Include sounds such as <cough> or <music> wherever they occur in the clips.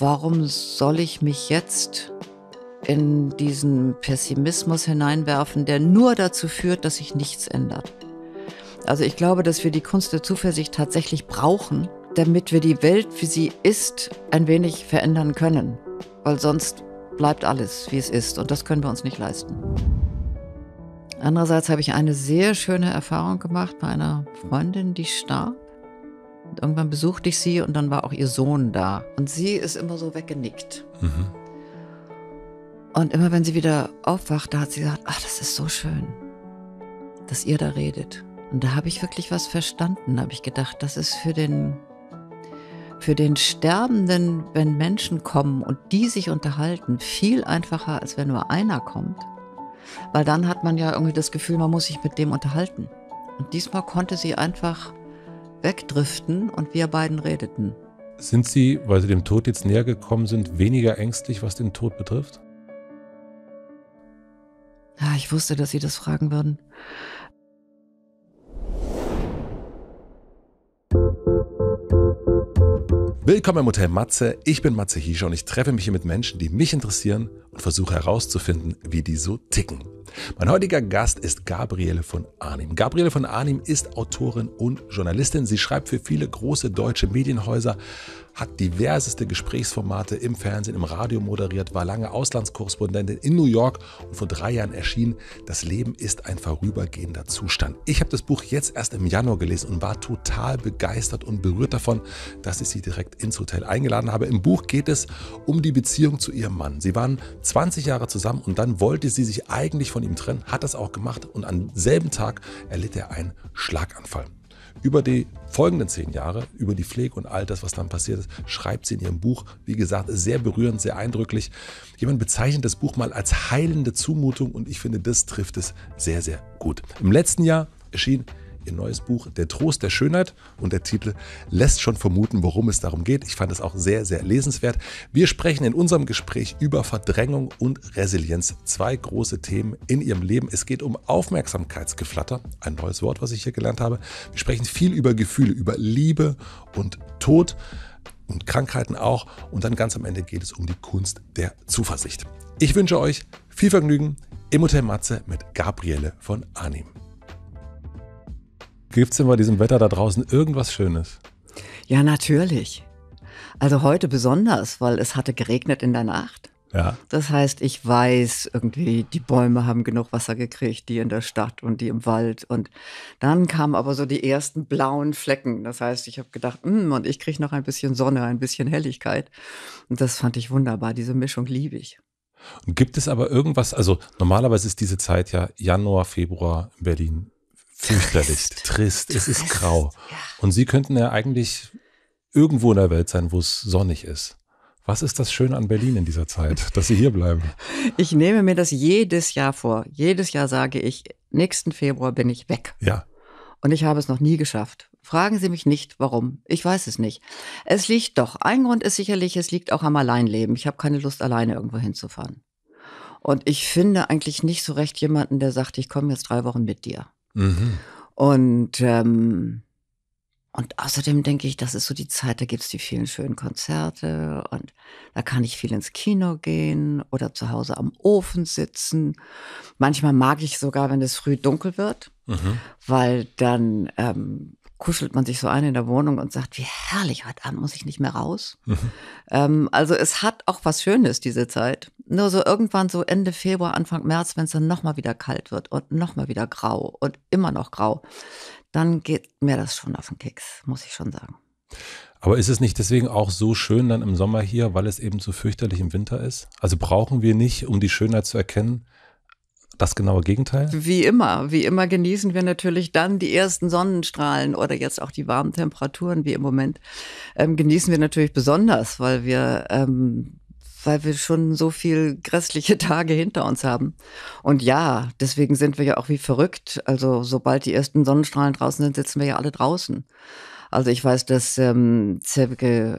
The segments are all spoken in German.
warum soll ich mich jetzt in diesen Pessimismus hineinwerfen, der nur dazu führt, dass sich nichts ändert? Also ich glaube, dass wir die Kunst der Zuversicht tatsächlich brauchen, damit wir die Welt, wie sie ist, ein wenig verändern können. Weil sonst bleibt alles, wie es ist. Und das können wir uns nicht leisten. Andererseits habe ich eine sehr schöne Erfahrung gemacht bei einer Freundin, die starb. Und irgendwann besuchte ich sie und dann war auch ihr Sohn da. Und sie ist immer so weggenickt. Mhm. Und immer wenn sie wieder aufwacht, da hat sie gesagt, ach, das ist so schön, dass ihr da redet. Und da habe ich wirklich was verstanden. Da habe ich gedacht, das ist für den, für den Sterbenden, wenn Menschen kommen und die sich unterhalten, viel einfacher, als wenn nur einer kommt. Weil dann hat man ja irgendwie das Gefühl, man muss sich mit dem unterhalten. Und diesmal konnte sie einfach wegdriften und wir beiden redeten. Sind Sie, weil Sie dem Tod jetzt näher gekommen sind, weniger ängstlich, was den Tod betrifft? Ja, ich wusste, dass Sie das fragen würden. Willkommen im Hotel Matze. Ich bin Matze Hiescher und ich treffe mich hier mit Menschen, die mich interessieren und versuche herauszufinden, wie die so ticken. Mein heutiger Gast ist Gabriele von Arnim. Gabriele von Arnim ist Autorin und Journalistin. Sie schreibt für viele große deutsche Medienhäuser, hat diverseste Gesprächsformate im Fernsehen, im Radio moderiert, war lange Auslandskorrespondentin in New York und vor drei Jahren erschien Das Leben ist ein vorübergehender Zustand. Ich habe das Buch jetzt erst im Januar gelesen und war total begeistert und berührt davon, dass ich sie direkt ins Hotel eingeladen habe. Im Buch geht es um die Beziehung zu ihrem Mann. Sie waren 20 Jahre zusammen und dann wollte sie sich eigentlich von ihm trennen, hat das auch gemacht und am selben Tag erlitt er einen Schlaganfall. Über die folgenden zehn Jahre, über die Pflege und all das, was dann passiert ist, schreibt sie in ihrem Buch. Wie gesagt, sehr berührend, sehr eindrücklich. Jemand bezeichnet das Buch mal als heilende Zumutung und ich finde, das trifft es sehr, sehr gut. Im letzten Jahr erschien ihr neues Buch Der Trost der Schönheit und der Titel lässt schon vermuten, worum es darum geht. Ich fand es auch sehr, sehr lesenswert. Wir sprechen in unserem Gespräch über Verdrängung und Resilienz, zwei große Themen in ihrem Leben. Es geht um Aufmerksamkeitsgeflatter, ein neues Wort, was ich hier gelernt habe. Wir sprechen viel über Gefühle, über Liebe und Tod und Krankheiten auch. Und dann ganz am Ende geht es um die Kunst der Zuversicht. Ich wünsche euch viel Vergnügen im Hotel Matze mit Gabriele von Arnim. Gibt es denn bei diesem Wetter da draußen irgendwas Schönes? Ja, natürlich. Also heute besonders, weil es hatte geregnet in der Nacht. Ja. Das heißt, ich weiß irgendwie, die Bäume haben genug Wasser gekriegt, die in der Stadt und die im Wald. Und dann kamen aber so die ersten blauen Flecken. Das heißt, ich habe gedacht, hm, und ich kriege noch ein bisschen Sonne, ein bisschen Helligkeit. Und das fand ich wunderbar. Diese Mischung liebe ich. Und gibt es aber irgendwas, also normalerweise ist diese Zeit ja Januar, Februar in Berlin fürchterlich, trist, es ist grau. Ja. Und sie könnten ja eigentlich irgendwo in der Welt sein, wo es sonnig ist. Was ist das Schöne an Berlin in dieser Zeit, dass Sie hier bleiben? Ich nehme mir das jedes Jahr vor. Jedes Jahr sage ich, nächsten Februar bin ich weg. Ja. Und ich habe es noch nie geschafft. Fragen Sie mich nicht, warum. Ich weiß es nicht. Es liegt doch. Ein Grund ist sicherlich, es liegt auch am Alleinleben. Ich habe keine Lust, alleine irgendwo hinzufahren. Und ich finde eigentlich nicht so recht jemanden, der sagt, ich komme jetzt drei Wochen mit dir. Mhm. Und, ähm, und außerdem denke ich, das ist so die Zeit, da gibt es die vielen schönen Konzerte und da kann ich viel ins Kino gehen oder zu Hause am Ofen sitzen. Manchmal mag ich sogar, wenn es früh dunkel wird, mhm. weil dann ähm, kuschelt man sich so ein in der Wohnung und sagt, wie herrlich, heute Abend muss ich nicht mehr raus. Mhm. Ähm, also es hat auch was Schönes, diese Zeit. Nur so irgendwann so Ende Februar, Anfang März, wenn es dann nochmal wieder kalt wird und nochmal wieder grau und immer noch grau, dann geht mir das schon auf den Keks, muss ich schon sagen. Aber ist es nicht deswegen auch so schön dann im Sommer hier, weil es eben so fürchterlich im Winter ist? Also brauchen wir nicht, um die Schönheit zu erkennen, das genaue Gegenteil? Wie immer. Wie immer genießen wir natürlich dann die ersten Sonnenstrahlen oder jetzt auch die warmen Temperaturen wie im Moment. Ähm, genießen wir natürlich besonders, weil wir ähm, weil wir schon so viel grässliche <laughs> Tage hinter uns haben. Und ja, deswegen sind wir ja auch wie verrückt. Also sobald die ersten Sonnenstrahlen draußen sind, sitzen wir ja alle draußen. Also ich weiß, dass ähm, Zebke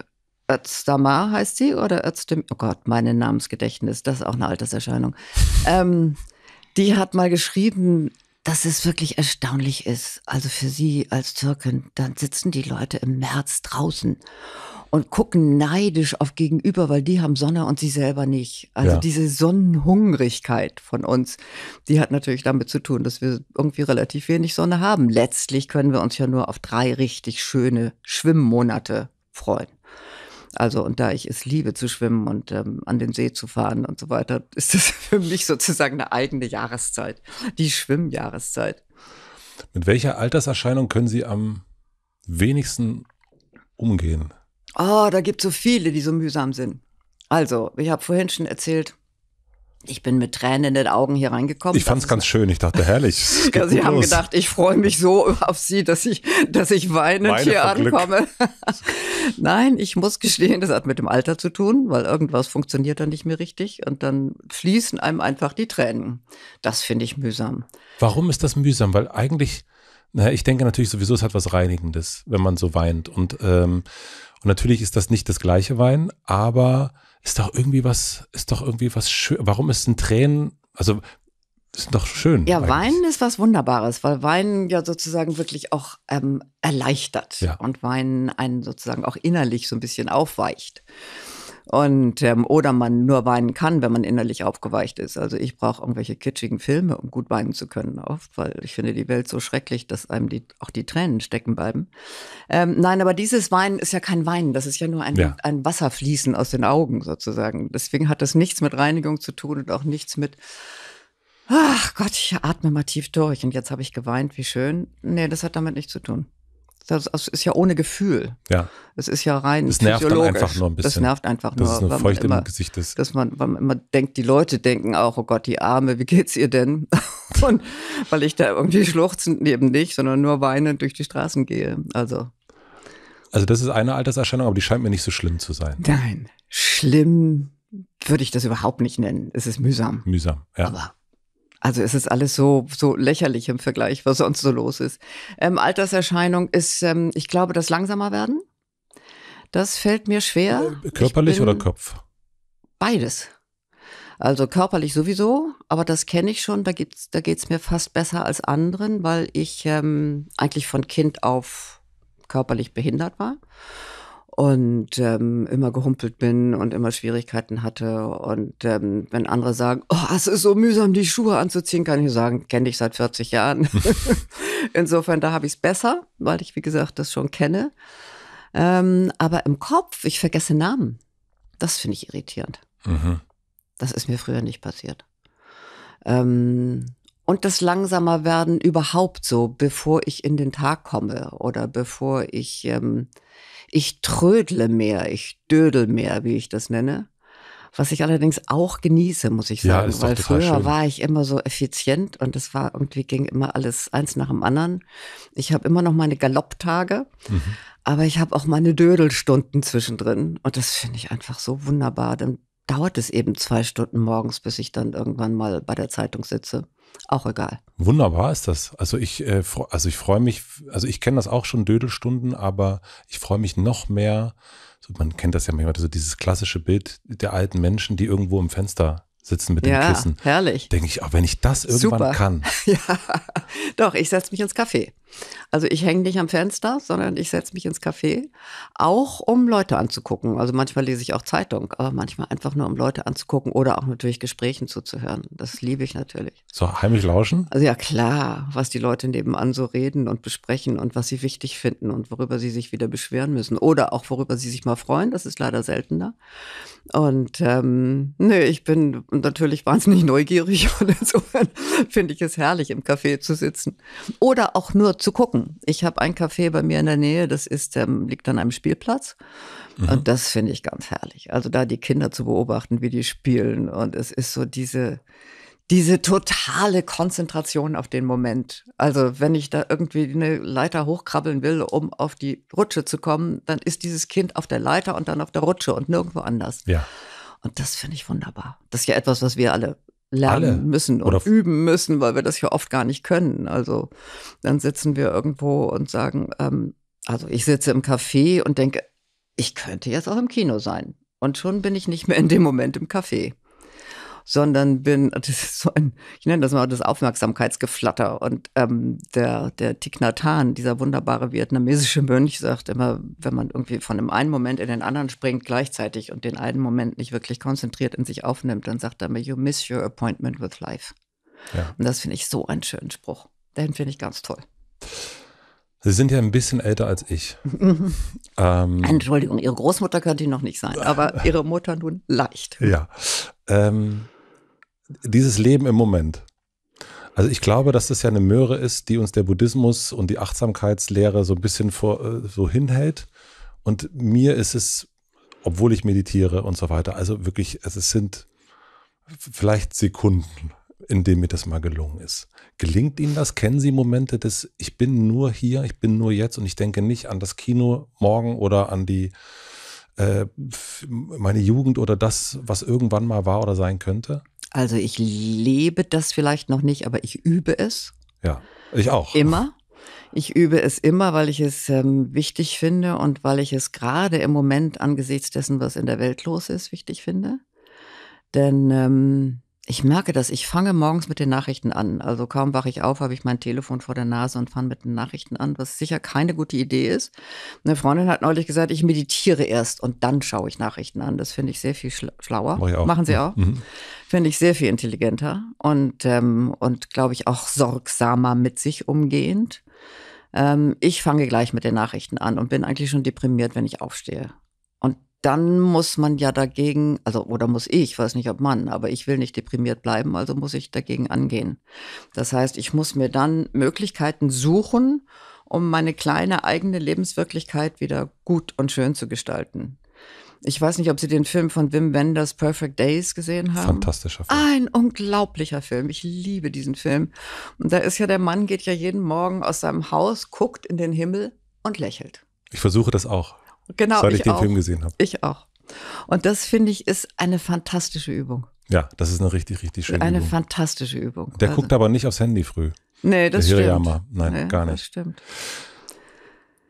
Özdamar heißt sie oder Özdem, oh Gott, mein Namensgedächtnis, das ist auch eine Alterserscheinung. <laughs> Ähm, die hat mal geschrieben, dass es wirklich erstaunlich ist. Also für sie als Türken, dann sitzen die Leute im März draußen und gucken neidisch auf Gegenüber, weil die haben Sonne und sie selber nicht. Also ja. diese Sonnenhungrigkeit von uns, die hat natürlich damit zu tun, dass wir irgendwie relativ wenig Sonne haben. Letztlich können wir uns ja nur auf drei richtig schöne Schwimmmonate freuen. Also und da ich es liebe zu schwimmen und ähm, an den See zu fahren und so weiter, <laughs> ist das für mich sozusagen eine eigene Jahreszeit, die Schwimmjahreszeit. Mit welcher Alterserscheinung können Sie am wenigsten umgehen? Oh, da gibt es so viele, die so mühsam sind. Also, ich habe vorhin schon erzählt, ich bin mit Tränen in den Augen hier reingekommen. Ich fand es ganz schön. Ich dachte, herrlich. <laughs> ja, sie haben los. gedacht, ich freue mich so auf sie, dass ich, dass ich weinend Weine hier ankomme. <laughs> Nein, ich muss gestehen, das hat mit dem Alter zu tun, weil irgendwas funktioniert dann nicht mehr richtig und dann fließen einem einfach die Tränen. Das finde ich mühsam. Warum ist das mühsam? Weil eigentlich, naja, ich denke natürlich sowieso, es hat was Reinigendes, wenn man so weint. Und, ähm, und natürlich ist das nicht das gleiche Wein, aber ist doch irgendwie was, ist doch irgendwie was schön. Warum ist denn Tränen, also ist doch schön. Ja, eigentlich. Weinen ist was Wunderbares, weil Weinen ja sozusagen wirklich auch ähm, erleichtert ja. und Weinen einen sozusagen auch innerlich so ein bisschen aufweicht. Und, ähm, oder man nur weinen kann, wenn man innerlich aufgeweicht ist. Also ich brauche irgendwelche kitschigen Filme, um gut weinen zu können, oft, weil ich finde die Welt so schrecklich, dass einem die, auch die Tränen stecken bleiben. Ähm, nein, aber dieses Weinen ist ja kein Weinen, das ist ja nur ein, ja. ein Wasserfließen aus den Augen sozusagen. Deswegen hat das nichts mit Reinigung zu tun und auch nichts mit Ach Gott, ich atme mal tief durch und jetzt habe ich geweint, wie schön. Nee, das hat damit nichts zu tun. Das ist ja ohne Gefühl. Ja. Es ist ja rein das nervt einfach nur ein bisschen. Das nervt einfach nur, dass es eine Feucht im Gesicht ist. Dass man, weil man immer denkt, die Leute denken auch, oh Gott, die Arme, wie geht's ihr denn? <laughs> Und weil ich da irgendwie schluchzend neben nicht, sondern nur weinend durch die Straßen gehe. Also. Also das ist eine Alterserscheinung, aber die scheint mir nicht so schlimm zu sein. Nein, schlimm würde ich das überhaupt nicht nennen. Es ist mühsam. Mühsam, ja. Aber also es ist alles so, so lächerlich im Vergleich, was sonst so los ist. Ähm, Alterserscheinung ist, ähm, ich glaube, das langsamer werden. Das fällt mir schwer. Äh, körperlich oder Kopf? Beides. Also körperlich sowieso, aber das kenne ich schon. Da, gibt's, da geht es mir fast besser als anderen, weil ich ähm, eigentlich von Kind auf körperlich behindert war und ähm, immer gehumpelt bin und immer Schwierigkeiten hatte. Und ähm, wenn andere sagen, oh, es ist so mühsam, die Schuhe anzuziehen, kann ich sagen, kenne dich seit 40 Jahren. <laughs> Insofern, da habe ich es besser, weil ich, wie gesagt, das schon kenne. Ähm, aber im Kopf, ich vergesse Namen. Das finde ich irritierend. Mhm. Das ist mir früher nicht passiert. Ähm, und das langsamer werden überhaupt so, bevor ich in den Tag komme oder bevor ich... Ähm, ich trödle mehr, ich dödel mehr, wie ich das nenne. Was ich allerdings auch genieße, muss ich sagen, ja, ist weil früher schön. war ich immer so effizient und es war irgendwie ging immer alles eins nach dem anderen. Ich habe immer noch meine Galopptage, mhm. aber ich habe auch meine Dödelstunden zwischendrin und das finde ich einfach so wunderbar. Dann dauert es eben zwei Stunden morgens, bis ich dann irgendwann mal bei der Zeitung sitze. Auch egal. Wunderbar ist das. Also ich, äh, also ich freue mich, also ich kenne das auch schon Dödelstunden, aber ich freue mich noch mehr. So, man kennt das ja manchmal, so dieses klassische Bild der alten Menschen, die irgendwo im Fenster sitzen mit ja, dem Kissen. Herrlich. Denke ich, auch oh, wenn ich das irgendwann Super. kann. <laughs> ja, doch, ich setze mich ins Café. Also ich hänge nicht am Fenster, sondern ich setze mich ins Café, auch um Leute anzugucken. Also manchmal lese ich auch Zeitung, aber manchmal einfach nur um Leute anzugucken oder auch natürlich Gesprächen zuzuhören. Das liebe ich natürlich. So heimlich lauschen? Also ja klar, was die Leute nebenan so reden und besprechen und was sie wichtig finden und worüber sie sich wieder beschweren müssen oder auch worüber sie sich mal freuen. Das ist leider seltener. Und ähm, nee, ich bin natürlich wahnsinnig neugierig <laughs> und insofern finde ich es herrlich, im Café zu sitzen oder auch nur zu gucken. Ich habe ein Café bei mir in der Nähe, das ist, ähm, liegt an einem Spielplatz. Mhm. Und das finde ich ganz herrlich. Also da die Kinder zu beobachten, wie die spielen. Und es ist so diese, diese totale Konzentration auf den Moment. Also wenn ich da irgendwie eine Leiter hochkrabbeln will, um auf die Rutsche zu kommen, dann ist dieses Kind auf der Leiter und dann auf der Rutsche und nirgendwo anders. Ja. Und das finde ich wunderbar. Das ist ja etwas, was wir alle lernen Alle. müssen und Oder üben müssen, weil wir das ja oft gar nicht können. Also dann sitzen wir irgendwo und sagen, ähm, also ich sitze im Café und denke, ich könnte jetzt auch im Kino sein. Und schon bin ich nicht mehr in dem Moment im Café sondern bin, <laughs> das ist so ein, ich nenne das mal das Aufmerksamkeitsgeflatter. Und ähm, der, der Thich Nhat Hanh, dieser wunderbare vietnamesische Mönch, sagt immer, wenn man irgendwie von dem einen Moment in den anderen springt gleichzeitig und den einen Moment nicht wirklich konzentriert in sich aufnimmt, dann sagt er mir, you miss your appointment with life. Ja. Und das finde ich so einen schönen Spruch. Den finde ich ganz toll. Sie sind ja ein bisschen älter als ich. <laughs> ähm, Entschuldigung, Ihre Großmutter könnte noch nicht sein, <laughs> aber Ihre Mutter nun leicht. Ja. Ähm, dieses Leben im Moment. Also ich glaube, dass das ja eine Möhre ist, die uns der Buddhismus und die Achtsamkeitslehre so ein bisschen vor, äh, so hinhält. Und mir ist es, obwohl ich meditiere und so weiter, also wirklich, es sind vielleicht Sekunden, in denen mir das mal gelungen ist. Gelingt Ihnen das? Kennen Sie Momente des, ich bin nur hier, ich bin nur jetzt und ich denke nicht an das Kino morgen oder an die, äh, meine Jugend oder das, was irgendwann mal war oder sein könnte? Also ich lebe das vielleicht noch nicht, aber ich übe es. Ja, ich auch. Immer. Ich übe es immer, weil ich es ähm, wichtig finde und weil ich es gerade im Moment angesichts dessen, was in der Welt los ist, wichtig finde. Denn ähm, ich merke das, ich fange morgens mit den Nachrichten an. Also kaum wache ich auf, habe ich mein Telefon vor der Nase und fange mit den Nachrichten an, was sicher keine gute Idee ist. Eine Freundin hat neulich gesagt, ich meditiere erst und dann schaue ich Nachrichten an. Das finde ich sehr viel schlauer. Mach Machen Sie mhm. auch? Mhm. Finde ich sehr viel intelligenter und, ähm, und glaube ich, auch sorgsamer mit sich umgehend. Ähm, ich fange gleich mit den Nachrichten an und bin eigentlich schon deprimiert, wenn ich aufstehe dann muss man ja dagegen, also oder muss ich, weiß nicht ob man, aber ich will nicht deprimiert bleiben, also muss ich dagegen angehen. Das heißt, ich muss mir dann Möglichkeiten suchen, um meine kleine eigene Lebenswirklichkeit wieder gut und schön zu gestalten. Ich weiß nicht, ob Sie den Film von Wim Wenders Perfect Days gesehen haben. Fantastischer Film. Ein unglaublicher Film. Ich liebe diesen Film. Und da ist ja der Mann, geht ja jeden Morgen aus seinem Haus, guckt in den Himmel und lächelt. Ich versuche das auch genau, seit ich, ich den auch. Film gesehen habe. Ich auch. Und das finde ich ist eine fantastische Übung. Ja, das ist eine richtig, richtig schöne eine Übung. Eine fantastische Übung. Der also. guckt aber nicht aufs Handy früh. Nee, das der stimmt. Nein, nee, gar nicht. Das stimmt.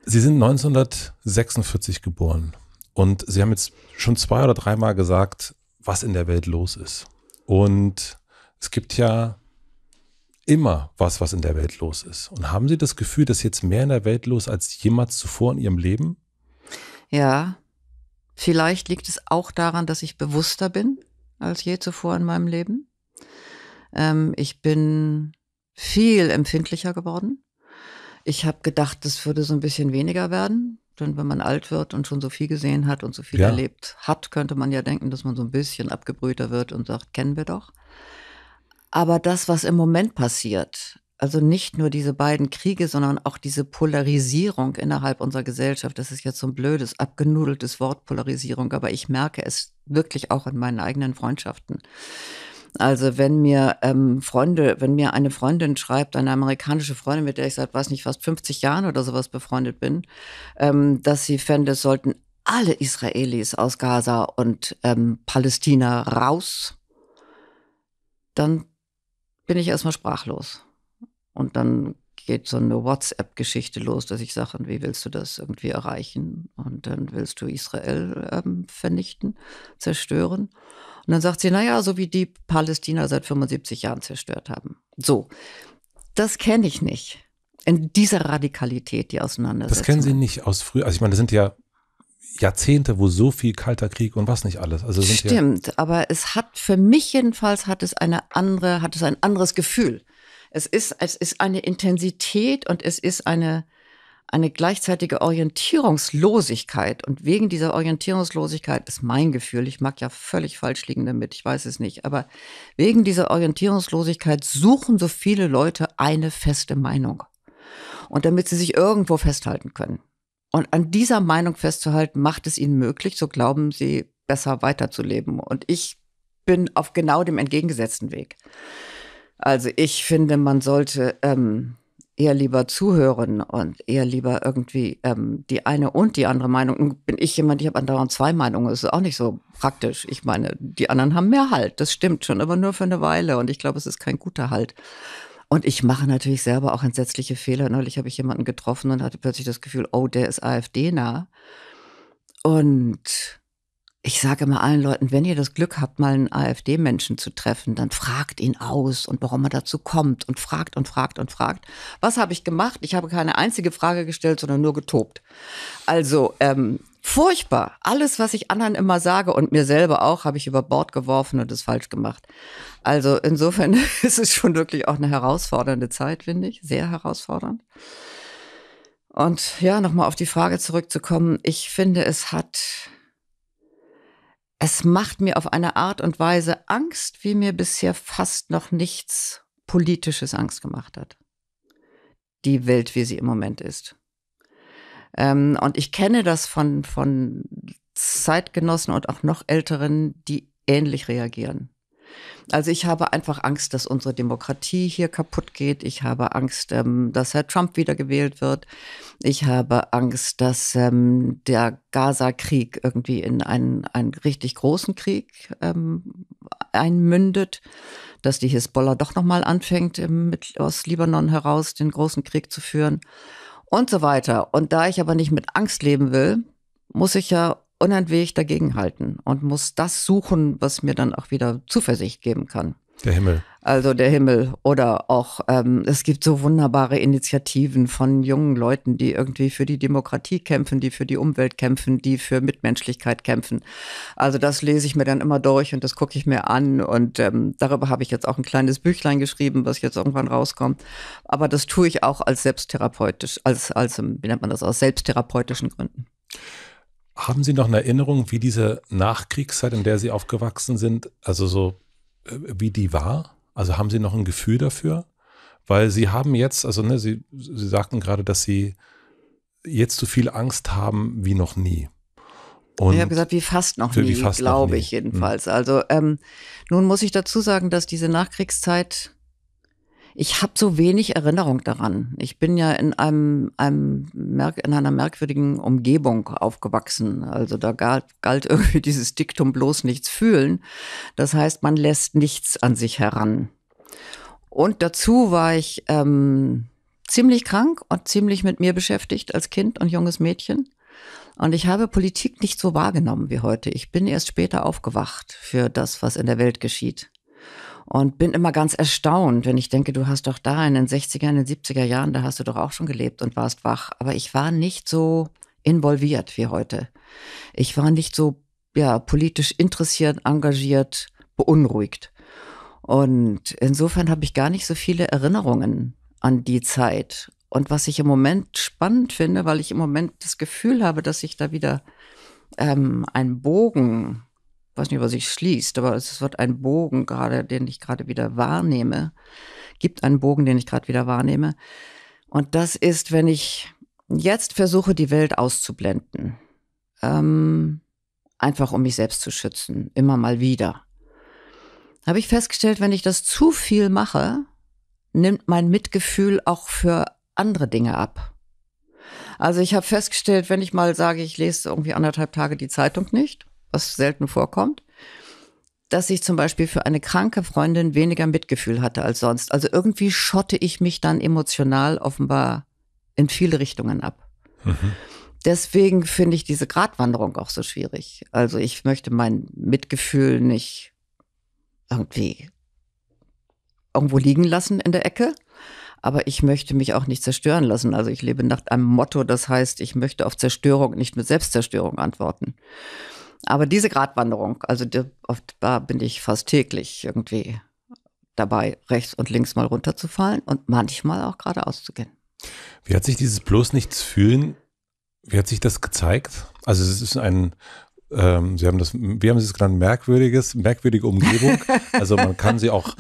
Sie sind 1946 geboren und Sie haben jetzt schon zwei oder dreimal gesagt, was in der Welt los ist. Und es gibt ja immer was, was in der Welt los ist. Und haben Sie das Gefühl, dass jetzt mehr in der Welt los ist als jemals zuvor in Ihrem Leben? Ja. Vielleicht liegt es auch daran, dass ich bewusster bin als je zuvor in meinem Leben. Ähm, ich bin viel empfindlicher geworden. Ich habe gedacht, das würde so ein bisschen weniger werden. Denn wenn man alt wird und schon so viel gesehen hat und so viel ja. erlebt hat, könnte man ja denken, dass man so ein bisschen abgebrühter wird und sagt, kennen wir doch. Aber das, was im Moment passiert, also nicht nur diese beiden Kriege, sondern auch diese Polarisierung innerhalb unserer Gesellschaft. Das ist jetzt so ein blödes, abgenudeltes Wort Polarisierung, aber ich merke es wirklich auch in meinen eigenen Freundschaften. Also wenn mir ähm, Freunde, wenn mir eine Freundin schreibt, eine amerikanische Freundin, mit der ich seit, weiß nicht, fast 50 Jahren oder sowas befreundet bin, ähm, dass sie fände, es sollten alle Israelis aus Gaza und ähm, Palästina raus, dann bin ich erstmal sprachlos. Und dann geht so eine WhatsApp-Geschichte los, dass ich sage, wie willst du das irgendwie erreichen? Und dann willst du Israel ähm, vernichten, zerstören. Und dann sagt sie, naja, so wie die Palästina seit 75 Jahren zerstört haben. So, das kenne ich nicht. In dieser Radikalität, die Auseinandersetzung. Das kennen Sie nicht aus früher. Also ich meine, das sind ja Jahrzehnte, wo so viel kalter Krieg und was nicht alles. Also Stimmt, ja aber es hat für mich jedenfalls hat es eine andere, hat es ein anderes Gefühl. Es ist, es ist eine Intensität und es ist eine, eine gleichzeitige Orientierungslosigkeit. Und wegen dieser Orientierungslosigkeit ist mein Gefühl, ich mag ja völlig falsch liegen damit, ich weiß es nicht, aber wegen dieser Orientierungslosigkeit suchen so viele Leute eine feste Meinung. Und damit sie sich irgendwo festhalten können. Und an dieser Meinung festzuhalten, macht es ihnen möglich, so glauben sie, besser weiterzuleben. Und ich bin auf genau dem entgegengesetzten Weg. Also ich finde, man sollte ähm, eher lieber zuhören und eher lieber irgendwie ähm, die eine und die andere Meinung. Nun bin ich jemand, ich habe andauernd zwei Meinungen. Das ist auch nicht so praktisch. Ich meine, die anderen haben mehr Halt. Das stimmt schon, aber nur für eine Weile. Und ich glaube, es ist kein guter Halt. Und ich mache natürlich selber auch entsetzliche Fehler. Neulich habe ich jemanden getroffen und hatte plötzlich das Gefühl, oh, der ist AfD-nah. Und ich sage immer allen Leuten, wenn ihr das Glück habt, mal einen AfD-Menschen zu treffen, dann fragt ihn aus und warum er dazu kommt und fragt und fragt und fragt. Was habe ich gemacht? Ich habe keine einzige Frage gestellt, sondern nur getobt. Also ähm, furchtbar. Alles, was ich anderen immer sage und mir selber auch, habe ich über Bord geworfen und es falsch gemacht. Also insofern <laughs> ist es schon wirklich auch eine herausfordernde Zeit, finde ich. Sehr herausfordernd. Und ja, nochmal auf die Frage zurückzukommen. Ich finde, es hat es macht mir auf eine Art und Weise Angst, wie mir bisher fast noch nichts Politisches Angst gemacht hat. Die Welt, wie sie im Moment ist. Ähm, und ich kenne das von, von Zeitgenossen und auch noch Älteren, die ähnlich reagieren. Also ich habe einfach Angst, dass unsere Demokratie hier kaputt geht. Ich habe Angst, ähm, dass Herr Trump wiedergewählt wird. Ich habe Angst, dass ähm, der Gaza-Krieg irgendwie in einen, einen richtig großen Krieg ähm, einmündet, dass die Hisbollah doch nochmal anfängt, ähm, mit, aus Libanon heraus den großen Krieg zu führen und so weiter. Und da ich aber nicht mit Angst leben will, muss ich ja unentwegt dann will dagegenhalten und muss das suchen, was mir dann auch wieder Zuversicht geben kann. Der Himmel. Also der Himmel. Oder auch, ähm, es gibt so wunderbare Initiativen von jungen Leuten, die irgendwie für die Demokratie kämpfen, die für die Umwelt kämpfen, die für Mitmenschlichkeit kämpfen. Also das lese ich mir dann immer durch und das gucke ich mir an. Und ähm, darüber habe ich jetzt auch ein kleines Büchlein geschrieben, was jetzt irgendwann rauskommt. Aber das tue ich auch als selbsttherapeutisch, als, als wie nennt man das, aus selbsttherapeutischen Gründen. Haben Sie noch eine Erinnerung, wie diese Nachkriegszeit, in der Sie aufgewachsen sind, also so, äh, wie die war? Also haben Sie noch ein Gefühl dafür? Weil Sie haben jetzt, also ne, Sie, Sie sagten gerade, dass Sie jetzt so viel Angst haben wie noch nie. Und ich habe gesagt, wie fast noch nie, glaube ich jedenfalls. Mhm. Also ähm, nun muss ich dazu sagen, dass diese Nachkriegszeit ich habe so wenig Erinnerung daran. Ich bin ja in einem, einem merk, in einer merkwürdigen Umgebung aufgewachsen. Also da galt, galt <laughs> irgendwie dieses Diktum bloß nichts fühlen. Das heißt, man lässt nichts an sich heran. Und dazu war ich ähm, ziemlich krank und ziemlich mit mir beschäftigt als Kind und junges Mädchen. Und ich habe Politik nicht so wahrgenommen wie heute. Ich bin erst später aufgewacht für das, was in der Welt geschieht und bin immer ganz erstaunt, wenn ich denke, du hast doch da in den 60er, in den 70er Jahren, da hast du doch auch schon gelebt und warst wach. Aber ich war nicht so involviert wie heute. Ich war nicht so ja, politisch interessiert, engagiert, beunruhigt. Und insofern habe ich gar nicht so viele Erinnerungen an die Zeit. Und was ich im Moment spannend finde, weil ich im Moment das Gefühl habe, dass ich da wieder ähm, einen Bogen weiß nicht, was ich schließt, aber es wird ein Bogen gerade, den ich gerade wieder wahrnehme, gibt einen Bogen, den ich gerade wieder wahrnehme. Und das ist, wenn ich jetzt versuche, die Welt auszublenden, ähm, einfach um mich selbst zu schützen, immer mal wieder, habe ich festgestellt, wenn ich das zu viel mache, nimmt mein Mitgefühl auch für andere Dinge ab. Also ich habe festgestellt, wenn ich mal sage, ich lese irgendwie anderthalb Tage die Zeitung nicht, was selten vorkommt, dass ich zum Beispiel für eine kranke Freundin weniger Mitgefühl hatte als sonst. Also irgendwie schotte ich mich dann emotional offenbar in viele Richtungen ab. Mhm. Deswegen finde ich diese Gratwanderung auch so schwierig. Also ich möchte mein Mitgefühl nicht irgendwie irgendwo liegen lassen in der Ecke, aber ich möchte mich auch nicht zerstören lassen. Also ich lebe nach einem Motto, das heißt, ich möchte auf Zerstörung nicht mit Selbstzerstörung antworten. Aber diese Gratwanderung, also die, oft, da bin ich fast täglich irgendwie dabei, rechts und links mal runterzufallen und manchmal auch geradeaus zu gehen. Wie hat sich dieses bloß nichts fühlen, wie hat sich das gezeigt? Also es ist ein, ähm, Sie haben das, wir haben es genannt, merkwürdiges, merkwürdige Umgebung. <laughs> Also man kann sie auch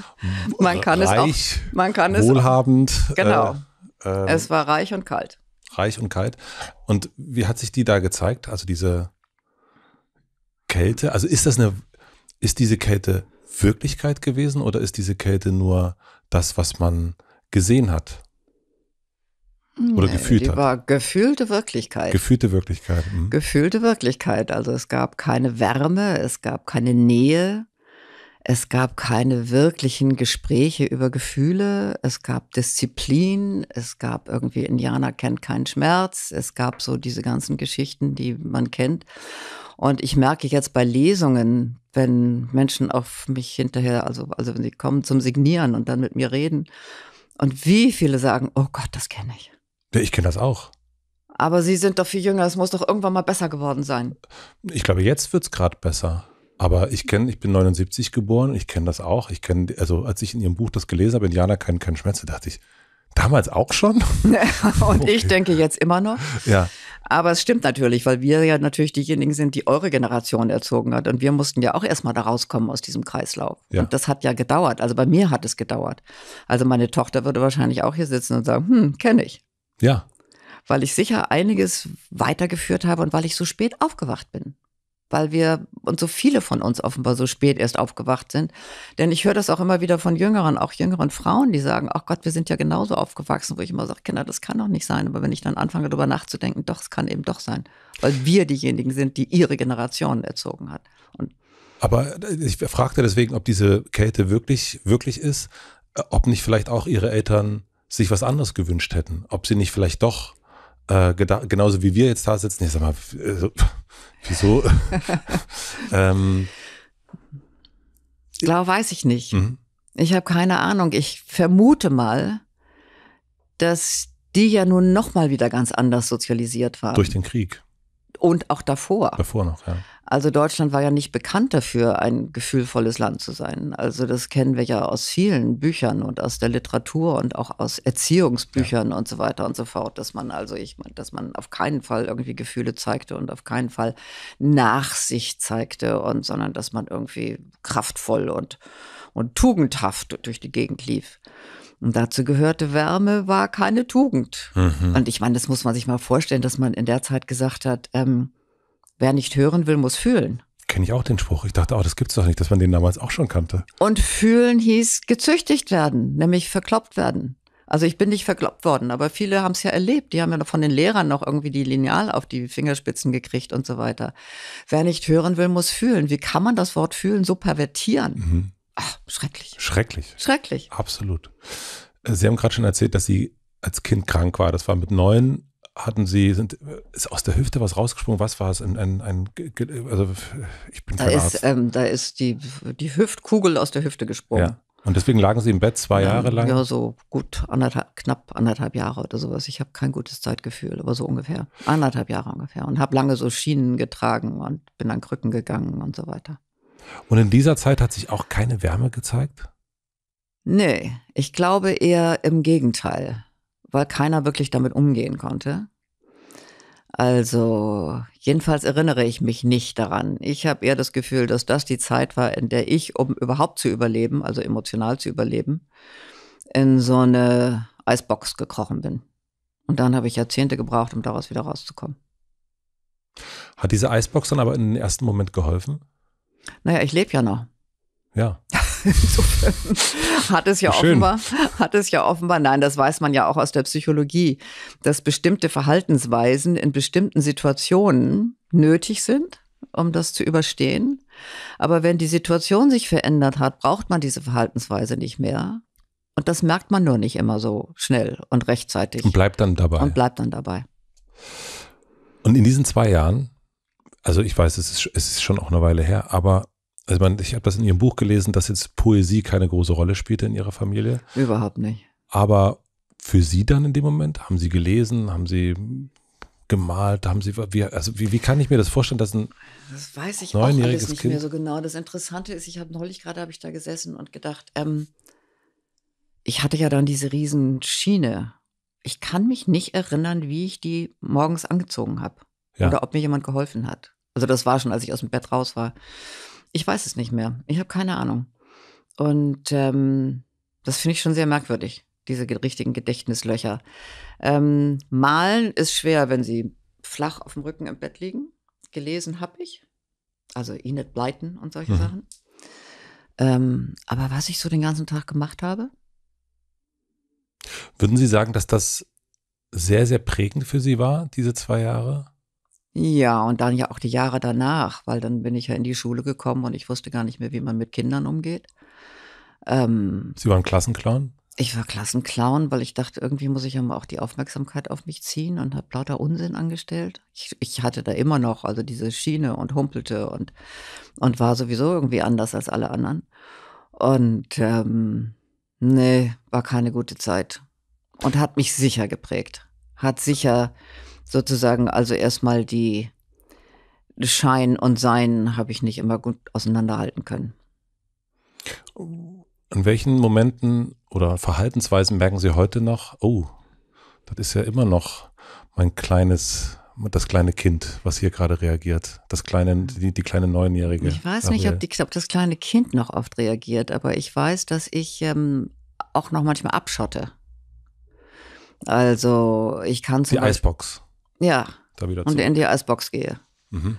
man kann reich, es auch, man kann wohlhabend. Es auch, genau. Äh, äh, es war reich und kalt. Reich und kalt. Und wie hat sich die da gezeigt? Also diese Kälte, also ist das eine, ist diese Kälte Wirklichkeit gewesen oder ist diese Kälte nur das, was man gesehen hat? Oder nee, gefühlt die hat? war gefühlte Wirklichkeit. Gefühlte Wirklichkeit. Mhm. Gefühlte Wirklichkeit. Also es gab keine Wärme, es gab keine Nähe, es gab keine wirklichen Gespräche über Gefühle. Es gab Disziplin. Es gab irgendwie Indianer kennt keinen Schmerz. Es gab so diese ganzen Geschichten, die man kennt. Und ich merke jetzt bei Lesungen, wenn Menschen auf mich hinterher, also, also wenn sie kommen zum Signieren und dann mit mir reden. Und wie viele sagen, oh Gott, das kenne ich. Ich kenne das auch. Aber Sie sind doch viel jünger, es muss doch irgendwann mal besser geworden sein. Ich glaube, jetzt wird es gerade besser. Aber ich kenne, ich bin 79 geboren, ich kenne das auch. Ich kenne, also als ich in ihrem Buch das gelesen habe, Indianer kennen keinen Schmerz, dachte ich, damals auch schon? <laughs> und okay. ich denke jetzt immer noch. Ja. Aber es stimmt natürlich, weil wir ja natürlich diejenigen sind, die eure Generation erzogen hat. Und wir mussten ja auch erstmal da rauskommen aus diesem Kreislauf. Ja. Und das hat ja gedauert. Also bei mir hat es gedauert. Also meine Tochter würde wahrscheinlich auch hier sitzen und sagen, hm, kenne ich. Ja. Weil ich sicher einiges weitergeführt habe und weil ich so spät aufgewacht bin weil wir und so viele von uns offenbar so spät erst aufgewacht sind. Denn ich höre das auch immer wieder von jüngeren, auch jüngeren Frauen, die sagen, ach Gott, wir sind ja genauso aufgewachsen, wo ich immer sage, Kinder, das kann doch nicht sein. Aber wenn ich dann anfange, darüber nachzudenken, doch, es kann eben doch sein. Weil wir diejenigen sind, die ihre Generation erzogen hat. Und aber ich fragte deswegen, ob diese Kälte wirklich, wirklich ist, äh, ob nicht vielleicht auch ihre Eltern sich was anderes gewünscht hätten, ob sie nicht vielleicht doch äh, genauso wie wir jetzt da sitzen, ich sag mal, äh, <laughs> wieso? <laughs> ähm, Blau weiß ich nicht. Mhm. Ich habe keine Ahnung. Ich vermute mal, dass die ja nun nochmal wieder ganz anders sozialisiert waren. Durch den Krieg. Und auch davor. Davor noch, ja. Also Deutschland war ja nicht bekannt dafür, ein gefühlvolles Land zu sein. Also das kennen wir ja aus vielen Büchern und aus der Literatur und auch aus Erziehungsbüchern ja. und so weiter und so fort, dass man also ich, meine, dass man auf keinen Fall irgendwie Gefühle zeigte und auf keinen Fall Nachsicht zeigte und sondern dass man irgendwie kraftvoll und und tugendhaft durch die Gegend lief. Und dazu gehörte Wärme war keine Tugend. Mhm. Und ich meine, das muss man sich mal vorstellen, dass man in der Zeit gesagt hat, ähm, Wer nicht hören will, muss fühlen. Kenne ich auch den Spruch. Ich dachte, oh, das gibt es doch nicht, dass man den damals auch schon kannte. Und fühlen hieß gezüchtigt werden, nämlich verkloppt werden. Also ich bin nicht verkloppt worden, aber viele haben es ja erlebt. Die haben ja noch von den Lehrern noch irgendwie die Lineal auf die Fingerspitzen gekriegt und so weiter. Wer nicht hören will, muss fühlen. Wie kann man das Wort fühlen so pervertieren? Mhm. Ach, schrecklich. Schrecklich. Schrecklich. Absolut. Äh, Sie haben gerade schon erzählt, dass Sie als Kind krank war. Das war mit neun hatten sie, sind, ist aus der Hüfte was rausgesprungen? Was war es? Ein, ein, ein also ich bin da kein ist, ähm, da ist die, die Hüftkugel aus der Hüfte gesprungen. Ja. Und deswegen lagen sie im Bett zwei Jahre lang? Ja, so gut anderthalb, knapp anderthalb Jahre oder sowas. Ich habe kein gutes Zeitgefühl, aber so ungefähr. Anderthalb Jahre ungefähr. Und habe lange so Schienen getragen und bin an Krücken gegangen und so weiter. Und in dieser Zeit hat sich auch keine Wärme gezeigt? Nee, ich glaube eher im Gegenteil weil keiner wirklich damit umgehen konnte. Also, jedenfalls erinnere ich mich nicht daran. Ich habe eher das Gefühl, dass das die Zeit war, in der ich, um überhaupt zu überleben, also emotional zu überleben, in so eine Eisbox gekrochen bin. Und dann habe ich Jahrzehnte gebraucht, um daraus wieder rauszukommen. Hat diese Eisbox dann aber in den ersten Moment geholfen? Naja, ich lebe ja noch. Ja. <laughs> <laughs> Insofern hat es ja Schön. offenbar, <laughs> hat es ja offenbar, nein, das weiß man ja auch aus der Psychologie, dass bestimmte Verhaltensweisen in bestimmten Situationen nötig sind, um das zu überstehen. Aber wenn die Situation sich verändert hat, braucht man diese Verhaltensweise nicht mehr. Und das merkt man nur nicht immer so schnell und rechtzeitig. Und bleibt dann dabei. Und bleibt dann dabei. Und in diesen zwei Jahren, also ich weiß, es ist, es ist schon auch eine Weile her, aber also man, ich habe das in Ihrem Buch gelesen, dass jetzt Poesie keine große Rolle spielte in Ihrer Familie. Überhaupt nicht. Aber für Sie dann in dem Moment? Haben Sie gelesen? Haben Sie gemalt? Haben Sie, wie, also wie, wie kann ich mir das vorstellen, dass ein Das weiß ich auch alles nicht kind mehr so genau. Das Interessante ist, ich habe neulich gerade, habe ich da gesessen und gedacht, ähm, ich hatte ja dann diese riesen Schiene. Ich kann mich nicht erinnern, wie ich die morgens angezogen habe. Ja. Oder ob mir jemand geholfen hat. Also das war schon, als ich aus dem Bett raus war. Ich weiß es nicht mehr. Ich habe keine Ahnung. Und ähm, das finde ich schon sehr merkwürdig, diese richtigen Gedächtnislöcher. Ähm, malen ist schwer, wenn sie flach auf dem Rücken im Bett liegen. Gelesen habe ich. Also Enid Blyton und solche mhm. Sachen. Ähm, aber was ich so den ganzen Tag gemacht habe? Würden Sie sagen, dass das sehr, sehr prägend für Sie war, diese zwei Jahre? Ja, und dann ja auch die Jahre danach, weil dann bin ich ja in die Schule gekommen und ich wusste gar nicht mehr, wie man mit Kindern umgeht. Ähm, Sie waren Klassenclown? Ich war Klassenclown, weil ich dachte, irgendwie muss ich ja mal auch die Aufmerksamkeit auf mich ziehen und habe lauter Unsinn angestellt. Ich, ich, hatte da immer noch also diese Schiene und humpelte und, und war sowieso irgendwie anders als alle anderen. Und ähm, nee, war keine gute Zeit und hat mich sicher geprägt. Hat sicher sozusagen also erstmal die Schein und Sein habe ich nicht immer gut auseinanderhalten können. An welchen Momenten oder Verhaltensweisen merken Sie heute noch, oh, das ist ja immer noch mein kleines, das kleine Kind, was hier gerade reagiert. Das kleine, die, die kleine Neunjährige. Ich weiß nicht, ob, die, ob, das kleine Kind noch oft reagiert, aber ich weiß, dass ich ähm, auch noch manchmal abschotte. Also ich kann zum Die Beispiel, Eisbox. Ja. Da wieder zu. Und in die Eisbox gehe. Mhm.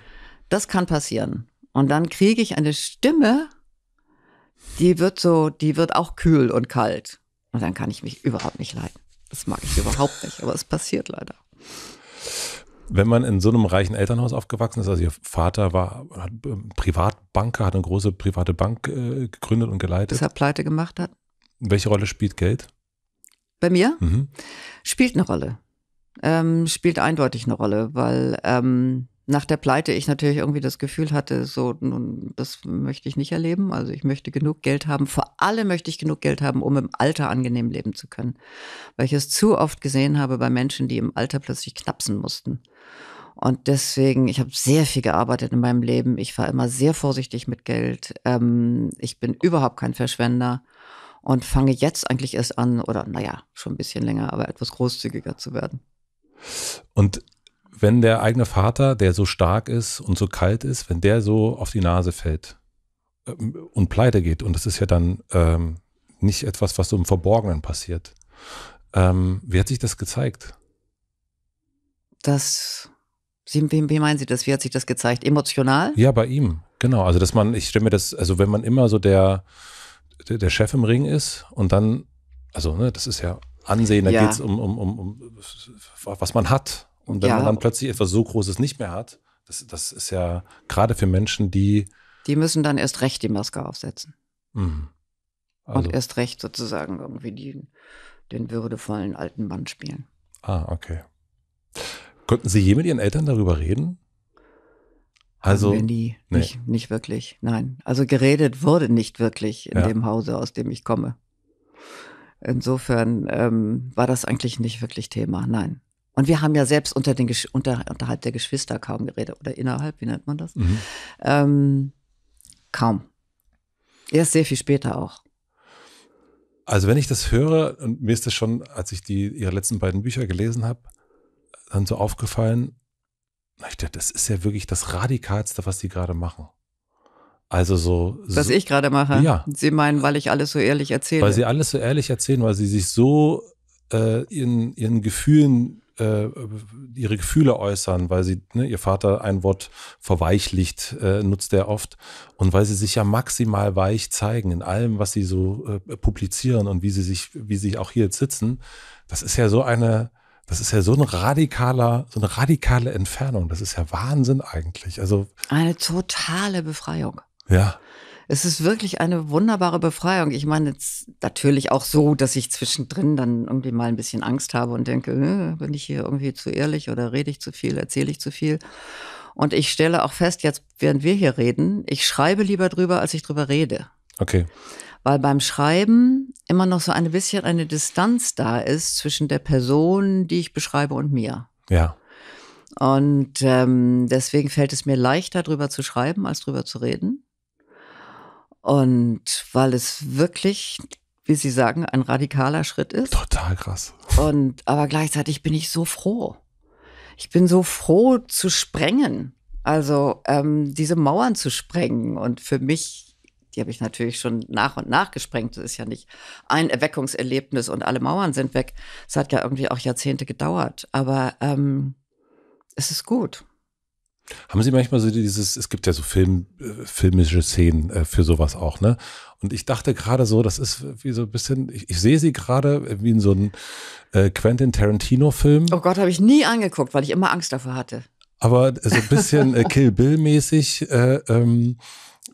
Das kann passieren. Und dann kriege ich eine Stimme, die wird so, die wird auch kühl und kalt. Und dann kann ich mich überhaupt nicht leiden. Das mag ich überhaupt nicht, aber es passiert leider. Wenn man in so einem reichen Elternhaus aufgewachsen ist, also ihr Vater war hat, ähm, Privatbanker, hat eine große private Bank äh, gegründet und geleitet. Bis er pleite gemacht hat. Welche Rolle spielt Geld? Bei mir? Mhm. Spielt eine Rolle ähm, spielt eindeutig eine Rolle, weil ähm, nach der Pleite ich natürlich irgendwie das Gefühl hatte, so, nun, das möchte ich nicht erleben. Also ich möchte genug Geld haben. Vor allem möchte ich genug Geld haben, um im Alter angenehm leben zu können. Weil ich es zu oft gesehen habe bei Menschen, die im Alter plötzlich knapsen mussten. Und deswegen, ich habe sehr viel gearbeitet in meinem Leben. Ich war immer sehr vorsichtig mit Geld. Ähm, ich bin überhaupt kein Verschwender und fange jetzt eigentlich erst an, oder naja, schon ein bisschen länger, aber etwas großzügiger zu werden. Und wenn der eigene Vater, der so stark ist und so kalt ist, wenn der so auf die Nase fällt ähm, und pleite geht, und das ist ja dann ähm, nicht etwas, was so im Verborgenen passiert, ähm, wie hat sich das gezeigt? Das, wie, wie meinen Sie das? Wie hat sich das gezeigt? Emotional? Ja, bei ihm, genau. Also, dass man, ich stelle mir das, also wenn man immer so der, der, der Chef im Ring ist und dann, also, ne, das ist ja ansehen, da ja. geht es um, um, um, um, was man hat. Und wenn ja. man dann plötzlich etwas so Großes nicht mehr hat, das, das ist ja gerade für Menschen, die. Die müssen dann erst recht die Maske aufsetzen. Mhm. Also. Und erst recht sozusagen irgendwie die, den würdevollen alten Mann spielen. Ah, okay. Könnten Sie je mit Ihren Eltern darüber reden? Also wir nie, nee. nicht, nicht, wirklich, nein. Also geredet wurde nicht wirklich in ja. dem Hause, aus dem ich komme. Insofern ähm, war das eigentlich nicht wirklich Thema, nein. Und wir haben ja selbst unter den Gesch unter, unterhalb der Geschwister kaum geredet oder innerhalb, wie nennt man das? Mhm. Ähm, kaum. Erst sehr viel später auch. Also wenn ich das höre, und mir ist das schon, als ich die, ihre letzten beiden Bücher gelesen habe, dann so aufgefallen, das ist ja wirklich das Radikalste, was die gerade machen. Also so. Was so, ich gerade mache. Ja. Sie meinen, weil ich alles so ehrlich erzähle. Weil sie alles so ehrlich erzählen, weil sie sich so äh, in ihren Gefühlen, äh, ihre Gefühle äußern, weil sie, ne, ihr Vater ein Wort verweichlicht, äh, nutzt er oft. Und weil sie sich ja maximal weich zeigen in allem, was sie so äh, publizieren und wie sie sich, wie sie auch hier jetzt sitzen. Das ist ja so eine, das ist ja so ein radikaler, so eine radikale Entfernung. Das ist ja Wahnsinn eigentlich. Also. Eine totale Befreiung. Ja. Es ist wirklich eine wunderbare Befreiung. Ich meine, jetzt natürlich auch so, dass ich zwischendrin dann irgendwie mal ein bisschen Angst habe und denke, äh, bin ich hier irgendwie zu ehrlich oder rede ich zu viel, erzähle ich zu viel. Und ich stelle auch fest, jetzt während wir hier reden, ich schreibe lieber drüber, als ich drüber rede. Okay. Weil beim Schreiben immer noch so ein bisschen eine Distanz da ist zwischen der Person, die ich beschreibe, und mir. Ja. Und ähm, deswegen fällt es mir leichter, drüber zu schreiben, als drüber zu reden. Und weil es wirklich, wie Sie sagen, ein radikaler Schritt ist. Total krass. Und aber gleichzeitig bin ich so froh. Ich bin so froh zu sprengen. Also ähm, diese Mauern zu sprengen. Und für mich, die habe ich natürlich schon nach und nach gesprengt. Das ist ja nicht ein Erweckungserlebnis und alle Mauern sind weg. Es hat ja irgendwie auch Jahrzehnte gedauert. Aber ähm, es ist gut. Haben Sie manchmal so dieses, es gibt ja so Film, äh, filmische Szenen äh, für sowas auch, ne? Und ich dachte gerade so, das ist wie so ein bisschen, ich, ich sehe sie gerade wie in so einem äh, Quentin Tarantino-Film. Oh Gott, habe ich nie angeguckt, weil ich immer Angst davor hatte. Aber so ein bisschen äh, Kill Bill-mäßig, äh, ähm,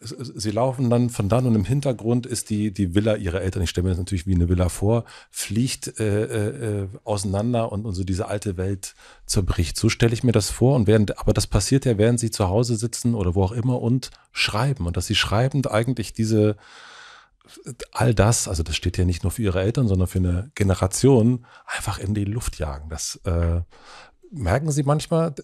sie laufen dann von dann und im Hintergrund ist die, die Villa ihrer Eltern, ich stelle mir das natürlich wie eine Villa vor, fliegt äh, äh, auseinander und, und so diese alte Welt zerbricht. So stelle ich mir das vor. Und während, aber das passiert ja, während sie zu Hause sitzen oder wo auch immer und schreiben. Und dass sie schreibend eigentlich diese all das, also das steht ja nicht nur für ihre Eltern, sondern für eine Generation, einfach in die Luft jagen. Das äh, merken sie manchmal,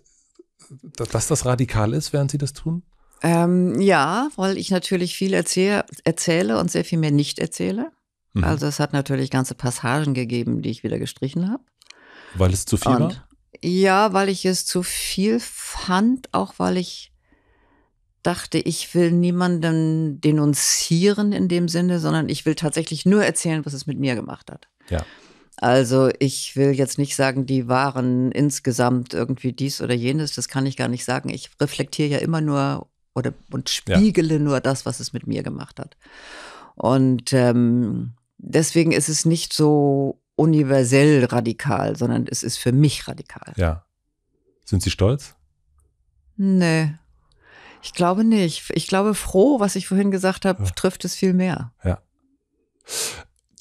dass das radikal ist, während sie das tun? Ähm, ja, weil ich natürlich viel erzähle, erzähle und sehr viel mehr nicht erzähle. Mhm. Also es hat natürlich ganze Passagen gegeben, die ich wieder gestrichen habe. Weil es zu viel und, war? Ja, weil ich es zu viel fand, auch weil ich dachte, ich will niemanden denunzieren in dem Sinne, sondern ich will tatsächlich nur erzählen, was es mit mir gemacht hat. Ja. Also ich will jetzt nicht sagen, die waren insgesamt irgendwie dies oder jenes, das kann ich gar nicht sagen. Ich reflektiere ja immer nur oder und spiegele ja. nur das, was es mit mir gemacht hat. Und ähm, deswegen ist es nicht so universell radikal, sondern es ist für mich radikal. Ja. Sind Sie stolz? Nee. Ich glaube nicht. Ich glaube, froh, was ich vorhin gesagt habe, ja. trifft es viel mehr. Ja.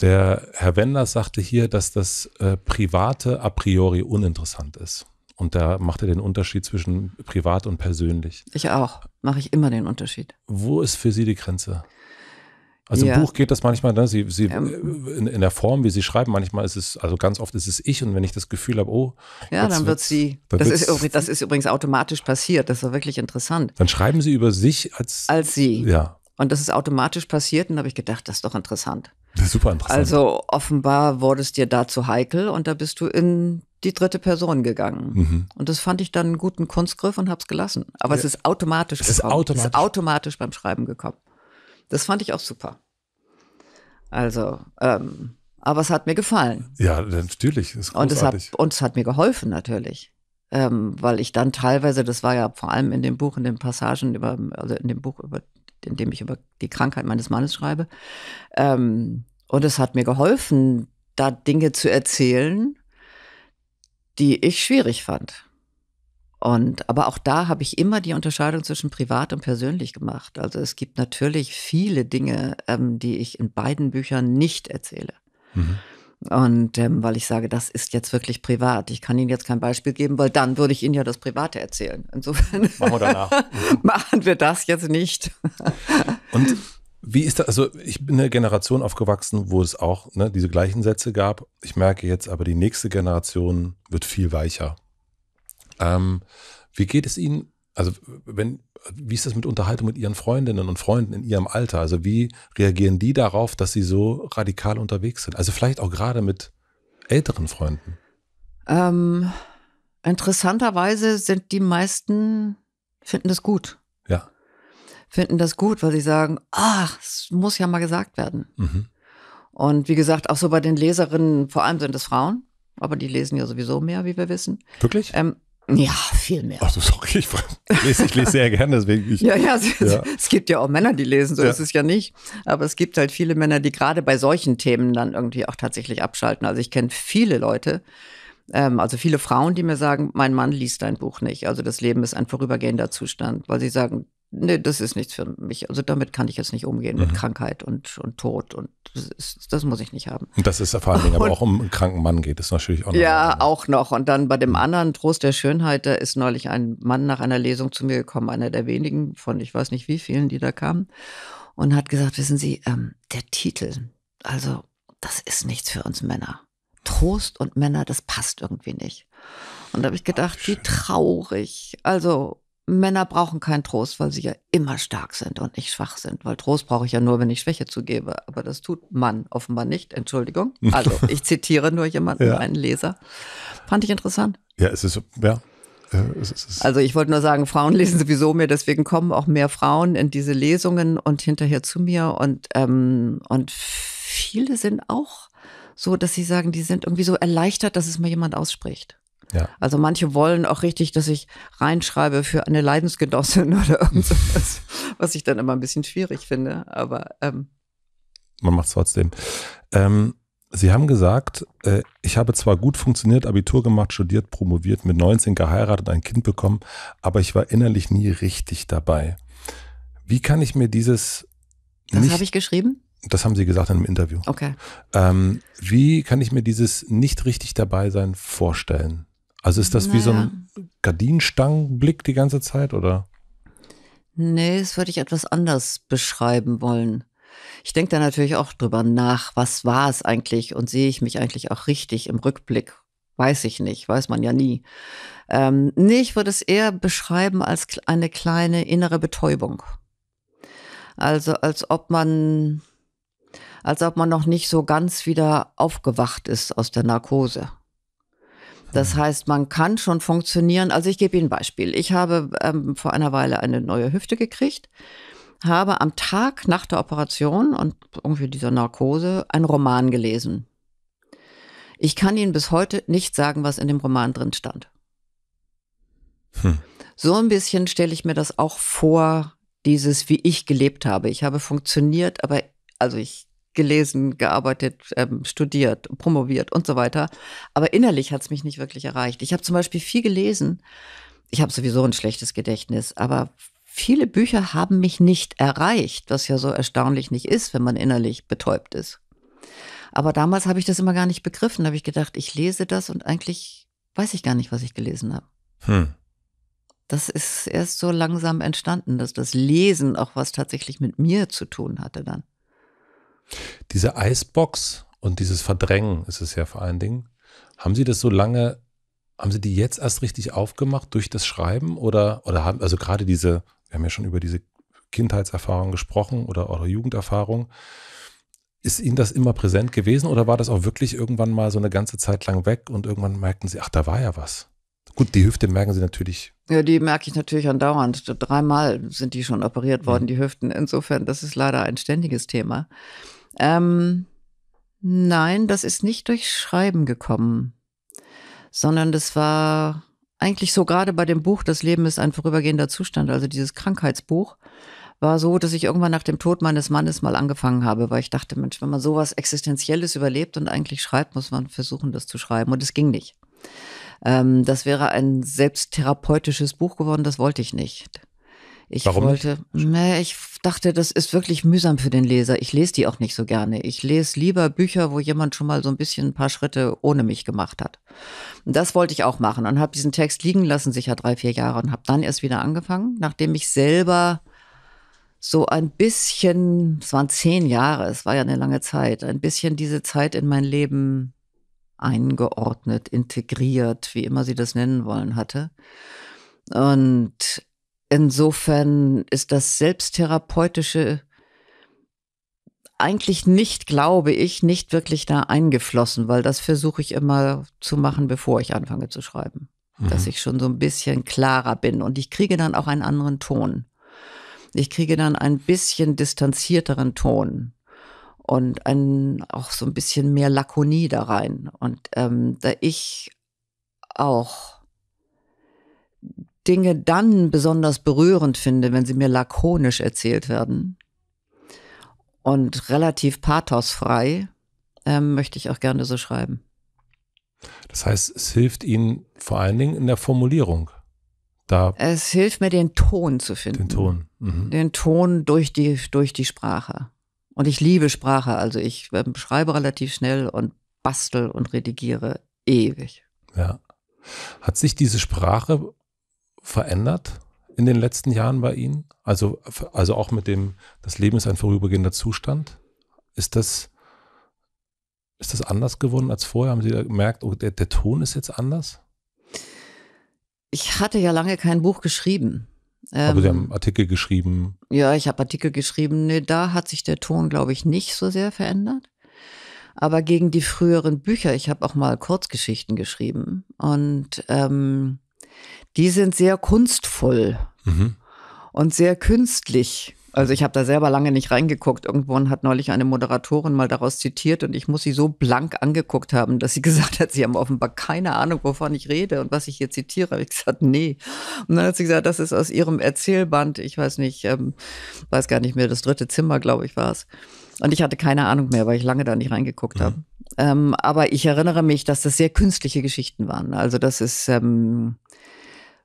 Der Herr Wendler sagte hier, dass das äh, Private a priori uninteressant ist. Und da macht er den Unterschied zwischen privat und persönlich. Ich auch. Mache ich immer den Unterschied. Wo ist für Sie die Grenze? Also ja. im Buch geht das manchmal, ne? Sie, sie ähm. Äh, in, in, der Form, wie Sie schreiben, manchmal ist es, also ganz oft ist es ich und wenn ich das Gefühl habe, oh. Ja, dann wird sie. Dann das, ist, das ist übrigens automatisch passiert, das war wirklich interessant. Dann schreiben Sie über sich als. Als Sie. Ja. Und das ist automatisch passiert und da habe ich gedacht, das ist doch interessant. Das ist super interessant. Also offenbar wurde es dir da zu heikel und da bist du in die dritte Person gegangen. Mhm. Und das fand ich dann einen guten Kunstgriff und habe es gelassen. Aber ja. es ist automatisch es gekommen. Ist automatisch. Es ist automatisch beim Schreiben gekommen. Das fand ich auch super. Also, ähm, aber es hat mir gefallen. Ja, natürlich. und, es hat, und es hat mir geholfen natürlich. Ähm, weil ich dann teilweise, das war ja vor allem in dem Buch, in den Passagen über, also in dem Buch über, in dem ich über die Krankheit meines Mannes schreibe. Ähm, und es hat mir geholfen, da Dinge zu erzählen, die ich schwierig fand. Und, aber auch da habe ich immer die Unterscheidung zwischen privat und persönlich gemacht. Also es gibt natürlich viele Dinge, ähm, die ich in beiden Büchern nicht erzähle. Mhm. Und ähm, weil ich sage, das ist jetzt wirklich privat. Ich kann Ihnen jetzt kein Beispiel geben, weil dann würde ich Ihnen ja das Private erzählen. Insofern machen wir, <laughs> mhm. machen wir das jetzt nicht. Und wie ist das? Also, ich bin eine Generation aufgewachsen, wo es auch ne, diese gleichen Sätze gab. Ich merke jetzt aber, die nächste Generation wird viel weicher. Ähm, wie geht es Ihnen? Also, wenn, wie ist das mit Unterhaltung mit Ihren Freundinnen und Freunden in Ihrem Alter? Also, wie reagieren die darauf, dass Sie so radikal unterwegs sind? Also, vielleicht auch gerade mit älteren Freunden? Ähm, interessanterweise sind die meisten, finden das gut finden das gut, weil sie sagen, ach, es muss ja mal gesagt werden. Mhm. Und wie gesagt, auch so bei den Leserinnen, vor allem sind es Frauen, aber die lesen ja sowieso mehr, wie wir wissen. Wirklich? Ähm, ja, viel mehr. Also sorry, ich lese, ich lese sehr gerne, deswegen. Ich, <laughs> ja, ja es, ja es, gibt ja auch Männer, die lesen, so ja. ist es ja nicht. Aber es gibt halt viele Männer, die gerade bei solchen Themen dann irgendwie auch tatsächlich abschalten. Also ich kenne viele Leute, ähm, also viele Frauen, die mir sagen, mein Mann liest dein Buch nicht. Also das Leben ist ein vorübergehender Zustand, weil sie sagen, nee, das ist nichts für mich. Also damit kann ich jetzt nicht umgehen, mhm. mit Krankheit und, und Tod. Und das, ist, das muss ich nicht haben. Und das ist vor allen Dingen aber auch um einen kranken Mann geht, es natürlich auch noch. Ja, auch noch. Und dann bei dem anderen Trost der Schönheit, da ist neulich ein Mann nach einer Lesung zu mir gekommen, einer der wenigen von ich weiß nicht wie vielen, die da kamen, und hat gesagt, wissen Sie, ähm, der Titel, also das ist nichts für uns Männer. Trost und Männer, das passt irgendwie nicht. Und da habe ich gedacht, Ach, wie traurig. Also Männer brauchen keinen Trost, weil sie ja immer stark sind und nicht schwach sind. Weil Trost brauche ich ja nur, wenn ich Schwäche zugebe. Aber das tut Mann offenbar nicht. Entschuldigung. Also <laughs> ich zitiere nur jemanden, ja. einen Leser. Fand ich interessant. Ja, es ist, ja. Äh, also ich wollte nur sagen, Frauen <laughs> lesen sowieso mehr, deswegen kommen auch mehr Frauen in diese Lesungen und hinterher zu mir und, ähm, und viele sind auch so, dass sie sagen, die sind irgendwie so erleichtert, dass es mal jemand ausspricht. Ja. Also manche wollen auch richtig, dass ich reinschreibe für eine Leidensgenossin <laughs> oder irgendwas, was ich dann immer ein bisschen schwierig finde. Aber ähm. man macht es trotzdem. Ähm, Sie haben gesagt, äh, ich habe zwar gut funktioniert, Abitur gemacht, studiert, promoviert, mit 19 geheiratet, ein Kind bekommen, aber ich war innerlich nie richtig dabei. Wie kann ich mir dieses... Das habe ich geschrieben? Das haben Sie gesagt in einem Interview. Okay. Ähm, wie kann ich mir dieses nicht richtig dabei sein vorstellen? Also ist das naja. wie so ein Gardinenstangenblick die ganze Zeit oder? Nee, das würde ich etwas anders beschreiben wollen. Ich denke da natürlich auch drüber nach, was war es eigentlich und sehe ich mich eigentlich auch richtig im Rückblick? Weiß ich nicht, weiß man ja nie. Ähm, nee, ich würde es eher beschreiben als eine kleine innere Betäubung. Also als ob man, als ob man noch nicht so ganz wieder aufgewacht ist aus der Narkose. Das mhm. heißt, man kann schon funktionieren. Also ich gebe Ihnen ein Beispiel. Ich habe ähm, vor einer Weile eine neue Hüfte gekriegt, habe am Tag nach der Operation und irgendwie dieser Narkose einen Roman gelesen. Ich kann Ihnen bis heute nicht sagen, was in dem Roman drin stand. Hm. So ein bisschen stelle ich mir das auch vor, dieses, wie ich gelebt habe. Ich habe funktioniert, aber also ich gelesen, gearbeitet, ähm, studiert, promoviert und so weiter. Aber innerlich hat es mich nicht wirklich erreicht. Ich habe zum Beispiel viel gelesen. Ich habe sowieso ein schlechtes Gedächtnis, aber viele Bücher haben mich nicht erreicht, was ja so erstaunlich nicht ist, wenn man innerlich betäubt ist. Aber damals habe ich das immer gar nicht begriffen. Da habe ich gedacht, ich lese das und eigentlich weiß ich gar nicht, was ich gelesen habe. Hm. Das ist erst so langsam entstanden, dass das Lesen auch was tatsächlich mit mir zu tun hatte dann. Diese Eisbox und dieses Verdrängen ist es ja vor allen Dingen. Haben Sie das so lange, haben Sie die jetzt erst richtig aufgemacht durch das Schreiben oder, oder haben, also gerade diese, wir haben ja schon über diese Kindheitserfahrung gesprochen oder eure Jugenderfahrung. Ist Ihnen das immer präsent gewesen oder war das auch wirklich irgendwann mal so eine ganze Zeit lang weg und irgendwann merkten Sie, ach, da war ja was? Gut, die Hüfte merken Sie natürlich. Ja, die merke ich natürlich andauernd. Dreimal sind die schon operiert worden, mhm. die Hüften. Insofern, das ist leider ein ständiges Thema. Ähm, nein, das ist nicht durch Schreiben gekommen, sondern das war eigentlich so gerade bei dem Buch Das Leben ist ein vorübergehender Zustand, also dieses Krankheitsbuch, war so, dass ich irgendwann nach dem Tod meines Mannes mal angefangen habe, weil ich dachte, Mensch, wenn man sowas Existenzielles überlebt und eigentlich schreibt, muss man versuchen, das zu schreiben. Und es ging nicht. Ähm, das wäre ein selbsttherapeutisches Buch geworden, das wollte ich nicht. Ich Warum wollte, nee, ich dachte, das ist wirklich mühsam für den Leser. Ich lese die auch nicht so gerne. Ich lese lieber Bücher, wo jemand schon mal so ein bisschen ein paar Schritte ohne mich gemacht hat. Und Das wollte ich auch machen und habe diesen Text liegen lassen, sicher drei, vier Jahre und habe dann erst wieder angefangen, nachdem ich selber so ein bisschen, es waren zehn Jahre, es war ja eine lange Zeit, ein bisschen diese Zeit in mein Leben eingeordnet, integriert, wie immer Sie das nennen wollen hatte. Und Insofern ist das Selbsttherapeutische eigentlich nicht, glaube ich, nicht wirklich da eingeflossen, weil das versuche ich immer zu machen, bevor ich anfange zu schreiben. Mhm. Dass ich schon so ein bisschen klarer bin und ich kriege dann auch einen anderen Ton. Ich kriege dann ein bisschen distanzierteren Ton und ein, auch so ein bisschen mehr Lakonie da rein. Und ähm, da ich auch Dinge dann besonders berührend finde, wenn sie mir lakonisch erzählt werden und relativ pathosfrei, ähm, möchte ich auch gerne so schreiben. Das heißt, es hilft Ihnen vor allen Dingen in der Formulierung. Da es hilft mir, den Ton zu finden. Den Ton. Mhm. Den Ton durch die, durch die Sprache. Und ich liebe Sprache. Also ich ähm, schreibe relativ schnell und bastel und redigiere ewig. Ja. Hat sich diese Sprache verändert in den letzten Jahren bei Ihnen? Also, also auch mit dem, das Leben ist ein vorübergehender Zustand. Ist das, ist das anders geworden als vorher? Haben Sie gemerkt, oh, der, der Ton ist jetzt anders? Ich hatte ja lange kein Buch geschrieben. Aber Sie ähm, haben Artikel geschrieben. Ja, ich habe Artikel geschrieben. Nee, da hat sich der Ton, glaube ich, nicht so sehr verändert. Aber gegen die früheren Bücher, ich habe auch mal Kurzgeschichten geschrieben. Und ähm, die sind sehr kunstvoll mhm. und sehr künstlich. Also ich habe da selber lange nicht reingeguckt. Irgendwann hat neulich eine Moderatorin mal daraus zitiert und ich muss sie so blank angeguckt haben, dass sie <laughs> gesagt hat, sie haben offenbar keine Ahnung, wovon ich rede und was ich hier zitiere. Ich gesagt, nee. Und dann hat sie gesagt, das ist aus ihrem Erzählband, ich weiß nicht, ähm, weiß gar nicht mehr, das dritte Zimmer, glaube ich, war es. Und ich hatte keine Ahnung mehr, weil ich lange da nicht reingeguckt mhm. habe. Ähm, aber ich erinnere mich, dass das sehr künstliche Geschichten waren. Also das ist ähm,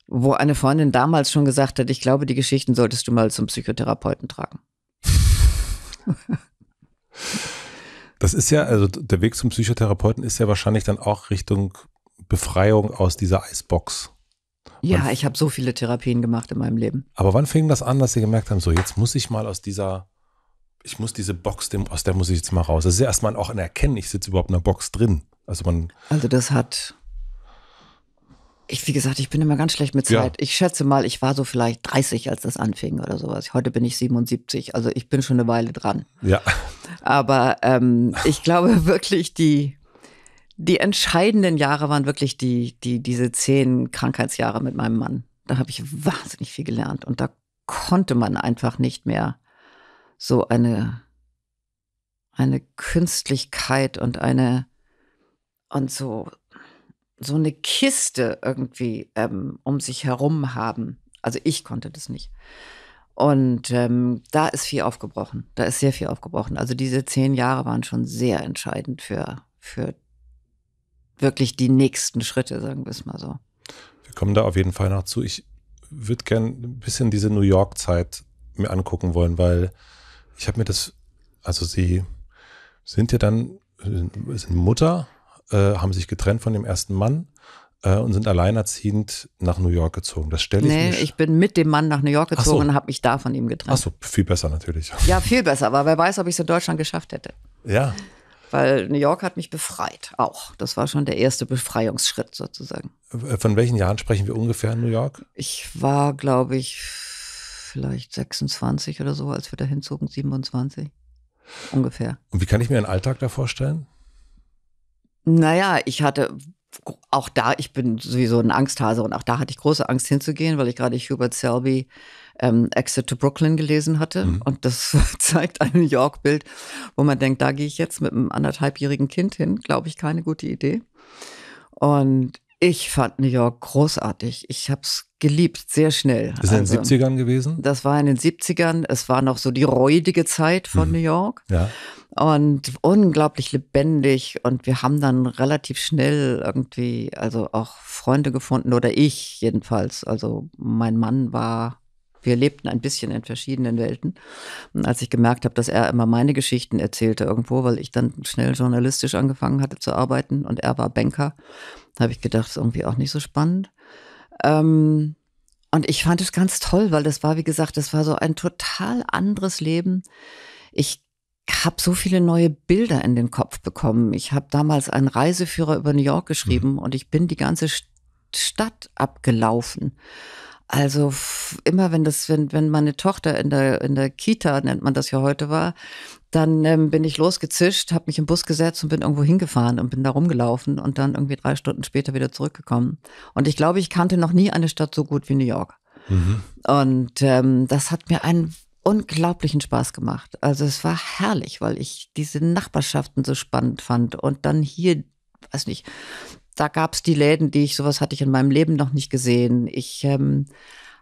wo eine Freundin damals schon gesagt hat, ich glaube, die Geschichten solltest du mal zum Psychotherapeuten tragen. <laughs> Das ist ja, also der Weg zum Psychotherapeuten ist ja wahrscheinlich dann auch Richtung Befreiung aus dieser Eisbox. Ja, wann, ich habe so viele Therapien gemacht in meinem Leben. Aber wann fing das an, dass Sie gemerkt haben, so jetzt muss ich mal aus dieser, ich muss diese Box, dem, aus der muss ich jetzt mal raus. Das ist ja erstmal auch ein Erkennen, ich sitze überhaupt in einer Box drin. Also man. Also das hat ich, wie gesagt, ich bin immer ganz schlecht mit Zeit. Ja. Ich schätze mal, ich war so vielleicht 30, als das anfing oder sowas. Heute bin ich 77, also ich bin schon eine Weile dran. Ja. Aber ähm, ich glaube <laughs> wirklich, die, die entscheidenden Jahre waren wirklich die, die, diese zehn Krankheitsjahre mit meinem Mann. Da habe ich wahnsinnig viel gelernt und da konnte man einfach nicht mehr so eine, eine Künstlichkeit und eine und so so eine Kiste irgendwie ähm, um sich herum haben. Also ich konnte das nicht. Und ähm, da ist viel aufgebrochen. Da ist sehr viel aufgebrochen. Also diese zehn Jahre waren schon sehr entscheidend für, für wirklich die nächsten Schritte, sagen wir es mal so. Wir kommen da auf jeden Fall noch zu. Ich würde gern ein bisschen diese New York-Zeit mir angucken wollen, weil ich habe mir das, also sie sind ja dann, äh, sind Mutter, äh, haben sich getrennt von dem ersten Mann äh, und sind alleinerziehend nach New York gezogen. Das stelle ich nee, mir. Nee, ich bin mit dem Mann nach New York gezogen so. und habe mich da von ihm getrennt. Achso, viel besser natürlich. Ja, viel besser, aber wer weiß, ob ich es in Deutschland geschafft hätte. Ja. Weil New York hat mich befreit, auch. Das war schon der erste Befreiungsschritt sozusagen. Von welchen Jahren sprechen wir ungefähr in New York? Ich war, glaube ich, vielleicht 26 oder so, als wir da hinzogen, 27 ungefähr. Und wie kann ich mir einen Alltag da vorstellen? Naja, ich hatte auch da, ich bin sowieso ein Angsthase und auch da hatte ich große Angst hinzugehen, weil ich gerade Hubert Selby ähm, Exit to Brooklyn gelesen hatte. Mhm. Und das <laughs> zeigt ein New York-Bild, wo man denkt, da gehe ich jetzt mit einem anderthalbjährigen Kind hin. Glaube ich, keine gute Idee. Und ich fand New York großartig. Ich habe es geliebt, sehr schnell. ist also, in den 70ern also, gewesen? Das war in den 70ern. Es war noch so die räudige Zeit von mhm. New York. Ja. Und unglaublich lebendig. Und wir haben dann relativ schnell irgendwie, also auch Freunde gefunden oder ich jedenfalls. Also mein Mann war wir lebten ein bisschen in verschiedenen Welten. Und als ich gemerkt habe, dass er immer meine Geschichten erzählte irgendwo, weil ich dann schnell journalistisch angefangen hatte zu arbeiten und er war Banker, habe ich gedacht, das ist irgendwie auch nicht so spannend. Ähm, und ich fand es ganz toll, weil das war, wie gesagt, das war so ein total anderes Leben. Ich habe so viele neue Bilder in den Kopf bekommen. Ich habe damals einen Reiseführer über New York mhm. geschrieben mhm. und ich bin die ganze Stadt abgelaufen also immer wenn das, wenn, wenn meine Tochter in der, in der Kita, nennt man das ja heute war, dann ähm, bin ich losgezischt, habe mich im Bus gesetzt und bin irgendwo hingefahren und bin da rumgelaufen und dann irgendwie drei Stunden später wieder zurückgekommen. Und ich glaube, ich kannte noch nie eine Stadt so gut wie New York. Mhm. Und ähm, das hat mir einen unglaublichen Spaß gemacht. Also es war herrlich, weil ich diese Nachbarschaften so spannend fand und dann hier weiß nicht, da gab es die Läden, die ich, sowas hatte ich in meinem Leben noch nicht gesehen. Ich ähm,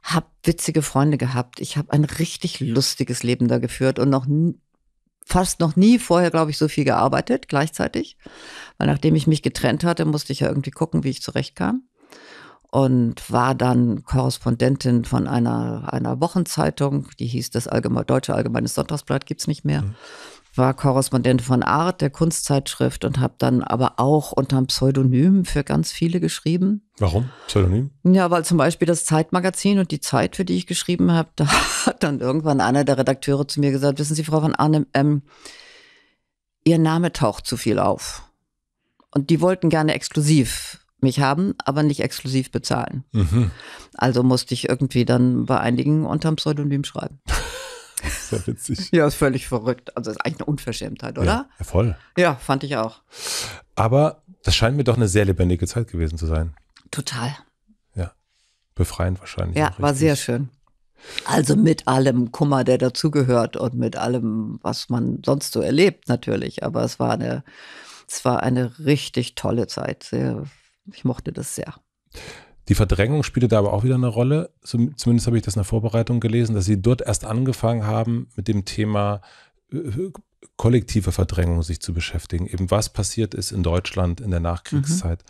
habe witzige Freunde gehabt. Ich habe ein richtig lustiges Leben da geführt und noch fast noch nie vorher, glaube ich, so viel gearbeitet gleichzeitig. Weil nachdem ich mich getrennt hatte, musste ich ja irgendwie gucken, wie ich zurechtkam. Und war dann Korrespondentin von einer, einer Wochenzeitung, die hieß das Allgeme Deutsche Allgemeines Sonntagsblatt, gibt es nicht mehr. Mhm war Korrespondent von Art, der Kunstzeitschrift, und habe dann aber auch unter einem Pseudonym für ganz viele geschrieben. Warum Pseudonym? Ja, weil zum Beispiel das Zeitmagazin und die Zeit, für die ich geschrieben habe, <laughs> da hat dann irgendwann einer der Redakteure zu mir gesagt, wissen Sie, Frau von Arne, ähm, Ihr Name taucht zu viel auf. Und die wollten gerne exklusiv mich haben, aber nicht exklusiv bezahlen. Mhm. Also musste ich irgendwie dann bei einigen unterm Pseudonym schreiben. <laughs> Sehr ja witzig. ja, ist völlig verrückt. Also ist eigentlich eine Unverschämtheit, oder? Ja, voll. Ja, fand ich auch. Aber das scheint mir doch eine sehr lebendige Zeit gewesen zu sein. Total. Ja, befreiend wahrscheinlich. Ja, ne? war sehr schön. Also mit allem Kummer, der dazugehört und mit allem, was man sonst so erlebt, natürlich. Aber es war eine, es war eine richtig tolle Zeit. ich mochte das sehr. Die Verdrängung spielte da aber auch wieder eine Rolle. Zumindest habe ich das in der Vorbereitung gelesen, dass sie dort erst angefangen haben, mit dem Thema äh, kollektive Verdrängung sich zu beschäftigen. Eben was passiert ist in Deutschland in der Nachkriegszeit.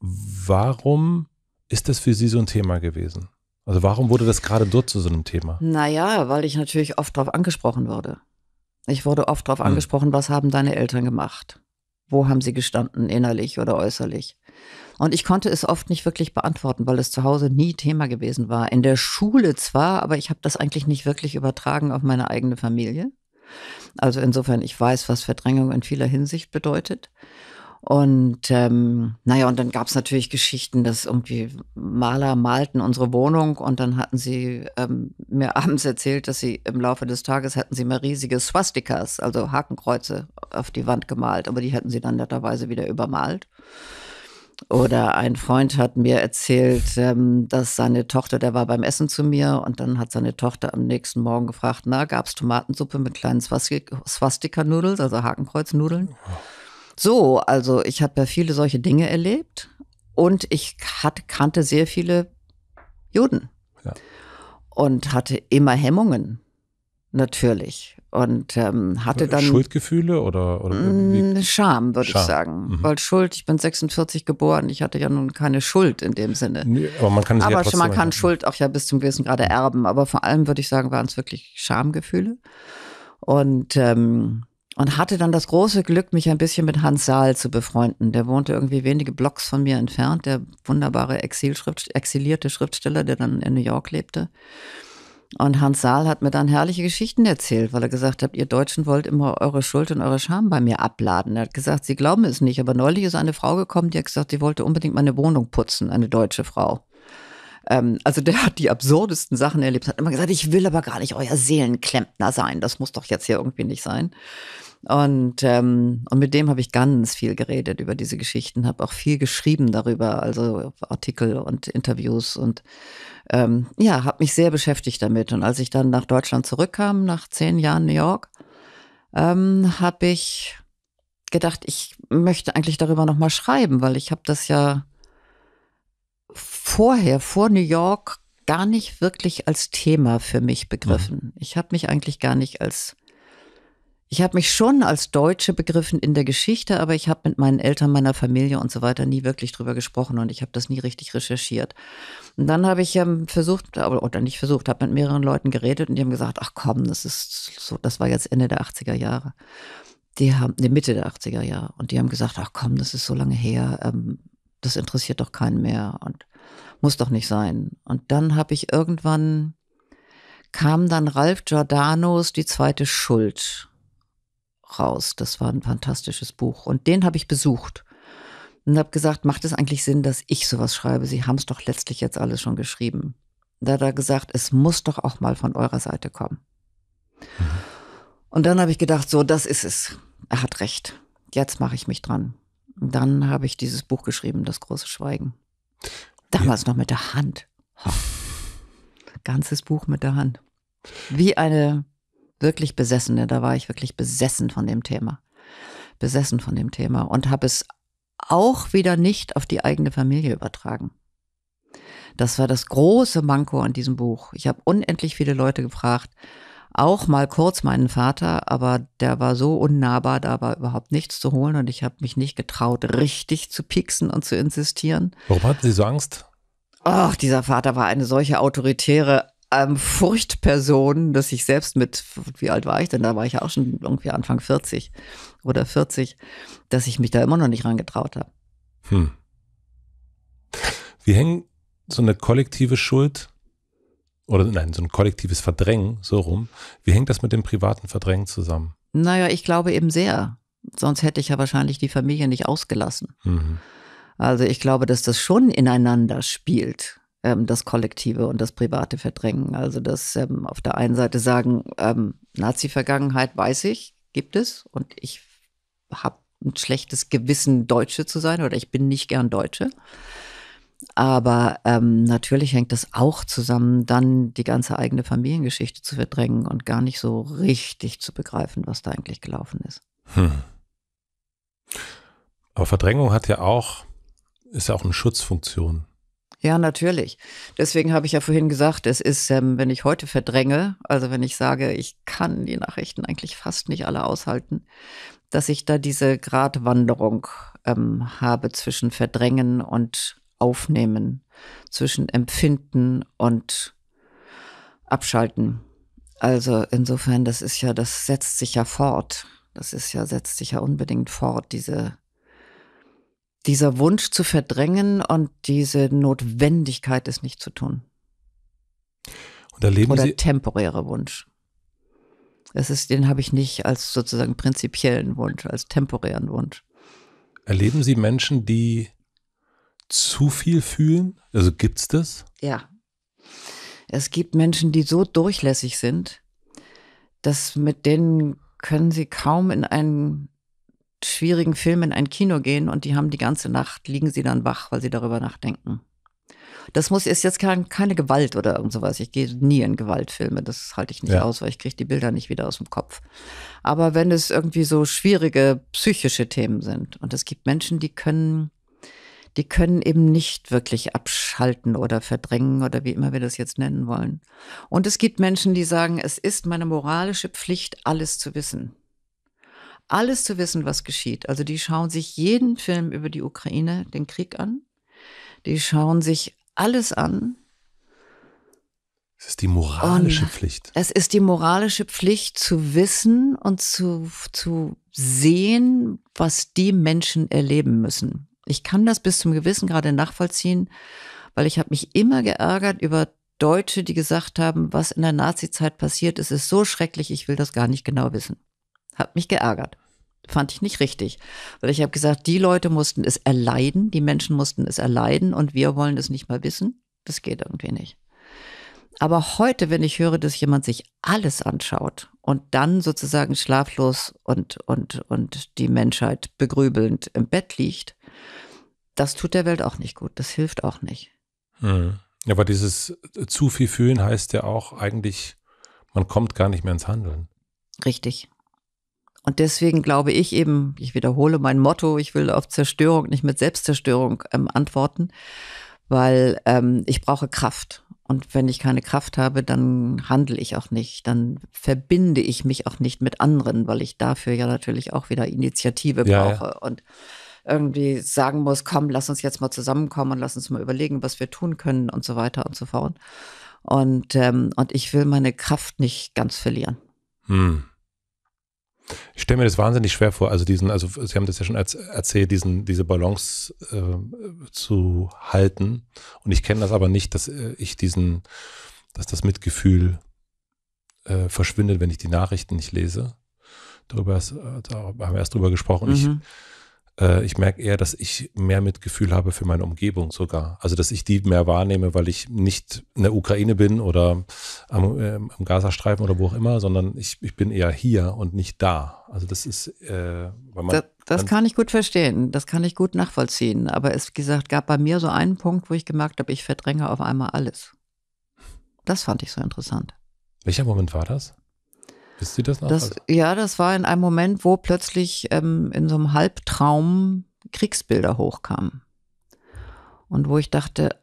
Mhm. Warum ist das für Sie so ein Thema gewesen? Also warum wurde das gerade dort zu so einem Thema? Naja, weil ich natürlich oft darauf angesprochen wurde. Ich wurde oft darauf mhm. angesprochen, was haben deine Eltern gemacht? Wo haben sie gestanden, innerlich oder äußerlich? Und ich konnte es oft nicht wirklich beantworten, weil es zu Hause nie Thema gewesen war. In der Schule zwar, aber ich habe das eigentlich nicht wirklich übertragen auf meine eigene Familie. Also insofern, ich weiß, was Verdrängung in vieler Hinsicht bedeutet. Und ähm, naja, und dann gab es natürlich Geschichten, dass irgendwie Maler malten unsere Wohnung und dann hatten sie ähm, mir <laughs> abends erzählt, dass sie im Laufe des Tages hätten sie mal riesige Swastikas, also Hakenkreuze, auf die Wand gemalt, aber die hätten sie dann netterweise wieder übermalt. Oder ein Freund hat mir erzählt, ähm, dass seine Tochter, der war beim Essen zu mir und dann hat seine Tochter am nächsten Morgen gefragt, na, gab es Tomatensuppe mit kleinen swastika nudeln also Hakenkreuznudeln? So, also ich habe ja viele solche Dinge erlebt und ich hat, kannte sehr viele Juden ja. und hatte immer Hemmungen, natürlich und ähm, hatte dann. Schuldgefühle oder? oder mm, Scham, würde ich sagen. Mhm. Weil Schuld, ich bin 46 geboren, ich hatte ja nun keine Schuld in dem Sinne. Nee, aber man kann, aber ja man kann Schuld auch ja bis zum gewissen Grade erben. Aber vor allem würde ich sagen, waren es wirklich Schamgefühle. Und, ähm, und hatte dann das große Glück, mich ein bisschen mit Hans Saal zu befreunden. Der wohnte irgendwie wenige Blocks von mir entfernt, der wunderbare Exilschrift, exilierte Schriftsteller, der dann in New York lebte. Und Hans Saal hat mir dann herrliche Geschichten erzählt, weil er gesagt hat, ihr Deutschen wollt immer eure Schuld und eure Scham bei mir abladen. Er hat gesagt, sie glauben es nicht, aber neulich ist eine Frau gekommen, die hat gesagt, sie wollte unbedingt meine Wohnung putzen, eine deutsche Frau. Ähm, also der hat die absurdesten Sachen erlebt, hat immer gesagt, ich will aber gar nicht euer Seelenklempner sein, das muss doch jetzt hier irgendwie nicht sein. Und, ähm, und mit dem habe ich ganz viel geredet über diese Geschichten, habe auch viel geschrieben darüber, also Artikel und Interviews und ähm, ja, habe mich sehr beschäftigt damit. Und als ich dann nach Deutschland zurückkam, nach zehn Jahren New York, ähm, habe ich gedacht, ich möchte eigentlich darüber nochmal schreiben, weil ich habe das ja vorher, vor New York, gar nicht wirklich als Thema für mich mhm. begriffen. Ich habe mich eigentlich gar nicht als ich habe mich schon als Deutsche begriffen in der Geschichte, aber ich habe mit meinen Eltern, meiner Familie und so weiter nie wirklich drüber gesprochen und ich habe das nie richtig recherchiert. Und dann habe ich ähm, versucht, oder nicht versucht, habe mit mehreren Leuten geredet und die haben gesagt, ach komm, das ist so, das war jetzt Ende der 80er Jahre. Die haben, ne, Mitte der 80er Jahre. Und die haben gesagt, ach komm, das ist so lange her, ähm, das interessiert doch keinen mehr und muss doch nicht sein. Und dann habe ich irgendwann, kam dann Ralf Giordanos die zweite Schuld raus. Das war ein fantastisches Buch. Und den habe ich besucht und habe gesagt, macht es eigentlich Sinn, dass ich sowas schreibe? Sie haben es doch letztlich jetzt alles schon geschrieben. Da hat er gesagt, es muss doch auch mal von eurer Seite kommen. Und dann habe ich gedacht, so, das ist es. Er hat recht. Jetzt mache ich mich dran. Und dann habe ich dieses Buch geschrieben, Das große Schweigen. Damals ja. noch mit der Hand. Ganzes Buch mit der Hand. Wie eine wirklich Besessene, ne? da war ich wirklich besessen von dem Thema. Besessen von dem Thema und habe es auch wieder nicht auf die eigene Familie übertragen. Das war das große Manko an diesem Buch. Ich habe unendlich viele Leute gefragt, auch mal kurz meinen Vater, aber der war so unnahbar, da war überhaupt nichts zu holen und ich habe mich nicht getraut, richtig zu pieksen und zu insistieren. Warum hatten Sie so Angst? Ach, dieser Vater war eine solche autoritäre ähm, Furchtperson, dass ich selbst mit, wie alt war ich denn? Da war ich ja auch schon irgendwie Anfang 40 oder 40, dass ich mich da immer noch nicht rangetraut habe. Hm. Wie hängen so eine kollektive Schuld oder nein, so ein kollektives Verdrängen so rum. Wie hängt das mit dem privaten Verdrängen zusammen? Naja, ich glaube eben sehr. Sonst hätte ich ja wahrscheinlich die Familie nicht ausgelassen. Mhm. Also ich glaube, dass das schon ineinander spielt ähm, das Kollektive und das Private verdrängen. Also das ähm, auf der einen Seite sagen, ähm, Nazi-Vergangenheit weiß ich, gibt es und ich habe ein schlechtes Gewissen, Deutsche zu sein oder ich bin nicht gern Deutsche. Aber ähm, natürlich hängt das auch zusammen, dann die ganze eigene Familiengeschichte zu verdrängen und gar nicht so richtig zu begreifen, was da eigentlich gelaufen ist. Hm. Aber Verdrängung hat ja auch, ist ja auch eine Schutzfunktion. Ja, natürlich. Deswegen habe ich ja vorhin gesagt, es ist, ähm, wenn ich heute verdränge, also wenn ich sage, ich kann die Nachrichten eigentlich fast nicht alle aushalten, dass ich da diese Gratwanderung ähm, habe zwischen Verdrängen und Aufnehmen, zwischen Empfinden und Abschalten. Also insofern, das ist ja, das setzt sich ja fort. Das ist ja, setzt sich ja unbedingt fort, diese dieser Wunsch zu verdrängen und diese Notwendigkeit, es nicht zu tun. Und erleben Oder Sie temporärer Wunsch. Das ist, den habe ich nicht als sozusagen prinzipiellen Wunsch, als temporären Wunsch. Erleben Sie Menschen, die zu viel fühlen? Also gibt's das? Ja. Es gibt Menschen, die so durchlässig sind, dass mit denen können sie kaum in einen schwierigen Film in ein Kino gehen und die haben die ganze Nacht, liegen sie dann wach, weil sie darüber nachdenken. Das muss, ist jetzt kein, keine Gewalt oder irgend sowas. Ich gehe nie in Gewaltfilme, das halte ich nicht ja. aus, weil ich kriege die Bilder nicht wieder aus dem Kopf. Aber wenn es irgendwie so schwierige psychische Themen sind und es gibt Menschen, die können, die können eben nicht wirklich abschalten oder verdrängen oder wie immer wir das jetzt nennen wollen. Und es gibt Menschen, die sagen, es ist meine moralische Pflicht, alles zu wissen alles zu wissen, was geschieht. Also die schauen sich jeden Film über die Ukraine, den Krieg an. Die schauen sich alles an. Es ist die moralische und Pflicht. Es ist die moralische Pflicht zu wissen und zu, zu sehen, was die Menschen erleben müssen. Ich kann das bis zum gewissen gerade nachvollziehen, weil ich habe mich immer geärgert über Deutsche, die gesagt haben, was in der Nazizeit passiert ist, ist so schrecklich, ich will das gar nicht genau wissen. Hat mich geärgert. Fand ich nicht richtig. Weil ich habe gesagt, die Leute mussten es erleiden, die Menschen mussten es erleiden und wir wollen es nicht mal wissen. Das geht irgendwie nicht. Aber heute, wenn ich höre, dass jemand sich alles anschaut und dann sozusagen schlaflos und, und, und die Menschheit begrübelnd im Bett liegt, das tut der Welt auch nicht gut. Das hilft auch nicht. Hm. Aber dieses zu viel fühlen heißt ja auch eigentlich, man kommt gar nicht mehr ins Handeln. Richtig. Und deswegen glaube ich eben, ich wiederhole mein Motto, ich will auf Zerstörung nicht mit Selbstzerstörung ähm, antworten, weil ähm, ich brauche Kraft. Und wenn ich keine Kraft habe, dann handle ich auch nicht, dann verbinde ich mich auch nicht mit anderen, weil ich dafür ja natürlich auch wieder Initiative ja, brauche ja. und irgendwie sagen muss, komm, lass uns jetzt mal zusammenkommen und lass uns mal überlegen, was wir tun können und so weiter und so fort. Und, ähm, und ich will meine Kraft nicht ganz verlieren. Hm. Ich stelle mir das wahnsinnig schwer vor, also diesen, also Sie haben das ja schon erzählt, diesen, diese Balance äh, zu halten. Und ich kenne das aber nicht, dass äh, ich diesen, dass das Mitgefühl äh, verschwindet, wenn ich die Nachrichten nicht lese. Darüber ist, äh, da haben wir erst drüber gesprochen. Mhm. Ich, äh, ich merke eher, dass ich mehr Mitgefühl habe für meine Umgebung sogar. Also, dass ich die mehr wahrnehme, weil ich nicht in der Ukraine bin oder am, äh, am Gazastreifen oder wo auch immer, sondern ich, ich bin eher hier und nicht da. Also, das ist, äh, weil man. Das, das kann ich gut verstehen, das kann ich gut nachvollziehen. Aber es gesagt, gab bei mir so einen Punkt, wo ich gemerkt habe, ich verdränge auf einmal alles. Das fand ich so interessant. Welcher Moment war das? Ist dir das noch? Das, ja, das war in einem Moment, wo plötzlich ähm, in so einem Halbtraum Kriegsbilder hochkamen. Und wo ich dachte,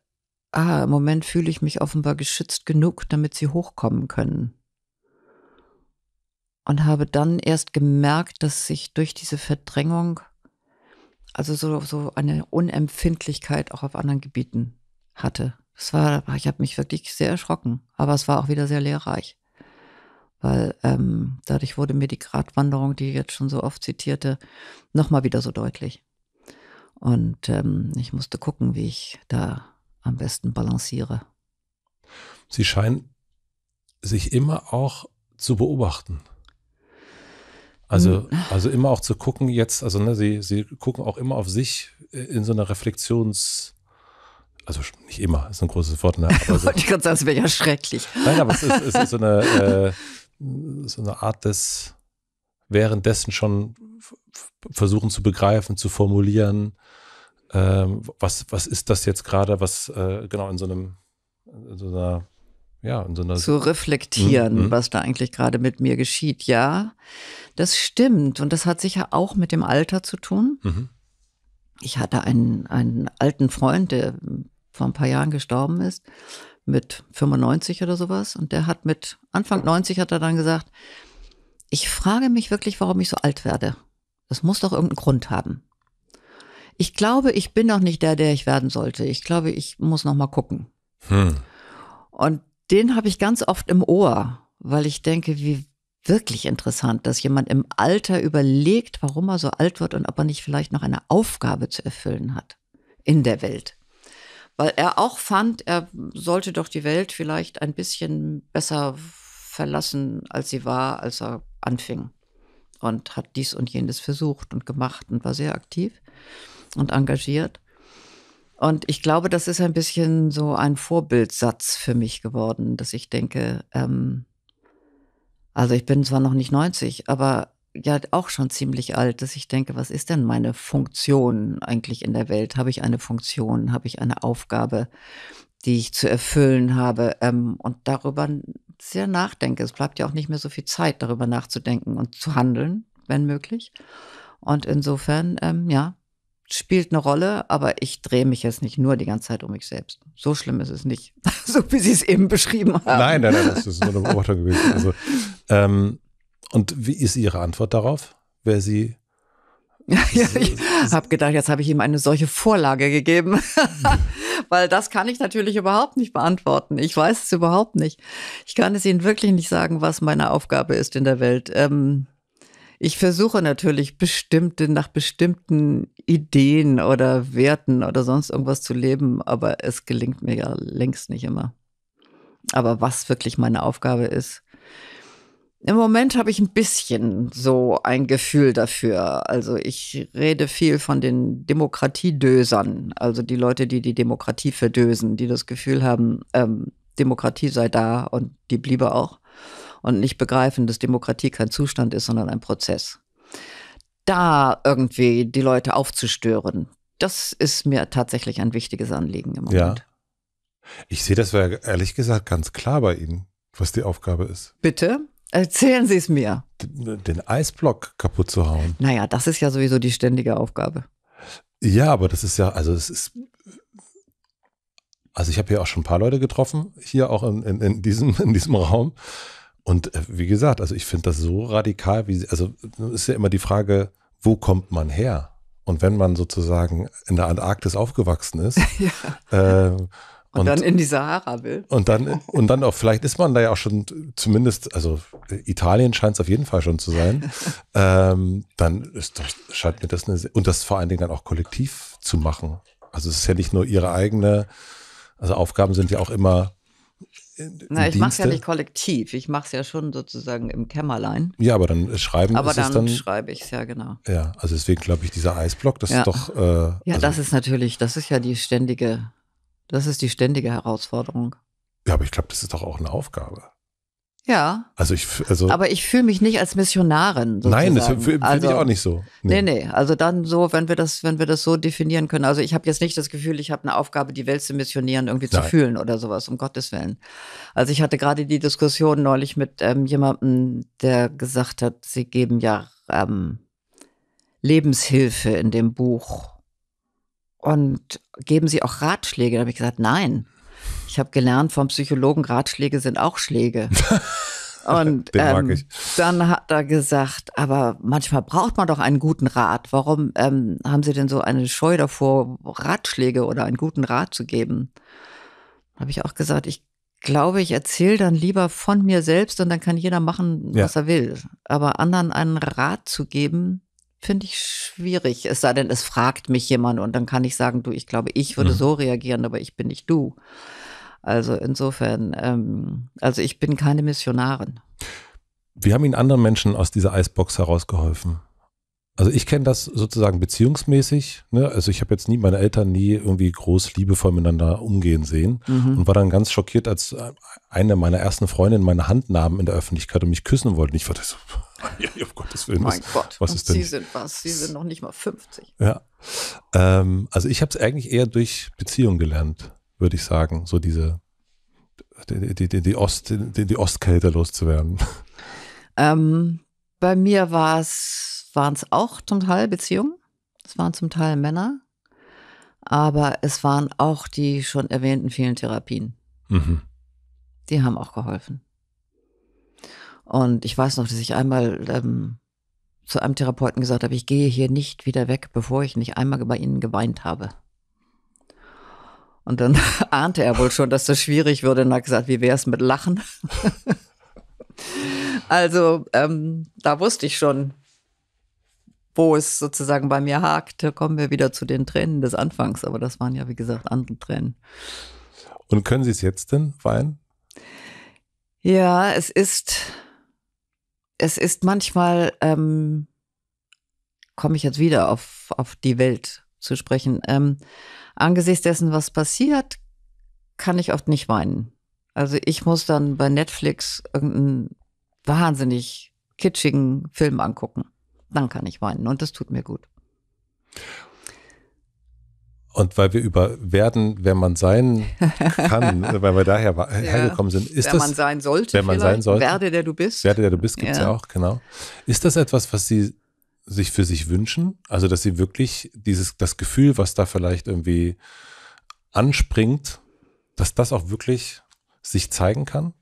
ah, im Moment fühle ich mich offenbar geschützt genug, damit sie hochkommen können. Und habe dann erst gemerkt, dass ich durch diese Verdrängung, also so, so eine Unempfindlichkeit auch auf anderen Gebieten hatte. Es war, ich habe mich wirklich sehr erschrocken, aber es war auch wieder sehr lehrreich weil ähm, dadurch wurde mir die Gratwanderung, die ich jetzt schon so oft zitierte, nochmal wieder so deutlich. Und ähm, ich musste gucken, wie ich da am besten balanciere. Sie scheinen sich immer auch zu beobachten. Also, hm. also immer auch zu gucken jetzt, also ne, sie, sie gucken auch immer auf sich äh, in so einer Reflexions- also nicht immer, ist ein großes Wort. Ne? Aber <laughs> so, Wollte gerade sagen, es wäre ja schrecklich. Nein, aber es ist, es ist so eine, <laughs> äh, so eine Art des währenddessen schon versuchen zu begreifen, zu formulieren, ähm, was, was ist das jetzt gerade, was äh, genau in so einem, in so einer, ja, in so einer. Zu reflektieren, mm -hmm. was da eigentlich gerade mit mir geschieht. Ja, das stimmt. Und das hat sicher auch mit dem Alter zu tun. Mm Ich hatte einen, einen alten Freund, der vor ein paar Jahren gestorben ist mit 95 oder sowas. Und der hat mit Anfang 90 hat er dann gesagt, ich frage mich wirklich, warum ich so alt werde. Das muss doch irgendeinen Grund haben. Ich glaube, ich bin noch nicht der, der ich werden sollte. Ich glaube, ich muss noch mal gucken. Hm. Und den habe ich ganz oft im Ohr, weil ich denke, wie wirklich interessant, dass jemand im Alter überlegt, warum er so alt wird und ob er nicht vielleicht noch eine Aufgabe zu erfüllen hat in der Welt weil er auch fand, er sollte doch die Welt vielleicht ein bisschen besser verlassen, als sie war, als er anfing. Und hat dies und jenes versucht und gemacht und war sehr aktiv und engagiert. Und ich glaube, das ist ein bisschen so ein Vorbildsatz für mich geworden, dass ich denke, ähm, also ich bin zwar noch nicht 90, aber ja auch schon ziemlich alt, dass ich denke, was ist denn meine Funktion eigentlich in der Welt? Habe ich eine Funktion? Habe ich eine Aufgabe, die ich zu erfüllen habe? Ähm, und darüber sehr nachdenke. Es bleibt ja auch nicht mehr so viel Zeit, darüber nachzudenken und zu handeln, wenn möglich. Und insofern, ähm, ja, spielt eine Rolle, aber ich drehe mich jetzt nicht nur die ganze Zeit um mich selbst. So schlimm ist es nicht, <laughs> so wie Sie es eben beschrieben haben. Nein, nein, nein, das ist nur eine Beobachtung gewesen. Also, ähm, und wie ist Ihre Antwort darauf? Wer Sie <laughs> ja, also, ich habe gedacht, jetzt habe ich ihm eine solche Vorlage gegeben, <laughs> <laughs> weil das kann ich natürlich überhaupt nicht beantworten. Ich weiß es überhaupt nicht. Ich kann es Ihnen wirklich nicht sagen, was meine Aufgabe ist in der Welt. Ähm, ich versuche natürlich bestimmte nach bestimmten Ideen oder Werten oder sonst irgendwas zu leben, aber es gelingt mir ja längst nicht immer. Aber was wirklich meine Aufgabe ist, im Moment habe ich ein bisschen so ein Gefühl dafür. Also ich rede viel von den Demokratiedösern, also die Leute, die die Demokratie verdösen, die das Gefühl haben, ähm, Demokratie sei da und die bliebe auch und nicht begreifen, dass Demokratie kein Zustand ist, sondern ein Prozess. Da irgendwie die Leute aufzustören, das ist mir tatsächlich ein wichtiges Anliegen im Moment. Ja. Ich sehe das ehrlich gesagt ganz klar bei Ihnen, was die Aufgabe ist. Bitte? Erzählen Sie es mir. Den, Eisblock kaputt zu hauen. Naja, das ist ja sowieso die ständige Aufgabe. Ja, aber das ist ja, also es ist. Also ich habe hier auch schon ein paar Leute getroffen, hier auch in, in, in diesem, in diesem Raum. Und äh, wie gesagt, also ich finde das so radikal, wie, also ist ja immer die Frage, wo kommt man her? Und wenn man sozusagen in der Antarktis aufgewachsen ist, <laughs> ja. äh, und, und, dann in die Sahara will. Und dann, und dann auch, vielleicht ist man da ja auch schon zumindest, also Italien scheint es auf jeden Fall schon zu sein. <laughs> ähm, dann ist, scheint mir das eine, und das vor allen Dingen dann auch kollektiv zu machen. Also es ist ja nicht nur ihre eigene, also Aufgaben sind ja auch immer. Na, ich mache es ja nicht kollektiv, ich mache es ja schon sozusagen im Kämmerlein. Ja, aber dann schreiben aber dann, dann schreibe ich es ja genau. Ja, also deswegen glaube ich dieser Eisblock, das ja. ist doch. Äh, ja, also, das ist natürlich, das ist ja die ständige das ist die ständige Herausforderung. Ja, aber ich glaube, das ist doch auch eine Aufgabe. Ja. Also ich, also aber ich fühle mich nicht als Missionarin. Sozusagen. Nein, das finde also, ich auch nicht so. Nee. nee, nee. Also dann so, wenn wir das, wenn wir das so definieren können. Also ich habe jetzt nicht das Gefühl, ich habe eine Aufgabe, die Welt zu missionieren, irgendwie Nein. zu fühlen oder sowas, um Gottes Willen. Also ich hatte gerade die Diskussion neulich mit ähm, jemandem, der gesagt hat, sie geben ja ähm, Lebenshilfe in dem Buch. Und geben Sie auch Ratschläge? Da habe ich gesagt, nein. Ich habe gelernt vom Psychologen, Ratschläge sind auch Schläge. <laughs> Und ähm, dann hat er gesagt, aber manchmal braucht man doch einen guten Rat. Warum ähm, haben Sie denn so eine Scheu davor, Ratschläge oder einen guten Rat zu geben? Habe ich auch gesagt, ich glaube, ich erzähle dann lieber von mir selbst und dann kann jeder machen, ja. was er will. Aber anderen einen Rat zu geben, Finde ich schwierig. Es sei denn, es fragt mich jemand und dann kann ich sagen, du, ich glaube, ich würde mhm. so reagieren, aber ich bin nicht du. Also insofern, ähm, also ich bin keine Missionarin. Wie haben Ihnen anderen Menschen aus dieser Eisbox herausgeholfen? Also ich kenne das sozusagen beziehungsmäßig. Ne? Also ich habe jetzt nie meine Eltern nie irgendwie groß liebevoll miteinander umgehen sehen mhm. und war dann ganz schockiert, als äh, eine meiner ersten Freundinnen meine Hand nahm in der Öffentlichkeit und mich küssen wollte. Und ich war so, <laughs> Ja, auf Gottes Willen. Mein was, Gott, was ist denn? Sie sind was, Sie sind noch nicht mal 50. Ja. Ähm, also ich habe es eigentlich eher durch Beziehung gelernt, würde ich sagen. So diese, die, die, die, die Ost, die, die Ostkälte loszuwerden. Ähm, bei mir waren es auch zum Teil Beziehungen. Es waren zum Teil Männer. Aber es waren auch die schon erwähnten vielen Therapien. Mhm. Die haben auch geholfen. Und ich weiß noch, dass ich einmal ähm, zu einem Therapeuten gesagt habe, ich gehe hier nicht wieder weg, bevor ich nicht einmal bei Ihnen geweint habe. Und dann <laughs> ahnte er wohl schon, dass das schwierig würde und hat gesagt, wie wäre es mit Lachen? <laughs> also ähm, da wusste ich schon, wo es sozusagen bei mir hakte, kommen wir wieder zu den Tränen des Anfangs. Aber das waren ja, wie gesagt, andere Tränen. Und können Sie es jetzt denn weinen? Ja, es ist es ist manchmal, ähm, komme ich jetzt wieder auf, auf die Welt zu sprechen, ähm, angesichts dessen, was passiert, kann ich oft nicht weinen. Also ich muss dann bei Netflix irgendeinen wahnsinnig kitschigen Film angucken. Dann kann ich weinen und das tut mir gut. Und weil wir über werden, wer man sein kann, <laughs> weil wir daher ja, hergekommen sind, ist wer das. Wer man sein sollte, wer man sein sollte. Werde, der du bist. Werde, der du bist, gibt es ja. ja auch, genau. Ist das etwas, was Sie sich für sich wünschen? Also, dass Sie wirklich dieses, das Gefühl, was da vielleicht irgendwie anspringt, dass das auch wirklich sich zeigen kann?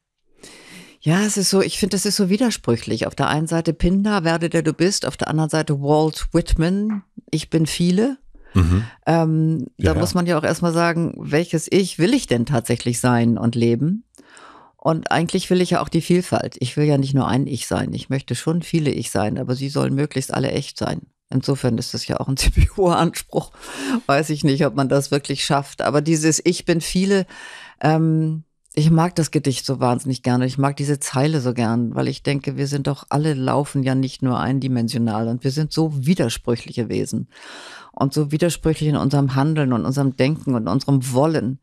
Ja, es ist so, ich finde, das ist so widersprüchlich. Auf der einen Seite Pinder, werde der du bist, auf der anderen Seite Walt Whitman, ich bin viele. Mhm. Ähm, ja. Da muss man ja auch erstmal sagen, welches Ich will ich denn tatsächlich sein und leben? Und eigentlich will ich ja auch die Vielfalt. Ich will ja nicht nur ein Ich sein. Ich möchte schon viele Ich sein, aber sie sollen möglichst alle echt sein. Insofern ist das ja auch ein ziemlich <laughs> hoher Anspruch. Weiß ich nicht, ob man das wirklich schafft. Aber dieses Ich bin viele, ähm, ich mag das Gedicht so wahnsinnig gerne. Ich mag diese Zeile so gern, weil ich denke, wir sind doch alle laufen ja nicht nur eindimensional und wir sind so widersprüchliche Wesen und so widersprüchlich in unserem Handeln und unserem Denken und unserem Wollen.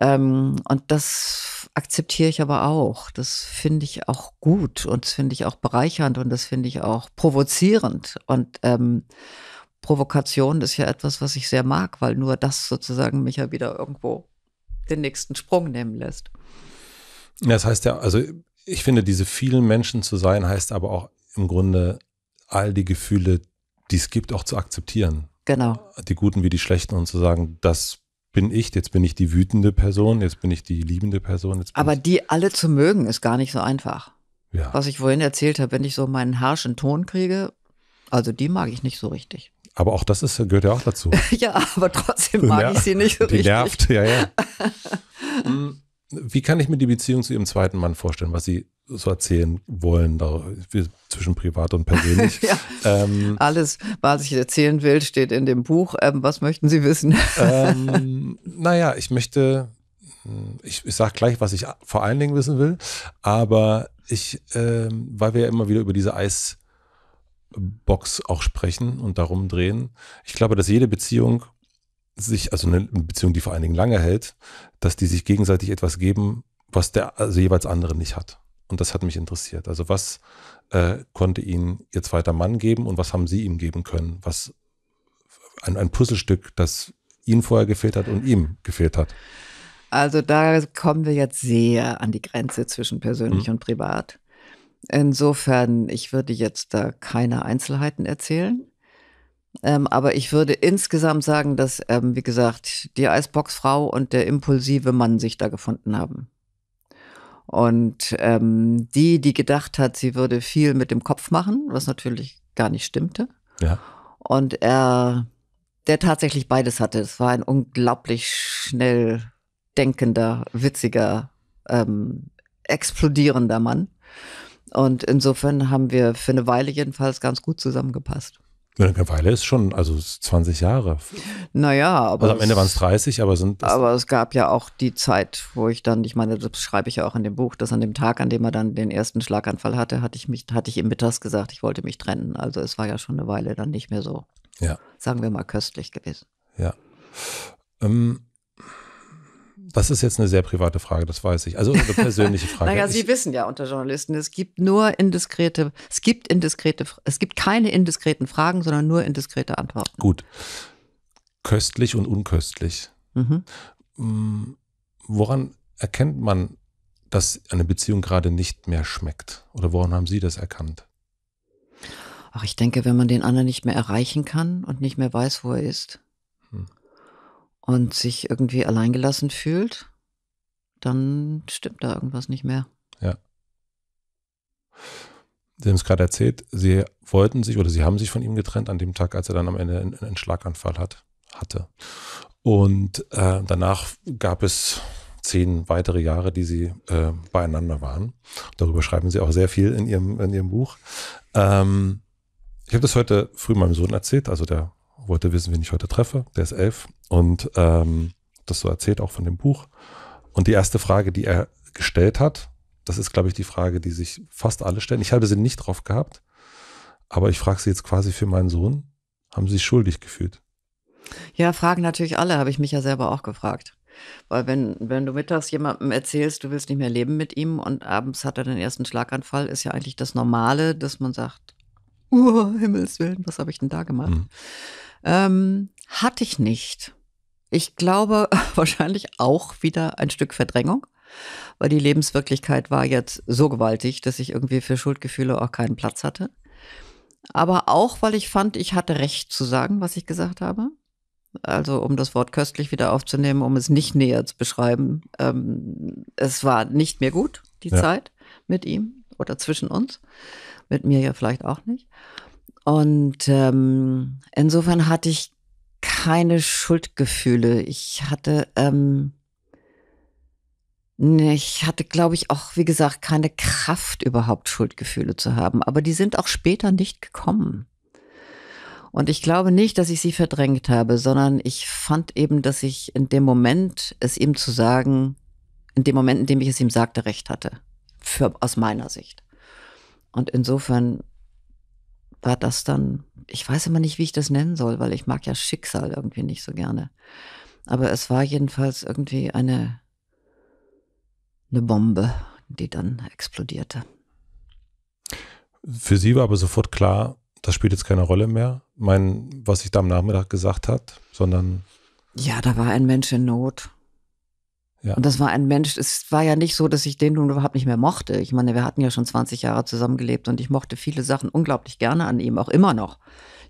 Ähm, und das akzeptiere ich aber auch. Das finde ich auch gut und das finde ich auch bereichernd und das finde ich auch provozierend. Und ähm, Provokation ist ja etwas, was ich sehr mag, weil nur das sozusagen mich ja wieder irgendwo den nächsten Sprung nehmen lässt. das heißt ja, also ich finde, diese vielen Menschen zu sein, heißt aber auch im Grunde all die Gefühle, die es gibt, auch zu akzeptieren. Genau. Die guten wie die schlechten und zu sagen, das bin ich, jetzt bin ich die wütende Person, jetzt bin ich die liebende Person. Aber die alle zu mögen, ist gar nicht so einfach. Ja. Was ich vorhin erzählt habe, wenn ich so meinen harschen Ton kriege, also die mag ich nicht so richtig. Aber auch das ist, gehört ja auch dazu. <laughs> ja, aber trotzdem mag ja, ich sie nicht wirklich. die Nervt, ja, ja. <laughs> Hm, wie kann ich mir die Beziehung zu Ihrem zweiten Mann vorstellen, was Sie so erzählen wollen, da, zwischen privat und persönlich? <laughs> ja. ähm, Alles, was ich erzählen will, steht in dem Buch. Ähm, was möchten Sie wissen? ähm, naja, ich möchte, hm, ich, ich sage gleich, was ich vor allen Dingen wissen will, aber ich, ähm, weil wir ja immer wieder über diese Eis- Box auch sprechen und darum drehen. Ich glaube, dass jede Beziehung sich, also eine Beziehung, die vor allen Dingen lange hält, dass die sich gegenseitig etwas geben, was der also jeweils andere nicht hat. Und das hat mich interessiert. Also was äh, konnte ihnen ihr zweiter Mann geben und was haben sie ihm geben können? Was ein, ein Puzzlestück, das ihnen vorher gefehlt hat und ihm gefehlt hat. Also da kommen wir jetzt sehr an die Grenze zwischen persönlich hm. und privat. Insofern, ich würde jetzt da keine Einzelheiten erzählen. Ähm, aber ich würde insgesamt sagen, dass, ähm, wie gesagt, die Eisboxfrau und der impulsive Mann sich da gefunden haben. Und ähm, die, die gedacht hat, sie würde viel mit dem Kopf machen, was natürlich gar nicht stimmte. Ja. Und er, der tatsächlich beides hatte. Es war ein unglaublich schnell denkender, witziger, ähm, explodierender Mann. Und insofern haben wir für eine Weile jedenfalls ganz gut zusammengepasst. Eine Weile ist schon, also 20 Jahre. Naja, aber. Also am Ende waren es 30, aber sind. Aber es gab ja auch die Zeit, wo ich dann, ich meine, das schreibe ich ja auch in dem Buch, dass an dem Tag, an dem er dann den ersten Schlaganfall hatte, hatte ich mich, hatte ich ihm mittags gesagt, ich wollte mich trennen. Also es war ja schon eine Weile dann nicht mehr so, ja. sagen wir mal, köstlich gewesen. Ja. Ähm, das ist jetzt eine sehr private Frage, das weiß ich. Also eine persönliche <laughs> Frage. naja, Sie ich, wissen ja unter Journalisten, es gibt nur indiskrete, es gibt indiskrete, es gibt keine indiskreten Fragen, sondern nur indiskrete Antworten. Gut. Köstlich und unköstlich. Mhm. Mm, woran erkennt man, dass eine Beziehung gerade nicht mehr schmeckt? Oder woran haben Sie das erkannt? Ach, ich denke, wenn man den anderen nicht mehr erreichen kann und nicht mehr weiß, wo er ist und sich irgendwie alleingelassen fühlt, dann stimmt da irgendwas nicht mehr. Ja. Sie haben es gerade erzählt, Sie wollten sich oder Sie haben sich von ihm getrennt an dem Tag, als er dann am Ende einen, einen Schlaganfall hat, hatte. Und äh, danach gab es zehn weitere Jahre, die Sie äh, beieinander waren. Darüber schreiben Sie auch sehr viel in Ihrem, in Ihrem Buch. Ähm, ich habe das heute früh meinem Sohn erzählt, also der wollte wissen, wen ich heute treffe. Der ist elf und ähm, das so erzählt auch von dem Buch. Und die erste Frage, die er gestellt hat, das ist, glaube ich, die Frage, die sich fast alle stellen. Ich habe sie nicht drauf gehabt, aber ich frage sie jetzt quasi für meinen Sohn. Haben Sie sich schuldig gefühlt? Ja, fragen natürlich alle, habe ich mich ja selber auch gefragt. Weil wenn, wenn du mittags jemandem erzählst, du willst nicht mehr leben mit ihm und abends hat er den ersten Schlaganfall, ist ja eigentlich das Normale, dass man sagt, oh, Himmels Willen, was habe ich denn da gemacht? Mhm. Ähm, hatte ich nicht. Ich glaube <laughs> wahrscheinlich auch wieder ein Stück Verdrängung, weil die Lebenswirklichkeit war jetzt so gewaltig, dass ich irgendwie für Schuldgefühle auch keinen Platz hatte. Aber auch, weil ich fand, ich hatte recht zu sagen, was ich gesagt habe. Also um das Wort köstlich wieder aufzunehmen, um es nicht näher zu beschreiben. Ähm, es war nicht mehr gut, die ja. Zeit mit ihm oder zwischen uns. Mit mir ja vielleicht auch nicht. Und ähm, insofern hatte ich keine Schuldgefühle. Ich hatte, ähm, ich hatte, glaube ich, auch, wie gesagt, keine Kraft, überhaupt Schuldgefühle zu haben. Aber die sind auch später nicht gekommen. Und ich glaube nicht, dass ich sie verdrängt habe, sondern ich fand eben, dass ich in dem Moment es ihm zu sagen, in dem Moment, in dem ich es ihm sagte, recht hatte. Für, aus meiner Sicht. Und insofern war das dann, ich weiß immer nicht, wie ich das nennen soll, weil ich mag ja Schicksal irgendwie nicht so gerne. Aber es war jedenfalls irgendwie eine, eine Bombe, die dann explodierte. Für sie war aber sofort klar, das spielt jetzt keine Rolle mehr, mein, was sich da am Nachmittag gesagt hat, sondern. Ja, da war ein Mensch in Not ja. Und das war ein Mensch, es war ja nicht so, dass ich den nun überhaupt nicht mehr mochte. Ich meine, wir hatten ja schon 20 Jahre zusammengelebt und ich mochte viele Sachen unglaublich gerne an ihm, auch immer noch.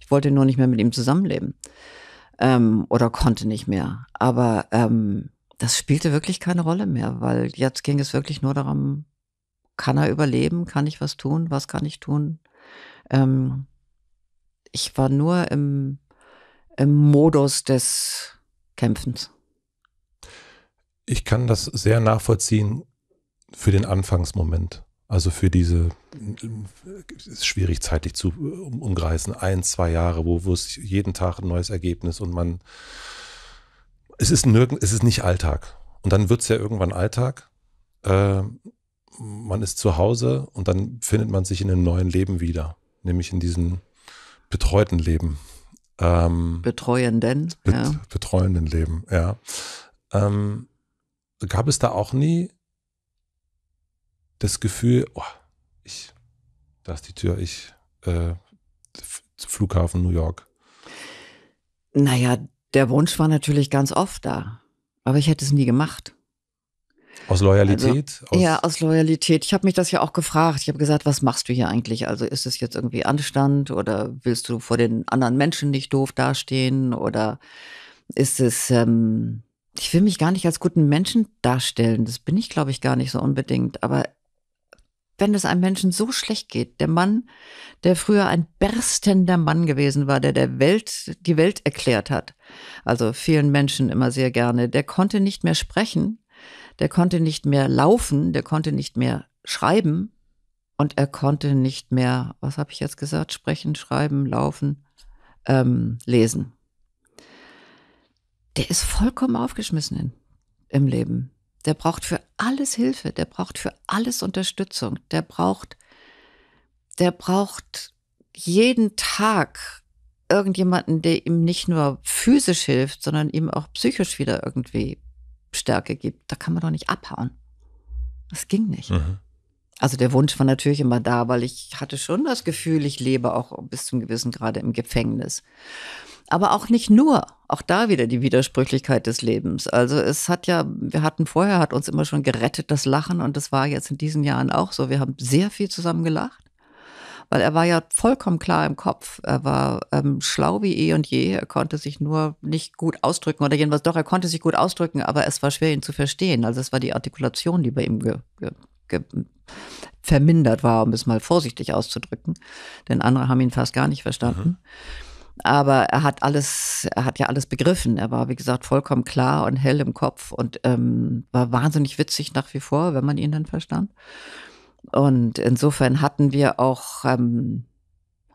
Ich wollte nur nicht mehr mit ihm zusammenleben. Ähm, oder konnte nicht mehr. Aber ähm, das spielte wirklich keine Rolle mehr, weil jetzt ging es wirklich nur darum, kann er überleben, kann ich was tun, was kann ich tun. Ähm, ich war nur im, im Modus des Kämpfens ich kann das sehr nachvollziehen für den Anfangsmoment. Also für diese, ist schwierig zeitlich zu um, umreißen, ein, zwei Jahre, wo, wo es jeden Tag ein neues Ergebnis und man, es ist nirgend, es ist nicht Alltag. Und dann wird es ja irgendwann Alltag. Äh, man ist zu Hause und dann findet man sich in einem neuen Leben wieder, nämlich in diesem betreuten Leben. Ähm, betreuenden, bet ja. Betreuenden Leben, ja. Ähm, gab es da auch nie das Gefühl, oh, ich, da ist die Tür, ich, äh, Flughafen New York? Naja, der Wunsch war natürlich ganz oft da, aber ich hätte es nie gemacht. Aus Loyalität? Also, aus ja, aus Loyalität. Ich habe mich das ja auch gefragt. Ich habe gesagt, was machst du hier eigentlich? Also ist es jetzt irgendwie Anstand oder willst du vor den anderen Menschen nicht doof dastehen oder ist es ähm, ich will mich gar nicht als guten Menschen darstellen. Das bin ich, glaube ich, gar nicht so unbedingt. Aber wenn es einem Menschen so schlecht geht, der Mann, der früher ein berstender Mann gewesen war, der der Welt, die Welt erklärt hat, also vielen Menschen immer sehr gerne, der konnte nicht mehr sprechen, der konnte nicht mehr laufen, der konnte nicht mehr schreiben und er konnte nicht mehr, was habe ich jetzt gesagt, sprechen, schreiben, laufen, ähm, lesen der ist vollkommen aufgeschmissen in, im Leben. Der braucht für alles Hilfe, der braucht für alles Unterstützung, der braucht, der braucht jeden Tag irgendjemanden, der ihm nicht nur physisch hilft, sondern ihm auch psychisch wieder irgendwie Stärke gibt. Da kann man doch nicht abhauen. Das ging nicht. Mhm. Also der Wunsch war natürlich immer da, weil ich hatte schon das Gefühl, ich lebe auch bis zum gewissen Grade im Gefängnis. Aber auch nicht nur. Auch da wieder die Widersprüchlichkeit des Lebens. Also es hat ja, wir hatten vorher, hat uns immer schon gerettet das Lachen und das war jetzt in diesen Jahren auch so. Wir haben sehr viel zusammen gelacht weil er war ja vollkommen klar im Kopf. Er war ähm, schlau wie eh und je. Er konnte sich nur nicht gut ausdrücken oder jedenfalls doch, er konnte sich gut ausdrücken, aber es war schwer, ihn zu verstehen. Also es war die Artikulation, die bei ihm ge, ge, ge, vermindert war, um es mal vorsichtig auszudrücken. Denn andere haben ihn fast gar nicht verstanden. Mhm. Aber er hat alles, er hat ja alles begriffen. Er war, wie gesagt, vollkommen klar und hell im Kopf und ähm, war wahnsinnig witzig nach wie vor, wenn man ihn dann verstand. Und insofern hatten wir auch, ähm,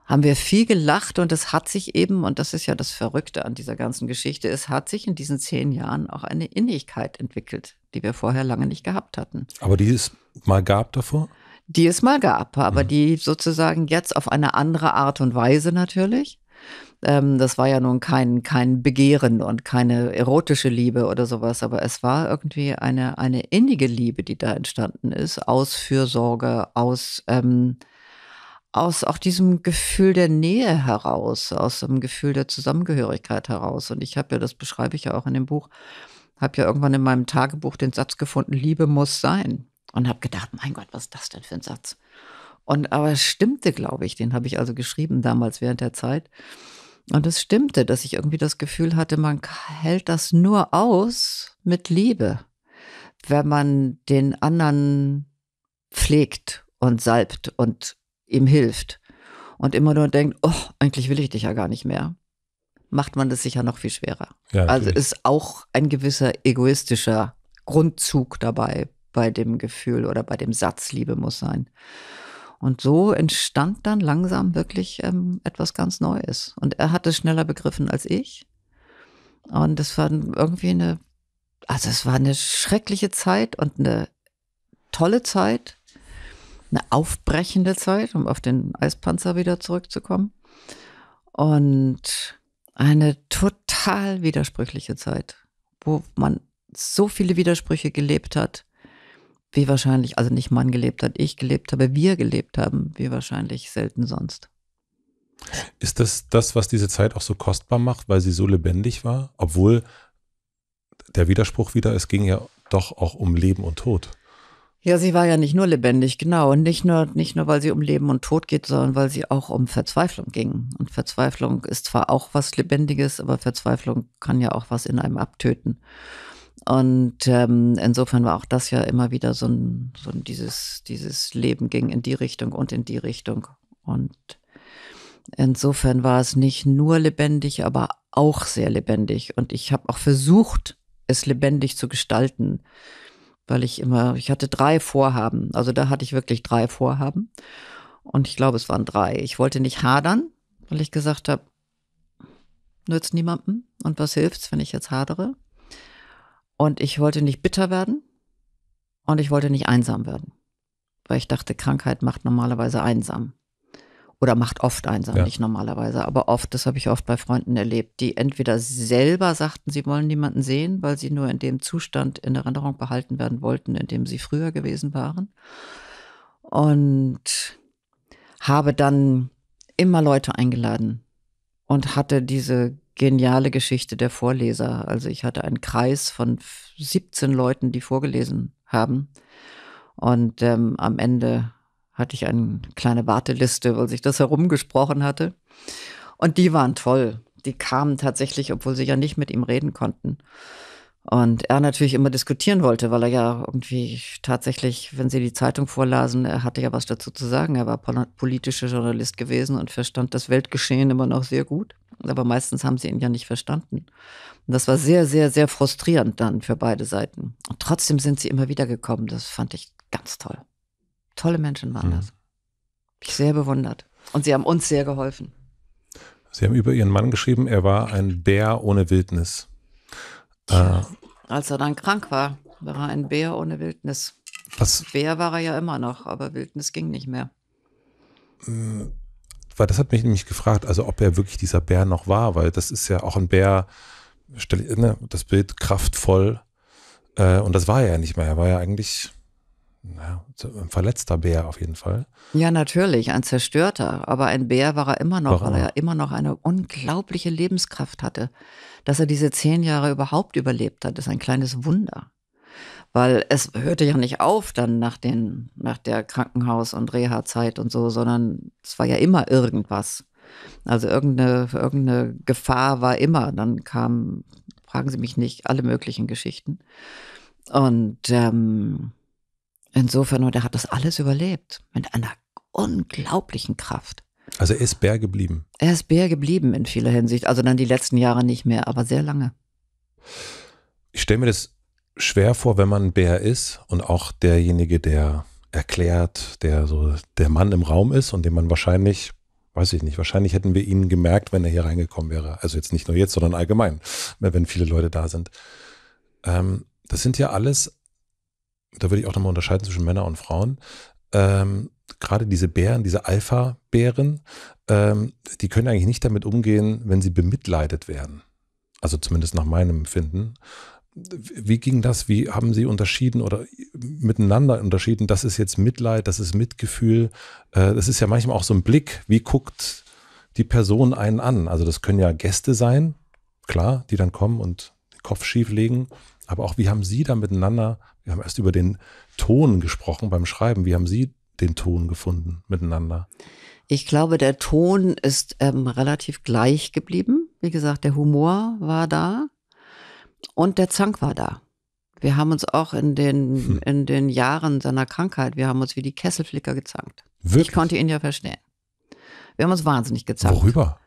haben wir viel gelacht und es hat sich eben, und das ist ja das Verrückte an dieser ganzen Geschichte, es hat sich in diesen zehn Jahren auch eine Innigkeit entwickelt, die wir vorher lange nicht gehabt hatten. Aber die es mal gab davor? Die es mal gab, aber mhm. die sozusagen jetzt auf eine andere Art und Weise natürlich. Ähm, das war ja nun kein, kein Begehren und keine erotische Liebe oder sowas, aber es war irgendwie eine, eine innige Liebe, die da entstanden ist, aus Fürsorge, aus, ähm, aus auch diesem Gefühl der Nähe heraus, aus dem Gefühl der Zusammengehörigkeit heraus. Und ich habe ja, das beschreibe ich ja auch in dem Buch, habe ja irgendwann in meinem Tagebuch den Satz gefunden, Liebe muss sein. Und habe gedacht, mein Gott, was ist das denn für ein Satz? Und aber es stimmte, glaube ich. Den habe ich also geschrieben damals während der Zeit. Und es stimmte, dass ich irgendwie das Gefühl hatte, man hält das nur aus mit Liebe, wenn man den anderen pflegt und salbt und ihm hilft. Und immer nur denkt, oh, eigentlich will ich dich ja gar nicht mehr. Macht man das sicher noch viel schwerer. Ja, also ist auch ein gewisser egoistischer Grundzug dabei bei dem Gefühl oder bei dem Satz, Liebe muss sein. Und so entstand dann langsam wirklich ähm, etwas ganz Neues. Und er hat es schneller begriffen als ich. Und es war irgendwie eine, also es war eine schreckliche Zeit und eine tolle Zeit, eine aufbrechende Zeit, um auf den Eispanzer wieder zurückzukommen. Und eine total widersprüchliche Zeit, wo man so viele Widersprüche gelebt hat wie wahrscheinlich, also nicht Mann gelebt hat, ich gelebt habe, wir gelebt haben, wie wahrscheinlich selten sonst. Ist das das, was diese Zeit auch so kostbar macht, weil sie so lebendig war? Obwohl der Widerspruch wieder, es ging ja doch auch um Leben und Tod. Ja, sie war ja nicht nur lebendig, genau. Und nicht nur, nicht nur, weil sie um Leben und Tod geht, sondern weil sie auch um Verzweiflung ging. Und Verzweiflung ist zwar auch was Lebendiges, aber Verzweiflung kann ja auch was in einem abtöten. Und ähm, insofern war auch das ja immer wieder so ein, so ein dieses, dieses Leben ging in die Richtung und in die Richtung. Und insofern war es nicht nur lebendig, aber auch sehr lebendig. Und ich habe auch versucht, es lebendig zu gestalten, weil ich immer, ich hatte drei Vorhaben. Also da hatte ich wirklich drei Vorhaben. Und ich glaube, es waren drei. Ich wollte nicht hadern, weil ich gesagt habe, nützt niemandem. Und was hilft's, wenn ich jetzt hadere? Und ich wollte nicht bitter werden und ich wollte nicht einsam werden, weil ich dachte, Krankheit macht normalerweise einsam. Oder macht oft einsam, ja. nicht normalerweise, aber oft, das habe ich oft bei Freunden erlebt, die entweder selber sagten, sie wollen niemanden sehen, weil sie nur in dem Zustand in Erinnerung behalten werden wollten, in dem sie früher gewesen waren. Und habe dann immer Leute eingeladen und hatte diese geniale Geschichte der Vorleser. Also ich hatte einen Kreis von 17 Leuten, die vorgelesen haben. Und ähm, am Ende hatte ich eine kleine Warteliste, weil sich das herumgesprochen hatte. Und die waren toll. Die kamen tatsächlich, obwohl sie ja nicht mit ihm reden konnten. Und er natürlich immer diskutieren wollte, weil er ja irgendwie tatsächlich, wenn sie die Zeitung vorlasen, er hatte ja was dazu zu sagen. Er war politischer Journalist gewesen und verstand das Weltgeschehen immer noch sehr gut. Aber meistens haben sie ihn ja nicht verstanden. Und das war sehr, sehr, sehr frustrierend dann für beide Seiten. Und trotzdem sind sie immer wieder gekommen. Das fand ich ganz toll. Tolle Menschen waren mhm. das. Ich sehr bewundert. Und sie haben uns sehr geholfen. Sie haben über Ihren Mann geschrieben, er war ein Bär ohne Wildnis. Äh, Als er dann krank war, war er ein Bär ohne Wildnis. Was? Bär war er ja immer noch, aber Wildnis ging nicht mehr. Mm, weil das hat mich nämlich gefragt, also ob er wirklich dieser Bär noch war, weil das ist ja auch ein Bär, ne, das Bild kraftvoll. Äh, und das war er ja nicht mehr. Er war ja eigentlich na, ein verletzter Bär auf jeden Fall. Ja, natürlich, ein zerstörter. Aber ein Bär war er immer noch, Warum? weil er immer noch eine unglaubliche Lebenskraft hatte. Dass er diese zehn Jahre überhaupt überlebt hat, ist ein kleines Wunder. Weil es hörte ja nicht auf dann nach, den, nach der Krankenhaus- und Reha-Zeit und so, sondern es war ja immer irgendwas. Also irgendeine, irgendeine Gefahr war immer. Dann kamen, fragen Sie mich nicht, alle möglichen Geschichten. Und ähm, insofern, und er hat das alles überlebt mit einer unglaublichen Kraft. Also er ist Bär geblieben. Er ist Bär geblieben in vieler Hinsicht. Also dann die letzten Jahre nicht mehr, aber sehr lange. Ich stelle mir das schwer vor, wenn man Bär ist und auch derjenige, der erklärt, der so der Mann im Raum ist und den man wahrscheinlich, weiß ich nicht, wahrscheinlich hätten wir ihn gemerkt, wenn er hier reingekommen wäre. Also jetzt nicht nur jetzt, sondern allgemein, ne, wenn viele Leute da sind. Ähm, das sind ja alles, da würde ich auch nochmal unterscheiden zwischen Männern und Frauen. Ähm, gerade diese Bären, diese Alpha-Bären, ähm, die können eigentlich nicht damit umgehen, wenn sie bemitleidet werden. Also zumindest nach meinem Empfinden. Wie ging das? Wie haben Sie unterschieden oder miteinander unterschieden? Das ist jetzt Mitleid, das ist Mitgefühl. Äh, das ist ja manchmal auch so ein Blick. Wie guckt die Person einen an? Also das können ja Gäste sein, klar, die dann kommen und den Kopf schief legen. Aber auch wie haben Sie da miteinander, wir haben erst über den Ton gesprochen beim Schreiben, wie haben Sie den Ton gefunden miteinander? Ich glaube, der Ton ist ähm, relativ gleich geblieben. Wie gesagt, der Humor war da und der Zank war da. Wir haben uns auch in den, hm. in den Jahren seiner Krankheit, wir haben uns wie die Kesselflicker gezankt. Wirklich? Ich konnte ihn ja verstehen. Wir haben uns wahnsinnig gezankt. Worüber?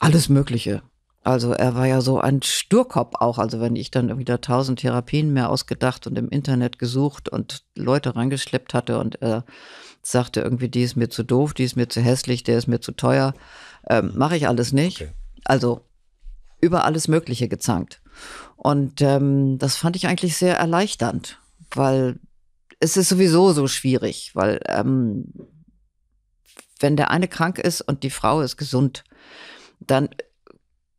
Alles Mögliche. Also er war ja so ein Sturkopf auch. Also wenn ich dann wieder tausend Therapien mehr ausgedacht und im Internet gesucht und Leute reingeschleppt hatte und er sagte irgendwie, die ist mir zu doof, die ist mir zu hässlich, der ist mir zu teuer, ähm, mache ich alles nicht. Okay. Also über alles Mögliche gezankt. Und ähm, das fand ich eigentlich sehr erleichternd, weil es ist sowieso so schwierig, weil ähm, wenn der eine krank ist und die Frau ist gesund, dann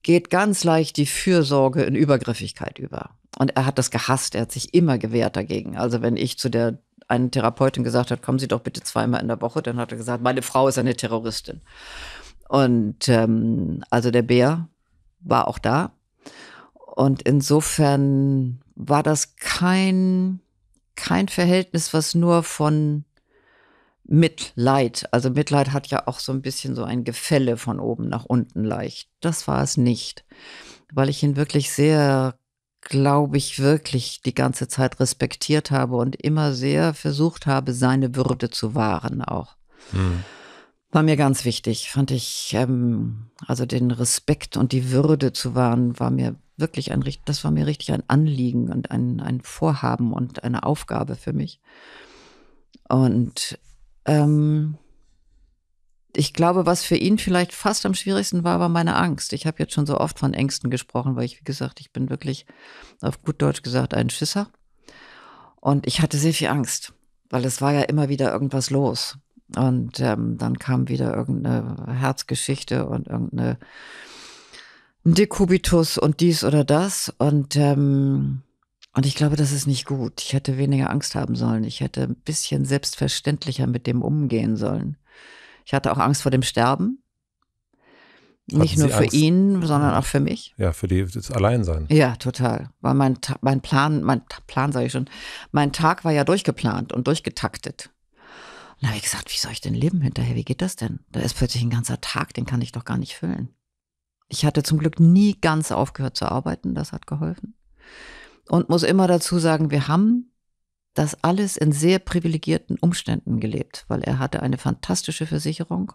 geht ganz leicht die Fürsorge in Übergriffigkeit über. Und er hat das gehasst, er hat sich immer gewehrt dagegen. Also wenn ich zu der einen Therapeutin gesagt habe, kommen Sie doch bitte zweimal in der Woche, dann hat er gesagt, meine Frau ist eine Terroristin. Und ähm, also der Bär war auch da. Und insofern war das kein, kein Verhältnis, was nur von Mitleid. Also Mitleid hat ja auch so ein bisschen so ein Gefälle von oben nach unten leicht. Das war es nicht, weil ich ihn wirklich sehr, glaube ich, wirklich die ganze Zeit respektiert habe und immer sehr versucht habe, seine Würde zu wahren auch. Mhm. War mir ganz wichtig, fand ich, ähm, also den Respekt und die Würde zu wahren, war mir wirklich ein, das war mir richtig ein Anliegen und ein, ein Vorhaben und eine Aufgabe für mich. Und ähm, ich glaube, was für ihn vielleicht fast am schwierigsten war, war meine Angst. Ich habe jetzt schon so oft von Ängsten gesprochen, weil ich, wie gesagt, ich bin wirklich auf gut Deutsch gesagt ein Schisser. Und ich hatte sehr viel Angst, weil es war ja immer wieder irgendwas los. Und ähm, dann kam wieder irgendeine Herzgeschichte und irgendeine Dekubitus und dies oder das. Und ähm, und ich glaube, das ist nicht gut. Ich hätte weniger Angst haben sollen. Ich hätte ein bisschen selbstverständlicher mit dem umgehen sollen. Ich hatte auch Angst vor dem Sterben. Hatten nicht nur Sie für Angst? ihn, sondern auch für mich. Ja, für die, das Alleinsein. Ja, total. Weil mein, mein Plan, mein Plan sage ich schon, mein Tag war ja durchgeplant und durchgetaktet. Und da habe ich gesagt, wie soll ich denn leben hinterher? Wie geht das denn? Da ist plötzlich ein ganzer Tag, den kann ich doch gar nicht füllen. Ich hatte zum Glück nie ganz aufgehört zu arbeiten, das hat geholfen und muss immer dazu sagen, wir haben das alles in sehr privilegierten Umständen gelebt, weil er hatte eine fantastische Versicherung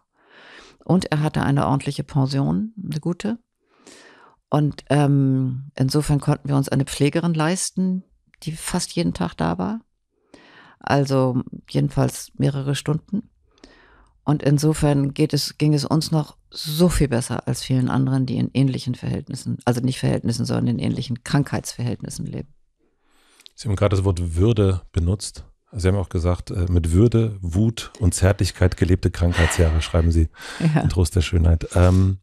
und er hatte eine ordentliche Pension, eine gute. Und ähm, insofern konnten wir uns eine Pflegerin leisten, die fast jeden Tag da war. Also jedenfalls mehrere Stunden. Und insofern geht es, ging es uns noch so viel besser als vielen anderen, die in ähnlichen Verhältnissen, also nicht Verhältnissen, sondern in ähnlichen Krankheitsverhältnissen leben. Sie haben gerade das Wort Würde benutzt. Sie haben auch gesagt, äh, mit Würde, Wut und Zärtlichkeit gelebte Krankheitsjahre, schreiben Sie. Ja. Trost der Schönheit. Ähm,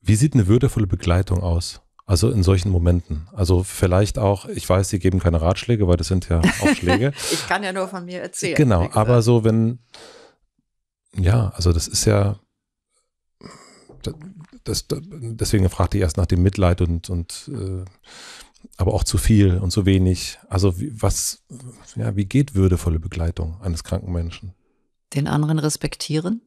wie sieht eine würdevolle Begleitung aus? Also in solchen Momenten. Also vielleicht auch, ich weiß, Sie geben keine Ratschläge, weil das sind ja <laughs> Aufschläge. ich kann ja nur von mir erzählen. Genau, aber so, wenn ja, also das ist ja, das, das, deswegen fragte ich erst nach dem Mitleid und, und äh, aber auch zu viel und zu wenig. Also wie, was, ja, wie geht würdevolle Begleitung eines kranken Menschen? Den anderen respektieren.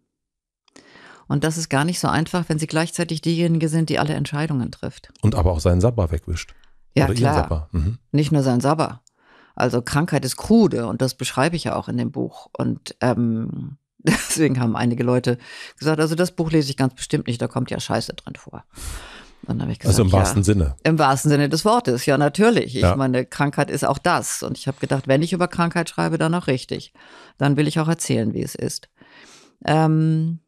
Und das ist gar nicht so einfach, wenn sie gleichzeitig diejenige sind, die alle Entscheidungen trifft. Und aber auch seinen Sabber wegwischt. Ja, Oder klar. Mhm. Nicht nur seinen Sabber. Also Krankheit ist krude und das beschreibe ich ja auch in dem Buch. Und ähm, <laughs> Deswegen haben einige Leute gesagt, also das Buch lese ich ganz bestimmt nicht, da kommt ja Scheiße drin vor. Dann habe ich Gesagt, also im wahrsten ja, Sinne. Im wahrsten Sinne des Wortes, ja, natürlich. Ich ja. meine, Krankheit ist auch das. Und ich habe gedacht, wenn ich über Krankheit schreibe, dann auch richtig. Dann will ich auch erzählen, wie es ist. Ähm,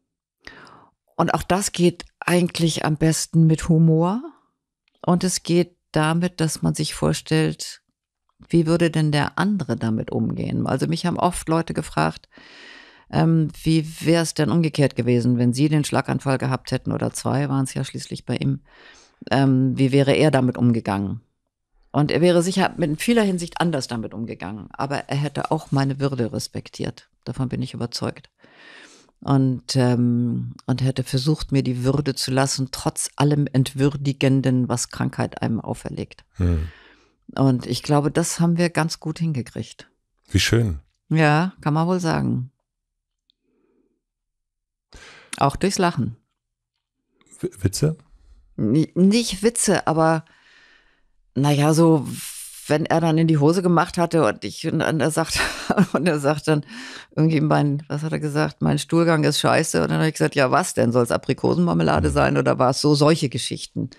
und auch das geht eigentlich am besten mit Humor. Und es geht damit, dass man sich vorstellt, wie würde denn der andere damit umgehen? Also mich haben oft Leute gefragt, ähm, wie wäre es denn umgekehrt gewesen, wenn Sie den Schlaganfall gehabt hätten oder zwei waren es ja schließlich bei ihm? Ähm, wie wäre er damit umgegangen? Und er wäre sicher mit vieler Hinsicht anders damit umgegangen, aber er hätte auch meine Würde respektiert. Davon bin ich überzeugt. Und, ähm, und hätte versucht, mir die Würde zu lassen, trotz allem Entwürdigenden, was Krankheit einem auferlegt. Hm. Und ich glaube, das haben wir ganz gut hingekriegt. Wie schön. Ja, kann man wohl sagen. Auch durchs Lachen. W Witze? N nicht Witze, aber naja, so wenn er dann in die Hose gemacht hatte und ich und er sagt <laughs> und er sagt dann irgendwie mein was hat er gesagt mein Stuhlgang ist scheiße und dann habe ich gesagt ja was denn soll es Aprikosenmarmelade mhm. sein oder war es so solche Geschichten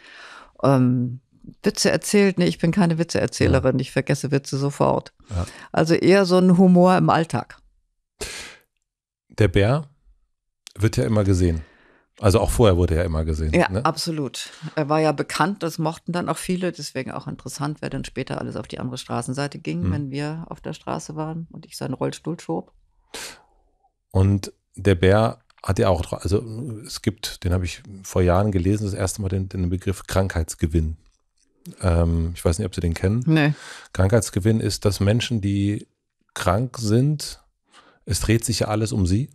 ähm, Witze erzählt nee ich bin keine Witzeerzählerin ja. ich vergesse Witze sofort ja. also eher so ein Humor im Alltag der Bär wird ja immer gesehen. Also auch vorher wurde er immer gesehen. Ja, ne? absolut. Er war ja bekannt, das mochten dann auch viele, deswegen auch interessant, wer dann später alles auf die andere Straßenseite ging, hm. wenn wir auf der Straße waren und ich seinen Rollstuhl schob. Und der Bär hat ja auch, also es gibt, den habe ich vor Jahren gelesen, das erste Mal den, den Begriff Krankheitsgewinn. Ähm, ich weiß nicht, ob Sie den kennen. Nee. Krankheitsgewinn ist, dass Menschen, die krank sind, es dreht sich ja alles um sie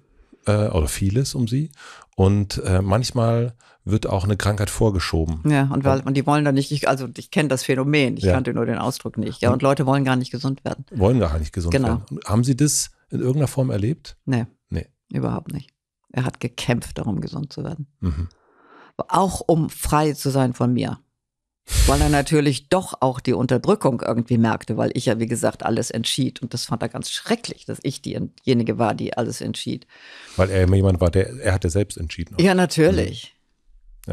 äh, oder vieles um sie. Und äh, manchmal wird auch eine Krankheit vorgeschoben. Ja, und, weil, und die wollen dann nicht, ich, also ich kenne das Phänomen, ich ja. kannte nur den Ausdruck nicht. Ja, und, und Leute wollen gar nicht gesund werden. Wollen gar nicht gesund genau. werden. haben Sie das in irgendeiner Form erlebt? Nee. Nee. Überhaupt nicht. Er hat gekämpft, darum gesund zu werden. Mhm. Auch um frei zu sein von mir weil er natürlich doch auch die Unterdrückung irgendwie merkte, weil ich ja, wie gesagt, alles entschied. Und das fand er ganz schrecklich, dass ich diejenige war, die alles entschied. Weil er immer jemand war, der, er hatte selbst entschieden. Auch. Ja, natürlich. Mhm.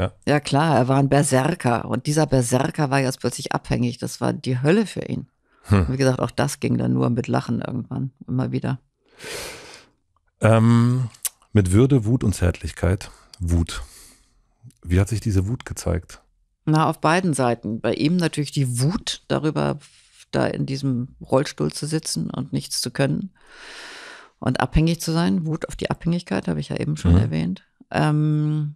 Ja. ja, klar, er war ein Berserker. Und dieser Berserker war jetzt plötzlich abhängig. Das war die Hölle für ihn. Hm. Wie gesagt, auch das ging dann nur mit Lachen irgendwann, immer wieder. Ähm, mit Würde, Wut und Zärtlichkeit. Wut. Wie hat sich diese Wut gezeigt? Na, auf beiden Seiten. Bei ihm natürlich die Wut darüber, da in diesem Rollstuhl zu sitzen und nichts zu können und abhängig zu sein. Wut auf die Abhängigkeit, habe ich ja eben schon mhm. erwähnt. Ähm,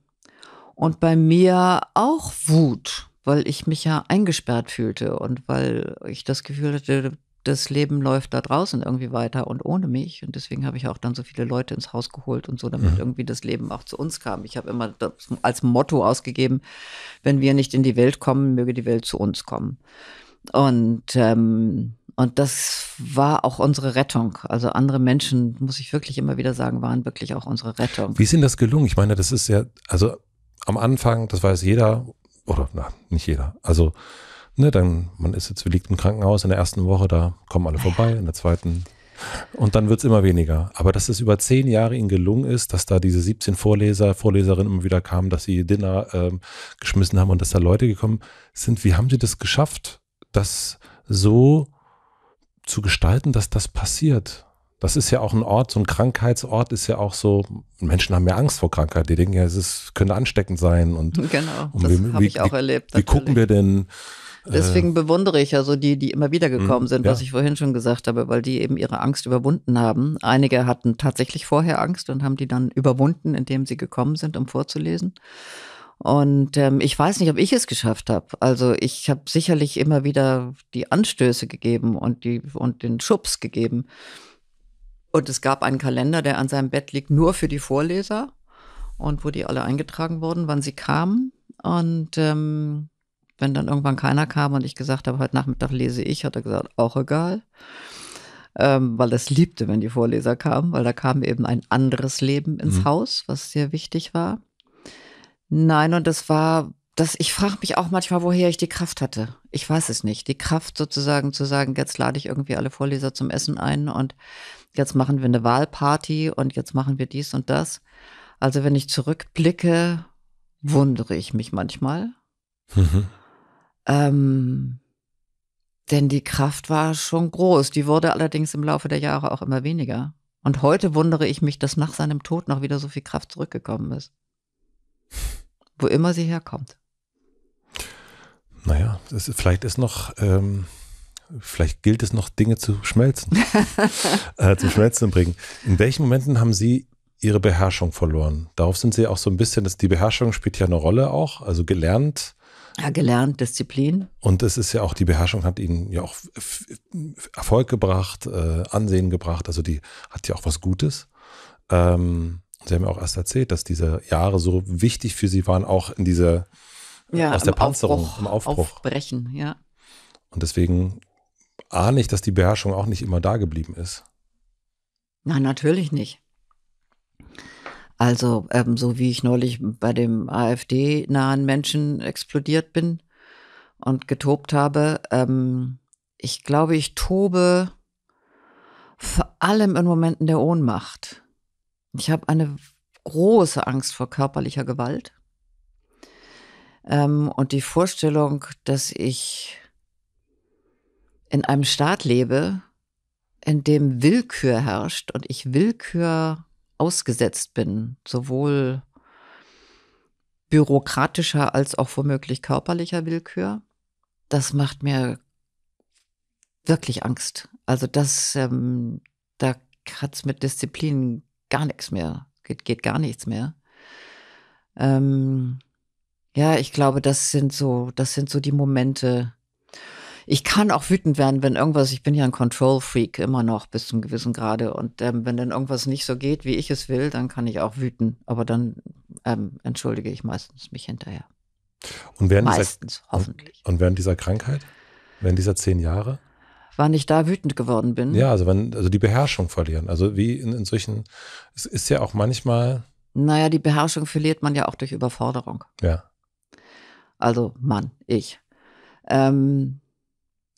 und bei mir auch Wut, weil ich mich ja eingesperrt fühlte und weil ich das Gefühl hatte, das Leben läuft da draußen irgendwie weiter und ohne mich. Und deswegen habe ich auch dann so viele Leute ins Haus geholt und so, damit ja. Mhm. irgendwie das Leben auch zu uns kam. Ich habe immer als Motto ausgegeben, wenn wir nicht in die Welt kommen, möge die Welt zu uns kommen. Und, ähm, und das war auch unsere Rettung. Also andere Menschen, muss ich wirklich immer wieder sagen, waren wirklich auch unsere Rettung. Wie ist Ihnen das gelungen? Ich meine, das ist ja, also am Anfang, das weiß jeder, oder na, nicht jeder, also ne, dann, man ist jetzt, liegt im Krankenhaus in der ersten Woche, da kommen alle vorbei, in der zweiten. Und dann wird es immer weniger. Aber dass es über zehn Jahre ihnen gelungen ist, dass da diese 17 Vorleser, Vorleserinnen immer wieder kamen, dass sie Dinner ähm, geschmissen haben und dass da Leute gekommen sind, wie haben sie das geschafft, das so zu gestalten, dass das passiert? Das ist ja auch ein Ort, so ein Krankheitsort ist ja auch so, Menschen haben ja Angst vor Krankheit, die denken ja, es ist, könnte ansteckend sein. Und, genau, und das habe ich auch erlebt. Wie gucken wir denn, äh. Deswegen bewundere ich also die, die immer wieder mhm. gekommen sind, ja. was ich vorhin schon gesagt habe, weil die eben ihre Angst überwunden haben. Einige hatten tatsächlich vorher Angst und haben die dann überwunden, indem sie gekommen sind, um vorzulesen. Und ähm, ich weiß nicht, ob ich es geschafft habe. Also ich habe sicherlich immer wieder die Anstöße gegeben und, die, und den Schubs gegeben. Und es gab einen Kalender, der an seinem Bett liegt, nur für die Vorleser und wo die alle eingetragen wurden, wann sie kamen. Und ähm, wenn dann irgendwann keiner kam und ich gesagt habe, heute Nachmittag lese ich, hat er gesagt, auch egal. Ähm, weil es liebte, wenn die Vorleser kamen, weil da kam eben ein anderes Leben ins mhm. Haus, was sehr wichtig war. Nein, und das war, das, ich frage mich auch manchmal, woher ich die Kraft hatte. Ich weiß es nicht. Die Kraft sozusagen zu sagen, jetzt lade ich irgendwie alle Vorleser zum Essen ein und jetzt machen wir eine Wahlparty und jetzt machen wir dies und das. Also wenn ich zurückblicke, wundere ich mich manchmal. Mhm. Ähm, denn die Kraft war schon groß. Die wurde allerdings im Laufe der Jahre auch immer weniger. Und heute wundere ich mich, dass nach seinem Tod noch wieder so viel Kraft zurückgekommen ist. Wo immer sie herkommt. Naja, ist, vielleicht ist noch, ähm, vielleicht gilt es noch, Dinge zu schmelzen, <laughs> äh, zum Schmelzen bringen. In welchen Momenten haben Sie ihre Beherrschung verloren? Darauf sind Sie auch so ein bisschen, dass die Beherrschung spielt ja eine Rolle auch, also gelernt ja, gelernt, Disziplin. Und es ist ja auch, die Beherrschung hat ihnen ja auch Erfolg gebracht, äh, Ansehen gebracht. Also die hat ja auch was Gutes. Ähm, sie haben ja auch erst erzählt, dass diese Jahre so wichtig für sie waren, auch in dieser, ja, aus der Panzerung, Aufbruch, im Aufbruch. Aufbrechen, ja. Und deswegen ahne ich, dass die Beherrschung auch nicht immer da geblieben ist. Nein, natürlich nicht. Also ähm, so wie ich neulich bei dem AfD-nahen Menschen explodiert bin und getobt habe. Ähm, ich glaube, ich tobe vor allem in Momenten der Ohnmacht. Ich habe eine große Angst vor körperlicher Gewalt. Ähm, und die Vorstellung, dass ich in einem Staat lebe, in dem Willkür herrscht und ich Willkür ausgesetzt bin, sowohl bürokratischer als auch womöglich körperlicher Willkür, das macht mir wirklich Angst. Also das, ähm, da hat es mit Disziplin gar nichts mehr, geht, geht gar nichts mehr. Ähm, ja, ich glaube, das sind so, das sind so die Momente, ich kann auch wütend werden, wenn irgendwas, ich bin ja ein Control-Freak immer noch bis zum gewissen Grade. Und ähm, wenn dann irgendwas nicht so geht, wie ich es will, dann kann ich auch wüten. Aber dann ähm, entschuldige ich meistens mich hinterher. Und während meistens, dieser, hoffentlich. Und während dieser Krankheit? Während dieser zehn Jahre? wann ich da wütend geworden bin. Ja, also wenn, also die Beherrschung verlieren. Also wie in, in solchen, es ist ja auch manchmal. Naja, die Beherrschung verliert man ja auch durch Überforderung. Ja. Also Mann, ich. Ähm,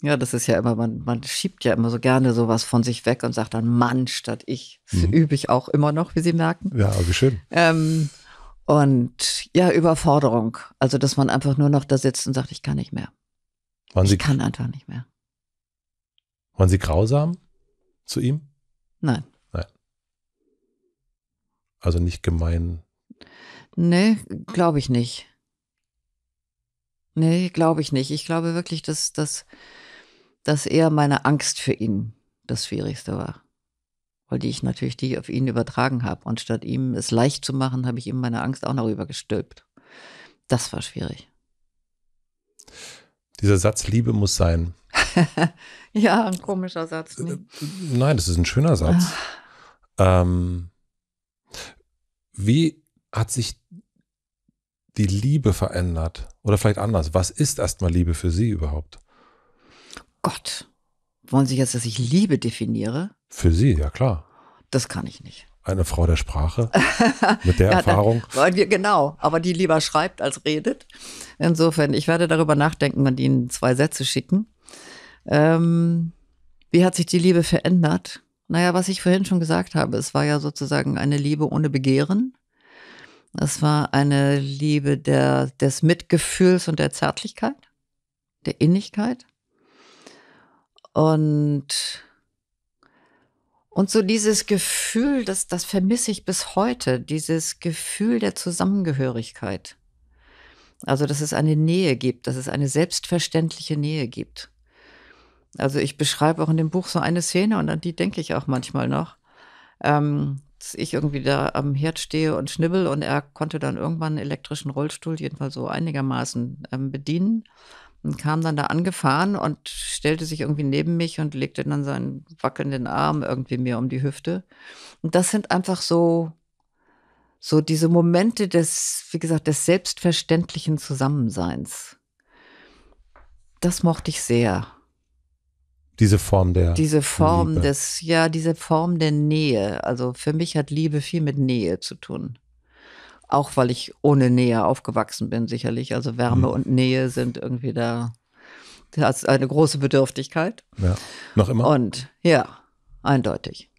ja, das ist ja immer, man, man schiebt ja immer so gerne sowas von sich weg und sagt dann Mann statt ich. Das mhm. übe ich auch immer noch, wie Sie merken. Ja, wie schön. Ähm, und ja, Überforderung. Also, dass man einfach nur noch da sitzt und sagt, ich kann nicht mehr. Waren Sie, ich kann einfach nicht mehr. Waren Sie grausam zu ihm? Nein. Nein. Also nicht gemein. Nee, glaube ich nicht. Nee, glaube ich nicht. Ich glaube wirklich, dass, dass, dass eher meine Angst für ihn das Schwierigste war. Weil die ich natürlich die auf ihn übertragen habe. Und statt ihm es leicht zu machen, habe ich ihm meine Angst auch noch übergestülpt. Das war schwierig. Dieser Satz Liebe muss sein. <laughs> ja, ein komischer Satz. Nicht? Ne? Äh, nein, das ist ein schöner Satz. Ah. ähm, wie hat sich die Liebe verändert? Oder vielleicht anders, was ist erstmal Liebe für Sie überhaupt? Gott, wollen Sie jetzt, dass ich Liebe definiere? Für Sie, ja klar. Das kann ich nicht. Eine Frau der Sprache <laughs> mit der ja, Erfahrung. Dann, wir, genau, aber die lieber schreibt als redet. Insofern, ich werde darüber nachdenken und Ihnen zwei Sätze schicken. Ähm, wie hat sich die Liebe verändert? Naja, was ich vorhin schon gesagt habe, es war ja sozusagen eine Liebe ohne Begehren. Es war eine Liebe der, des Mitgefühls und der Zärtlichkeit, der Innigkeit. Und, und so dieses Gefühl, das, das vermisse ich bis heute, dieses Gefühl der Zusammengehörigkeit. Also, dass es eine Nähe gibt, dass es eine selbstverständliche Nähe gibt. Also, ich beschreibe auch in dem Buch so eine Szene und an die denke ich auch manchmal noch. Ähm, dass ich irgendwie da am Herd stehe und schnibbel und er konnte dann irgendwann einen elektrischen Rollstuhl, jedenfalls so einigermaßen ähm, bedienen und kam dann da angefahren und stellte sich irgendwie neben mich und legte dann seinen wackelnden Arm irgendwie mir um die Hüfte. Und das sind einfach so, so diese Momente des, wie gesagt, des selbstverständlichen Zusammenseins. Das mochte ich sehr. Diese Form der. Diese Form Liebe. des, ja, diese Form der Nähe. Also für mich hat Liebe viel mit Nähe zu tun. Auch weil ich ohne Nähe aufgewachsen bin, sicherlich. Also Wärme mhm. und Nähe sind irgendwie da das ist eine große Bedürftigkeit. Ja. Noch immer? Und ja, eindeutig.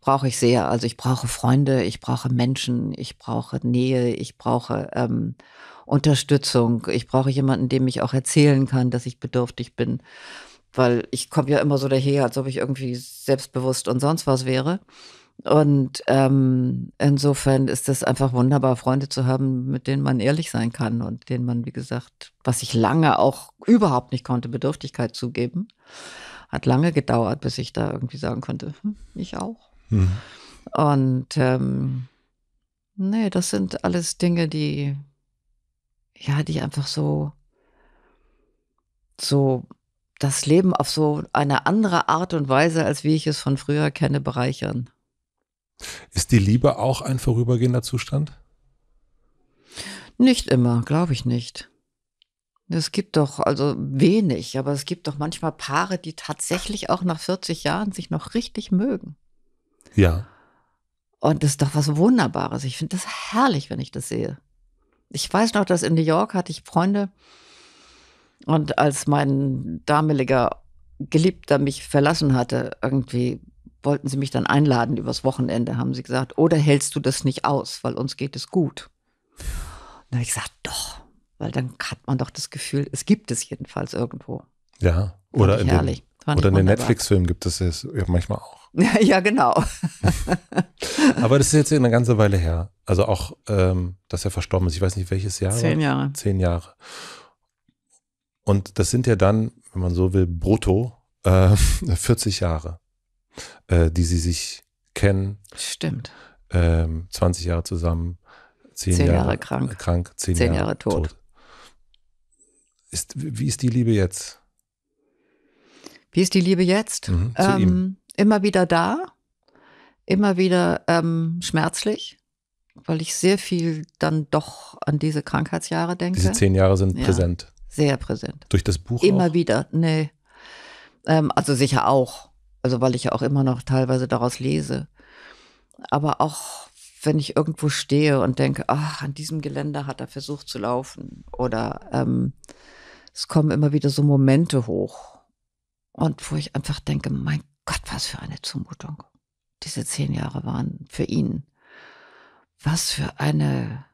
Brauche ich sehr. Also ich brauche Freunde, ich brauche Menschen, ich brauche Nähe, ich brauche ähm, Unterstützung, ich brauche jemanden, dem ich auch erzählen kann, dass ich bedürftig bin. Weil ich komme ja immer so daher, als ob ich irgendwie selbstbewusst und sonst was wäre. Und ähm, insofern ist es einfach wunderbar, Freunde zu haben, mit denen man ehrlich sein kann und denen man, wie gesagt, was ich lange auch überhaupt nicht konnte, Bedürftigkeit zugeben. Hat lange gedauert, bis ich da irgendwie sagen konnte, hm, ich auch. Mhm. Und ähm, nee, das sind alles Dinge, die, ja, die einfach so, so das Leben auf so eine andere Art und Weise, als wie ich es von früher kenne, bereichern. Ist die Liebe auch ein vorübergehender Zustand? Nicht immer, glaube ich nicht. Es gibt doch, also wenig, aber es gibt doch manchmal Paare, die tatsächlich auch nach 40 Jahren sich noch richtig mögen. Ja. Und das ist doch was Wunderbares. Ich finde das herrlich, wenn ich das sehe. Ich weiß noch, dass in New York hatte ich Freunde und als mein damaliger Geliebter mich verlassen hatte, irgendwie wollten sie mich dann einladen übers Wochenende, haben sie gesagt. Oder hältst du das nicht aus, weil uns geht es gut? Und dann habe ich gesagt, doch, weil dann hat man doch das Gefühl, es gibt es jedenfalls irgendwo. Ja, oder in herrlich. Den, den Netflix-Filmen gibt es es ja manchmal auch. Ja, <laughs> ja genau. <laughs> Aber das ist jetzt eine ganze Weile her. Also auch, ähm, dass er verstorben ist. Ich weiß nicht, welches Jahr. Zehn Jahre. Zehn Jahre. Und das sind ja dann, wenn man so will, brutto äh, 40 <laughs> Jahre äh, die sie sich kennen. Stimmt. Ähm, 20 Jahre zusammen, 10, 10 Jahre, Jahre, krank, äh, krank 10, 10 Jahre, Jahre, tot. tot. Ist, wie ist die Liebe jetzt? Wie ist die Liebe jetzt? Mhm, ähm, immer wieder da, immer wieder ähm, schmerzlich, weil ich sehr viel dann doch an diese Krankheitsjahre denke. Diese zehn Jahre sind ja, präsent. Sehr präsent. Durch das Buch? Immer auch? wieder, nee. Ähm, also sicher auch. Also weil ich ja auch immer noch teilweise daraus lese. Aber auch wenn ich irgendwo stehe und denke, ach, an diesem Geländer hat er versucht zu laufen. Oder ähm, es kommen immer wieder so Momente hoch. Und wo ich einfach denke, mein Gott, was für eine Zumutung. Diese zehn Jahre waren für ihn. Was für eine,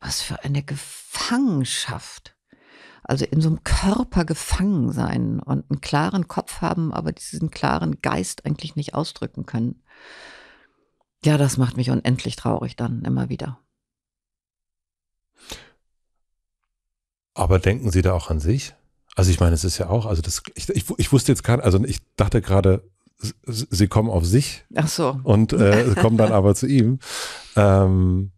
was für eine Gefangenschaft also in so einem Körper gefangen sein und einen klaren Kopf haben, aber diesen klaren Geist eigentlich nicht ausdrücken können. Ja, das macht mich unendlich traurig dann immer wieder. Aber denken Sie da auch an sich? Also ich meine, es ist ja auch, also das, ich, ich, ich wusste jetzt gar also ich dachte gerade, sie kommen auf sich. Ach so. Und äh, <laughs> kommen dann aber zu ihm. Ähm,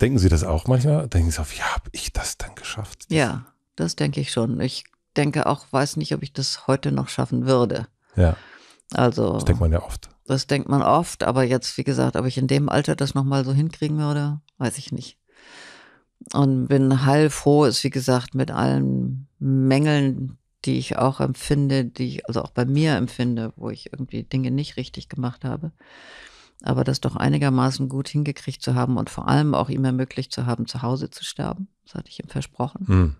denken Sie das auch manchmal? Denken Sie auf, ja, habe ich das dann geschafft? Das ja. Das denke ich schon. Ich denke auch, weiß nicht, ob ich das heute noch schaffen würde. Ja. Also. Das denkt man ja oft. Das denkt man oft, aber jetzt, wie gesagt, ob ich in dem Alter das nochmal so hinkriegen würde, weiß ich nicht. Und bin heilfroh, ist wie gesagt mit allen Mängeln, die ich auch empfinde, die ich also auch bei mir empfinde, wo ich irgendwie Dinge nicht richtig gemacht habe. Aber das doch einigermaßen gut hingekriegt zu haben und vor allem auch ihm ermöglicht zu haben, zu Hause zu sterben, das hatte ich ihm versprochen. Hm.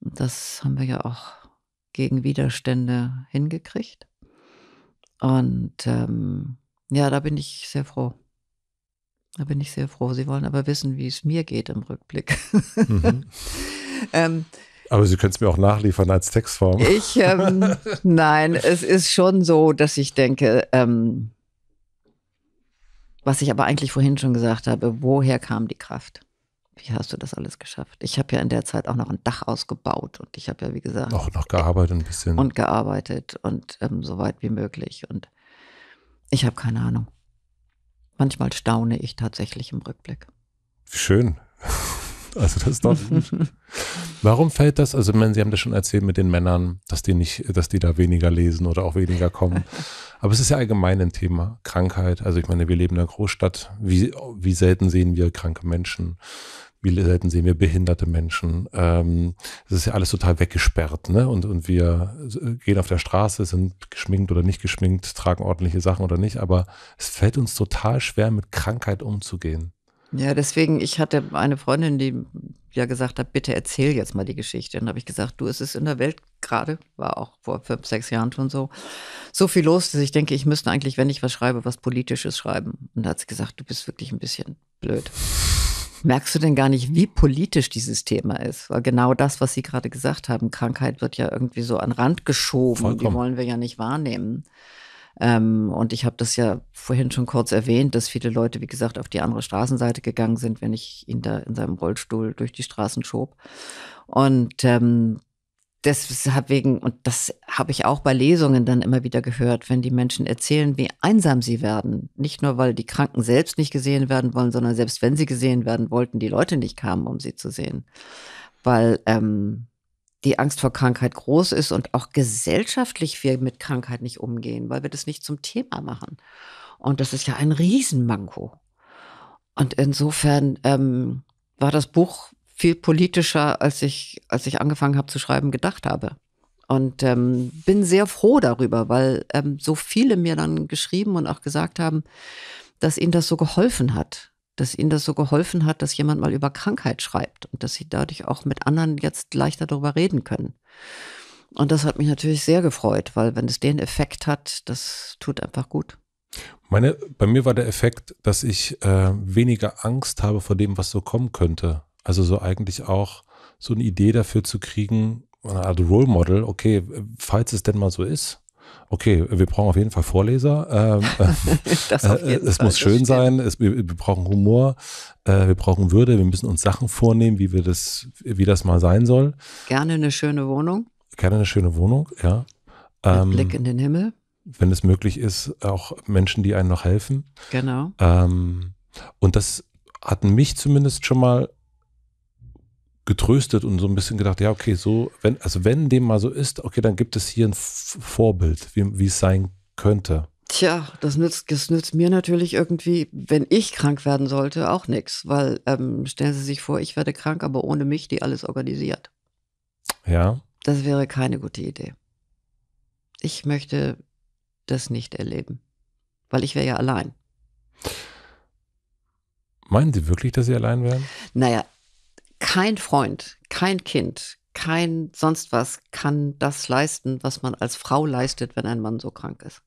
Das haben wir ja auch gegen Widerstände hingekriegt. Und ähm, ja, da bin ich sehr froh. Da bin ich sehr froh. Sie wollen aber wissen, wie es mir geht im Rückblick. Mhm. <laughs> ähm, aber Sie können es mir auch nachliefern als Textform. Ich, ähm, <laughs> nein, es ist schon so, dass ich denke, ähm, was ich aber eigentlich vorhin schon gesagt habe, woher kam die Kraft? wie hast du das alles geschafft? Ich habe ja in der Zeit auch noch ein Dach ausgebaut und ich habe ja, wie gesagt. Auch noch gearbeitet ein bisschen. Und gearbeitet und ähm, so weit wie möglich. Und ich habe keine Ahnung. Manchmal staune ich tatsächlich im Rückblick. Schön. <laughs> Also das ist doch. <laughs> Warum fällt das? Also, man, Sie haben das schon erzählt mit den Männern, dass die nicht, dass die da weniger lesen oder auch weniger kommen. <laughs> Aber es ist ja allgemein ein Thema. Krankheit. Also ich meine, wir leben in einer Großstadt. Wie, wie selten sehen wir kranke Menschen? wie selten sehen wir behinderte Menschen. Ähm, ist ja alles total weggesperrt, ne? Und, und wir äh, gehen auf der Straße, sind geschminkt oder nicht geschminkt, tragen ordentliche Sachen oder nicht, aber es fällt uns total schwer, mit Krankheit umzugehen. Ja, deswegen, ich hatte eine Freundin, die ja gesagt hat, bitte erzähl jetzt mal die Geschichte. Dann habe ich gesagt, du, es ist in der Welt gerade, war auch vor fünf, sechs Jahren schon so, so viel los, dass ich denke, ich müsste eigentlich, wenn ich was schreibe, was Politisches schreiben. Und da hat sie gesagt, du bist wirklich ein bisschen blöd. Merkst du denn gar nicht, wie politisch dieses Thema ist? Weil genau das, was Sie gerade gesagt haben, Krankheit wird ja irgendwie so an den Rand geschoben. Vollkommen. Die wollen wir ja nicht wahrnehmen. Ähm, und ich habe das ja vorhin schon kurz erwähnt, dass viele Leute, wie gesagt, auf die andere Straßenseite gegangen sind, wenn ich ihn da in seinem Rollstuhl durch die Straßen schob. Und ähm, deswegen, halt und das habe ich auch bei Lesungen dann immer wieder gehört, wenn die Menschen erzählen, wie einsam sie werden. Nicht nur, weil die Kranken selbst nicht gesehen werden wollen, sondern selbst wenn sie gesehen werden wollten, die Leute nicht kamen, um sie zu sehen. Weil ähm, die Angst vor Krankheit groß ist und auch gesellschaftlich wir mit Krankheit nicht umgehen, weil wir das nicht zum Thema machen. Und das ist ja ein Riesenmanko. Und insofern ähm, war das Buch viel politischer, als ich, als ich angefangen habe zu schreiben, gedacht habe. Und ähm, bin sehr froh darüber, weil ähm, so viele mir dann geschrieben und auch gesagt haben, dass ihnen das so geholfen hat. Dass ihnen das so geholfen hat, dass jemand mal über Krankheit schreibt und dass sie dadurch auch mit anderen jetzt leichter darüber reden können. Und das hat mich natürlich sehr gefreut, weil wenn es den Effekt hat, das tut einfach gut. Meine, bei mir war der Effekt, dass ich äh, weniger Angst habe vor dem, was so kommen könnte. Also so eigentlich auch so eine Idee dafür zu kriegen, eine Art Role Model, okay, falls es denn mal so ist, okay, wir brauchen auf jeden Fall Vorleser. Ähm, <laughs> das äh, es Fall muss schön sein, es, wir, wir, brauchen Humor, äh, wir brauchen Würde, wir müssen uns Sachen vornehmen, wie wir das, wie das mal sein soll. Gerne eine schöne Wohnung. Gerne eine schöne Wohnung, ja. Ähm, Blick in den Himmel. Wenn es möglich ist, auch Menschen, die einem noch helfen. Genau. Ähm, und das hatten mich zumindest schon mal getröstet und so ein bisschen gedacht, ja, okay, so, wenn, also wenn dem mal so ist, okay, dann gibt es hier ein Vorbild, wie, wie es sein könnte. Tja, das nützt, das nützt mir natürlich irgendwie, wenn ich krank werden sollte, auch nichts, weil ähm, stellen Sie sich vor, ich werde krank, aber ohne mich, die alles organisiert. Ja. Das wäre keine gute Idee. Ich möchte das nicht erleben, weil ich wäre ja allein. Meinen Sie wirklich, dass Sie allein wären? Naja, kein Freund, kein Kind, kein sonst was kann das leisten, was man als Frau leistet, wenn ein Mann so krank ist.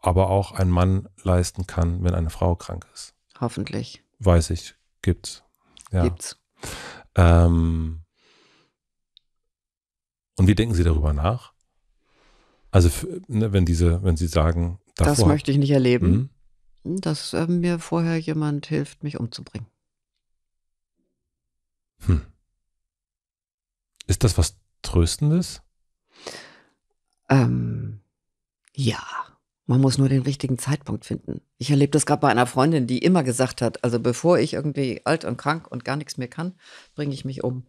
Aber auch ein Mann leisten kann, wenn eine Frau krank ist. Hoffentlich. Weiß ich, gibt's. Ja. Gibt's. Ähm, und wie denken Sie darüber nach? Also, ne, wenn diese, wenn Sie sagen, davor, das möchte ich nicht erleben. Hm? dass äh, mir vorher jemand hilft, mich umzubringen. Hm. Ist das was Tröstendes? Ähm, ja. Man muss nur den richtigen Zeitpunkt finden. Ich erlebe das gerade bei einer Freundin, die immer gesagt hat, also bevor ich irgendwie alt und krank und gar nichts mehr kann, bringe ich mich um.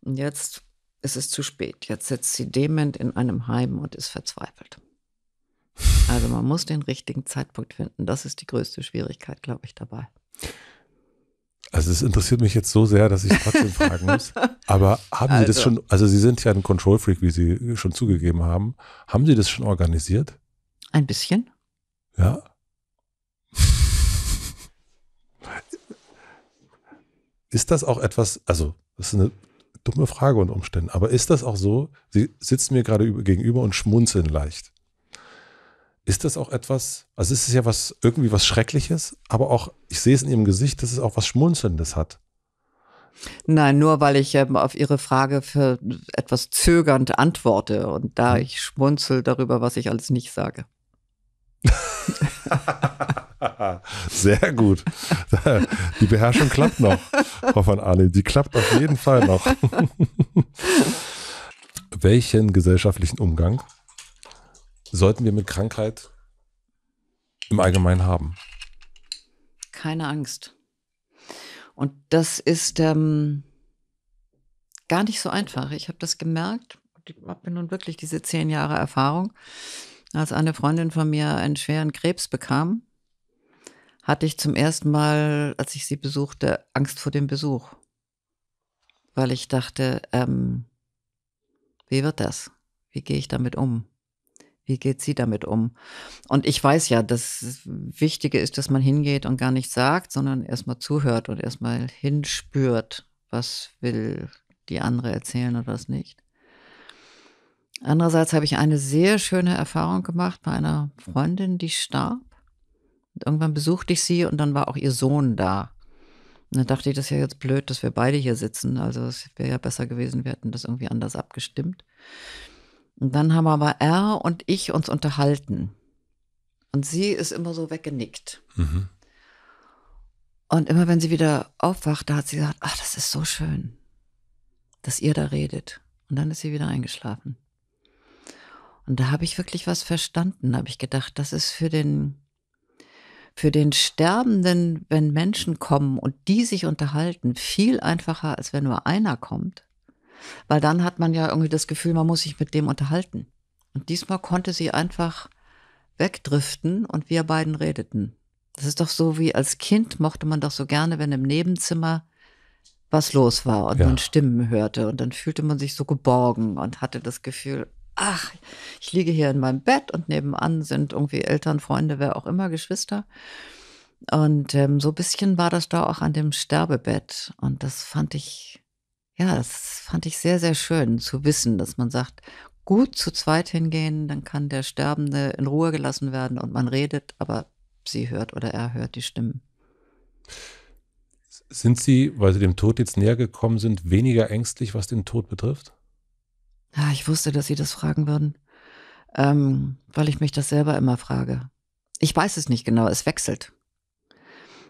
Und jetzt ist es zu spät. Jetzt sitzt sie dement in einem Heim und ist verzweifelt. Also man muss den richtigen Zeitpunkt finden. Das ist die größte Schwierigkeit, glaube ich, dabei. Also es interessiert mich jetzt so sehr, dass ich trotzdem fragen muss. <laughs> Aber haben also. Sie das also. schon, also Sie sind ja ein Control Freak, wie Sie schon zugegeben haben. Haben Sie das schon organisiert? Ein bisschen. Ja. Ist das auch etwas, also das ist eine dumme Frage unter Umständen, aber ist das auch so, Sie sitzen mir gerade gegenüber und schmunzeln leicht ist das auch etwas, also ist es ja was, irgendwie was Schreckliches, aber auch, ich sehe es in ihrem Gesicht, dass es auch was Schmunzelndes hat. Nein, nur weil ich ähm, auf Ihre Frage für etwas zögernd antworte und da mhm. ich schmunzel darüber, was ich alles nicht sage. <laughs> Sehr gut. Die Beherrschung klappt noch, Frau von Ali. Die klappt auf jeden Fall noch. <laughs> Welchen gesellschaftlichen Umgang sollten wir mit Krankheit im Allgemeinen haben? Keine Angst. Und das ist ähm, gar nicht so einfach. Ich habe das gemerkt. Ich habe nun wirklich diese zehn Jahre Erfahrung. Als eine Freundin von mir einen schweren Krebs bekam, hatte ich zum ersten Mal, als ich sie besuchte, Angst vor dem Besuch. Weil ich dachte, ähm, wie wird das? Wie gehe ich damit um? Wie geht sie damit um? Und ich weiß ja, das Wichtige ist, dass man hingeht und gar nichts sagt, sondern erstmal zuhört und erstmal hinspürt, was will die andere erzählen und was nicht. Andererseits habe ich eine sehr schöne Erfahrung gemacht bei einer Freundin, die starb. Und irgendwann besuchte ich sie und dann war auch ihr Sohn da. Und dann dachte ich, das ist ja jetzt blöd, dass wir beide hier sitzen. Also es wäre ja besser gewesen, wir hätten das irgendwie anders abgestimmt. Und dann haben aber er und ich uns unterhalten. Und sie ist immer so weggenickt. Mhm. Und immer wenn sie wieder aufwacht, da hat sie gesagt, ach, das ist so schön, dass ihr da redet. Und dann ist sie wieder eingeschlafen. Und da habe ich wirklich was verstanden, habe ich gedacht, das ist für den, für den Sterbenden, wenn Menschen kommen und die sich unterhalten, viel einfacher, als wenn nur einer kommt weil dann hat man ja irgendwie das Gefühl, man muss sich mit dem unterhalten. Und diesmal konnte sie einfach wegdriften und wir beiden redeten. Das ist doch so wie als Kind mochte man doch so gerne, wenn im Nebenzimmer was los war und ja. man Stimmen hörte und dann fühlte man sich so geborgen und hatte das Gefühl, ach, ich liege hier in meinem Bett und nebenan sind irgendwie Eltern, Freunde, wer auch immer, Geschwister. Und ähm, so ein bisschen war das da auch an dem Sterbebett. Und das fand ich ja, das fand ich sehr, sehr schön zu wissen, dass man sagt, gut zu zweit hingehen, dann kann der Sterbende in Ruhe gelassen werden und man redet, aber sie hört oder er hört die Stimmen. Sind Sie, weil Sie dem Tod jetzt näher gekommen sind, weniger ängstlich, was den Tod betrifft? Ja, ich wusste, dass Sie das fragen würden, ähm, weil ich mich das selber immer frage. Ich weiß es nicht genau, es wechselt.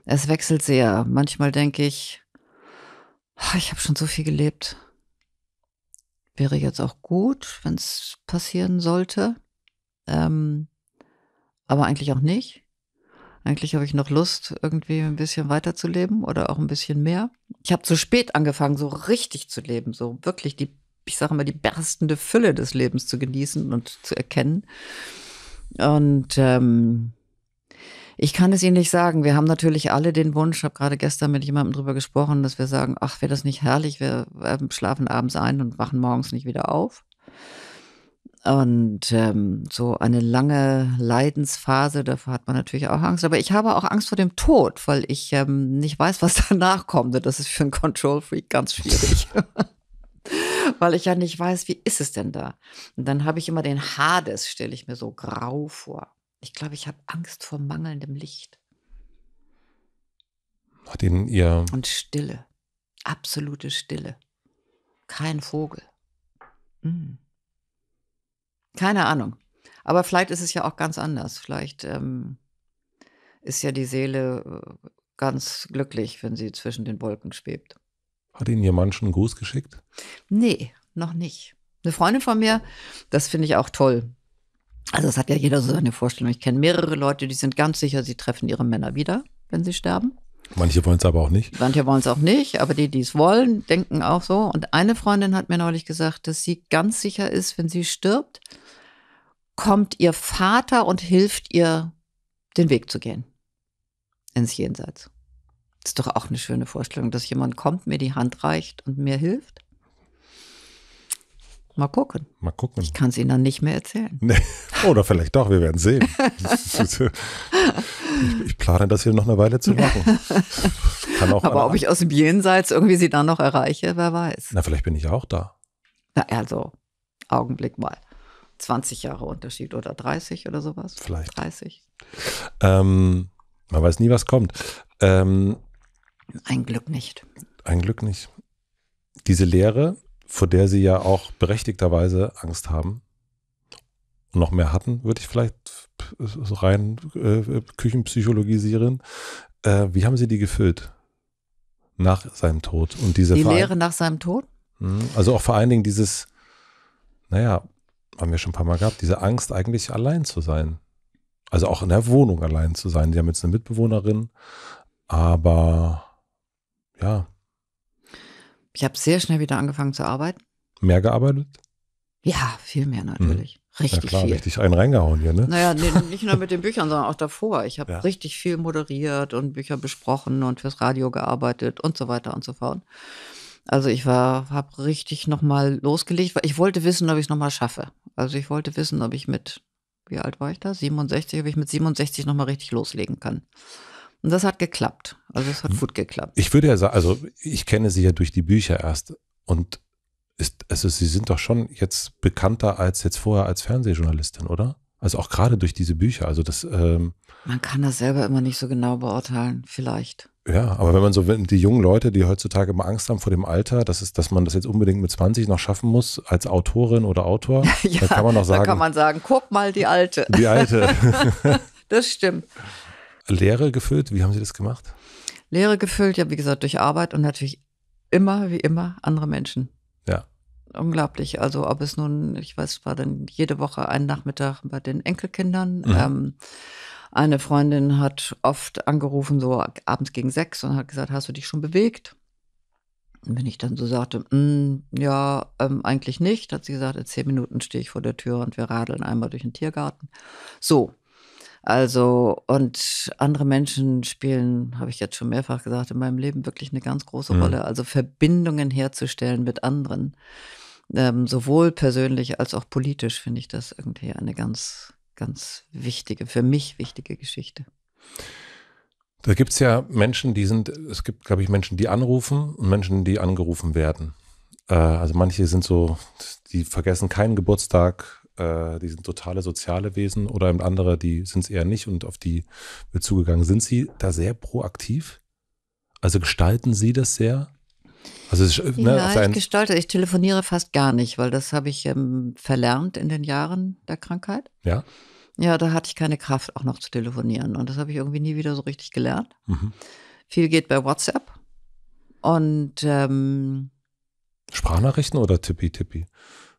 Es wechselt sehr. Manchmal denke ich, Ah, ich habe schon so viel gelebt. Wäre jetzt auch gut, wenn es passieren sollte. Ähm, aber eigentlich auch nicht. Eigentlich habe ich noch Lust, irgendwie ein bisschen weiterzuleben oder auch ein bisschen mehr. Ich habe zu spät angefangen, so richtig zu leben, so wirklich die, ich sage mal, die berstende Fülle des Lebens zu genießen und zu erkennen. Und ähm, ich kann es Ihnen nicht sagen. Wir haben natürlich alle den Wunsch, habe gerade gestern mit jemandem darüber gesprochen, dass wir sagen, ach, wäre das nicht herrlich, wir ähm, schlafen abends ein und wachen morgens nicht wieder auf. Und ähm, so eine lange Leidensphase, davor hat man natürlich auch Angst. Aber ich habe auch Angst vor dem Tod, weil ich ähm, nicht weiß, was <laughs> danach kommt. Und das ist für einen Control-Freak ganz schwierig. <laughs> weil ich ja nicht weiß, wie ist es denn da? Und dann habe ich immer den Hades, stelle ich mir so grau vor. Ich glaube, ich habe Angst vor mangelndem Licht. Hat Ihr. Und Stille. Absolute Stille. Kein Vogel. Hm. Keine Ahnung. Aber vielleicht ist es ja auch ganz anders. Vielleicht ähm, ist ja die Seele äh, ganz glücklich, wenn sie zwischen den Wolken schwebt. Hat Ihnen Ihr Mann schon einen Gruß geschickt? Nee, noch nicht. Eine Freundin von mir, das finde ich auch toll. Also es hat ja jeder so seine Vorstellung. Ich kenne mehrere Leute, die sind ganz sicher, sie treffen ihre Männer wieder, wenn sie sterben. Manche wollen es aber auch nicht. Manche wollen es auch nicht, aber die, die es wollen, denken auch so. Und eine Freundin hat mir neulich gesagt, dass sie ganz sicher ist, wenn sie stirbt, kommt ihr Vater und hilft ihr, den Weg zu gehen ins Jenseits. Das ist doch auch eine schöne Vorstellung, dass jemand kommt, mir die Hand reicht und mir hilft. Mal gucken. Mal gucken. Ich kann es Ihnen dann nicht mehr erzählen. Nee. Oder vielleicht doch, wir werden sehen. ich, plane das hier noch eine Weile zu machen. Aber ob ich aus dem Jenseits irgendwie Sie dann noch erreiche, wer weiß. Na, vielleicht bin ich auch da. Na, also, Augenblick mal. 20 Jahre Unterschied oder 30 oder sowas. Vielleicht. 30. Ähm, man weiß nie, was kommt. Ähm, ein Glück nicht. Ein Glück nicht. Diese Lehre, vor der sie ja auch berechtigterweise Angst haben. Und noch mehr hatten, würde ich vielleicht äh, rein äh, küchenpsychologisieren. Äh, wie haben sie die gefüllt? Nach seinem Tod. Und diese die Lehre nach seinem Tod? Mhm. Also auch vor allen Dingen dieses, naja, haben wir schon ein paar Mal gehabt, diese Angst, eigentlich allein zu sein. Also auch in der Wohnung allein zu sein. Die haben jetzt eine Mitbewohnerin, aber ja, ich habe sehr schnell wieder angefangen zu arbeiten. Mehr gearbeitet? Ja, viel mehr mhm. natürlich. Mhm. Richtig ja, klar, viel. Richtig einen reingehauen hier, ne? Naja, nee, <laughs> nicht nur mit den Büchern, sondern auch davor. Ich habe ja. richtig viel moderiert und Bücher besprochen und fürs Radio gearbeitet und so weiter und so fort. Also ich war, habe richtig nochmal losgelegt, weil ich wollte wissen, ob ich es nochmal schaffe. Also ich wollte wissen, ob ich mit, wie alt war ich da? 67, ob ich mit 67 nochmal richtig loslegen kann. Und das hat geklappt. Also es hat hm. gut geklappt. Ich würde ja sagen, also ich kenne sie ja durch die Bücher erst und ist, also sie sind doch schon jetzt bekannter als jetzt vorher als Fernsehjournalistin, oder? Also auch gerade durch diese Bücher. Also das. Ähm, man kann das selber immer nicht so genau beurteilen, vielleicht. Ja, aber wenn man so wenn die jungen Leute, die heutzutage immer Angst haben vor dem Alter, das ist, dass man das jetzt unbedingt mit 20 noch schaffen muss als Autorin oder Autor, <laughs> ja, dann kann man noch sagen. Dann kann man sagen, guck mal die Alte. Die Alte. <laughs> <laughs> das stimmt. Leere gefüllt? Wie haben Sie das gemacht? Leere gefüllt, ja, wie gesagt, durch Arbeit und natürlich immer, wie immer, andere Menschen. Ja. Unglaublich. Also, ob es nun, ich weiß, war dann jede Woche ein Nachmittag bei den Enkelkindern. Mhm. Ähm, eine Freundin hat oft angerufen, so abends gegen sechs, und hat gesagt: Hast du dich schon bewegt? Und wenn ich dann so sagte, mm, ja, ähm, eigentlich nicht, hat sie gesagt, in zehn Minuten stehe ich vor der Tür und wir radeln einmal durch den Tiergarten. So, also, und andere Menschen spielen, habe ich jetzt schon mehrfach gesagt, in meinem Leben wirklich eine ganz große mhm. Rolle. Also Verbindungen herzustellen mit anderen, ähm, sowohl persönlich als auch politisch, finde ich das irgendwie eine ganz, ganz wichtige, für mich wichtige Geschichte. Da gibt es ja Menschen, die sind, es gibt, glaube ich, Menschen, die anrufen und Menschen, die angerufen werden. Äh, also manche sind so, die vergessen keinen Geburtstag, äh, die sind totale soziale Wesen oder eben andere, die sind es eher nicht und auf die wird zugegangen. Sind Sie da sehr proaktiv? Also gestalten Sie das sehr? Also ist, äh, ne, ja, ich gestalte, ich telefoniere fast gar nicht, weil das habe ich ähm, verlernt in den Jahren der Krankheit. Ja. Ja, da hatte ich keine Kraft, auch noch zu telefonieren. Und das habe ich irgendwie nie wieder so richtig gelernt. Mhm. Viel geht bei WhatsApp. Und ähm, Sprachnachrichten oder Tippi-Tippi?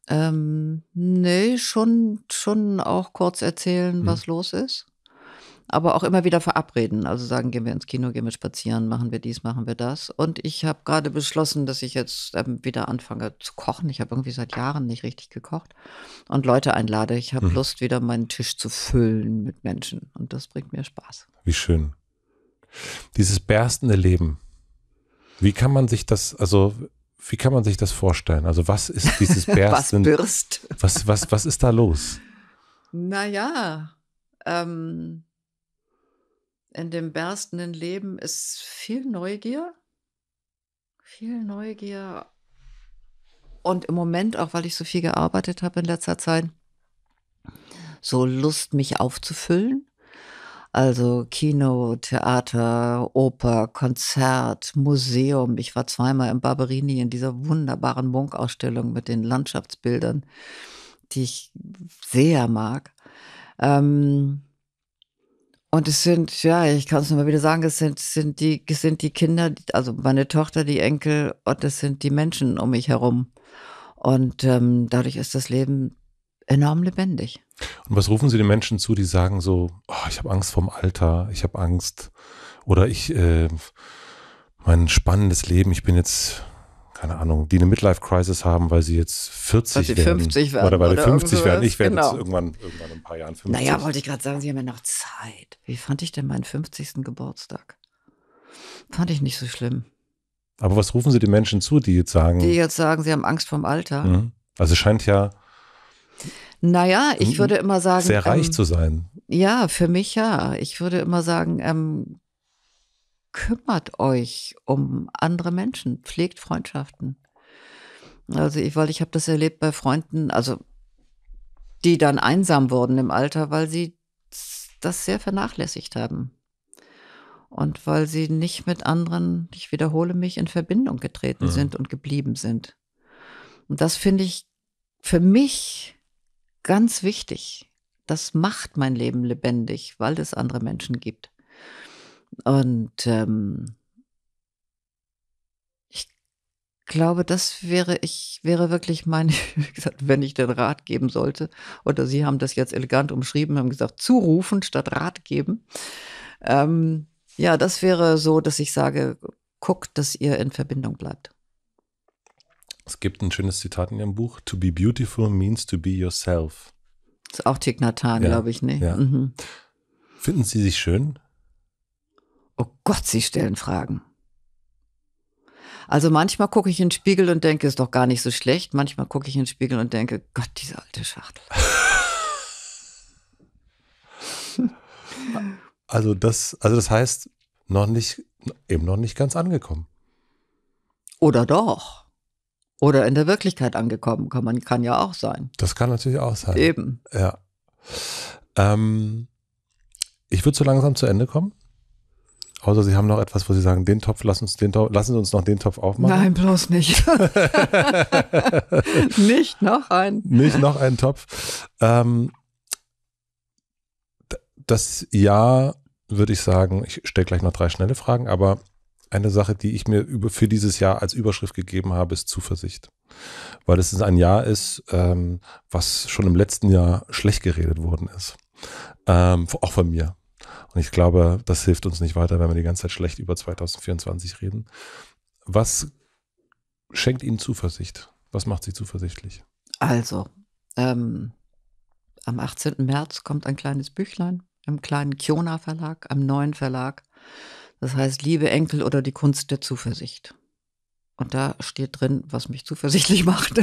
Ähm, nee, schon, schon auch kurz erzählen, mhm. was los ist. Aber auch immer wieder verabreden. Also sagen, gehen wir ins Kino, gehen wir spazieren, machen wir dies, machen wir das. Und ich habe gerade beschlossen, dass ich jetzt ähm, wieder anfange zu kochen. Ich habe irgendwie seit Jahren nicht richtig gekocht. Und Leute einlade. Ich habe hm. Lust, wieder meinen Tisch zu füllen mit Menschen. Und das bringt mir Spaß. Wie schön. Dieses berstende Leben. Wie kann man sich das, also wie kann man sich das vorstellen? Also was ist dieses Bersten? <laughs> was Was, was, was ist da los? Naja, ähm, in dem berstenden Leben ist viel Neugier, viel Neugier und im Moment, auch weil ich so viel gearbeitet habe in letzter Zeit, so Lust, mich aufzufüllen. Also Kino, Theater, Oper, Konzert, Museum. Ich war zweimal im Barberini in dieser wunderbaren Munk-Ausstellung mit den Landschaftsbildern, die ich sehr mag. Ähm, und es sind, ja, ich kann es nur mal wieder sagen, es sind, sind, die, es sind die Kinder, also meine Tochter, die Enkel und es sind die Menschen um mich herum. Und ähm, dadurch ist das Leben enorm lebendig. Und was rufen Sie den Menschen zu, die sagen so, oh, ich habe Angst vorm Alter, ich habe Angst oder ich, äh, mein spannendes Leben, ich bin jetzt, keine Ahnung, die eine Midlife-Crisis haben, weil sie jetzt 40 weil sie werden, 50 werden. Oder weil sie 50 werden. Ich werde genau. jetzt irgendwann, irgendwann in ein paar Jahren 50. Naja, wollte ich gerade sagen, Sie haben ja noch Zeit. Wie fand ich denn meinen 50. Geburtstag? Fand ich nicht so schlimm. Aber was rufen Sie den Menschen zu, die jetzt sagen? Die jetzt sagen, sie haben Angst vorm Alter. Mhm. Also scheint ja naja, ich mhm. würde immer sagen. Sehr reich ähm, zu sein. Ja, für mich ja. Ich würde immer sagen, ähm, kümmert euch um andere Menschen, pflegt Freundschaften. Also ich, weil ich habe das erlebt bei Freunden, also die dann einsam wurden im Alter, weil sie das sehr vernachlässigt haben. Und weil sie nicht mit anderen, ich wiederhole mich, in Verbindung getreten mhm. sind und geblieben sind. Und das finde ich für mich ganz wichtig. Das macht mein Leben lebendig, weil es andere Menschen gibt. Und ähm, ich glaube, das wäre ich wäre wirklich mein, <laughs> wie gesagt, wenn ich den Rat geben sollte. Oder Sie haben das jetzt elegant umschrieben, haben gesagt zurufen statt Rat geben. Ähm, ja, das wäre so, dass ich sage, guckt, dass ihr in Verbindung bleibt. Es gibt ein schönes Zitat in Ihrem Buch: To be beautiful means to be yourself. ist auch Tignatan, ja, glaube ich, ne? Ja. Mhm. Finden Sie sich schön? Oh Gott, Sie stellen Fragen. Also manchmal gucke ich in den Spiegel und denke, ist doch gar nicht so schlecht. Manchmal gucke ich in den Spiegel und denke, Gott, diese alte Schachtel. <laughs> also das, also das heißt, noch nicht, eben noch nicht ganz angekommen. Oder doch. Oder in der Wirklichkeit angekommen kann man, kann ja auch sein. Das kann natürlich auch sein. Eben. Ja. Ähm, ich würde so langsam zu Ende kommen. Außer Sie haben noch etwas, wo Sie sagen, den Topf, lass uns den Topf, lassen Sie uns noch den Topf aufmachen. Nein, bloß nicht. <laughs> nicht noch ein. Nicht noch ein Topf. Ähm, das Jahr würde ich sagen, ich stelle gleich noch drei schnelle Fragen, aber eine Sache, die ich mir über, für dieses Jahr als Überschrift gegeben habe, ist Zuversicht. Weil es ein Jahr ist, ähm, was schon im letzten Jahr schlecht geredet worden ist. Ähm, auch von mir. Und ich glaube, das hilft uns nicht weiter, wenn wir die ganze Zeit schlecht über 2024 reden. Was schenkt Ihnen Zuversicht? Was macht Sie zuversichtlich? Also, ähm, am 18. März kommt ein kleines Büchlein im kleinen Kiona Verlag, am neuen Verlag. Das heißt Liebe, Enkel oder die Kunst der Zuversicht. Und da steht drin, was mich zuversichtlich <laughs> macht.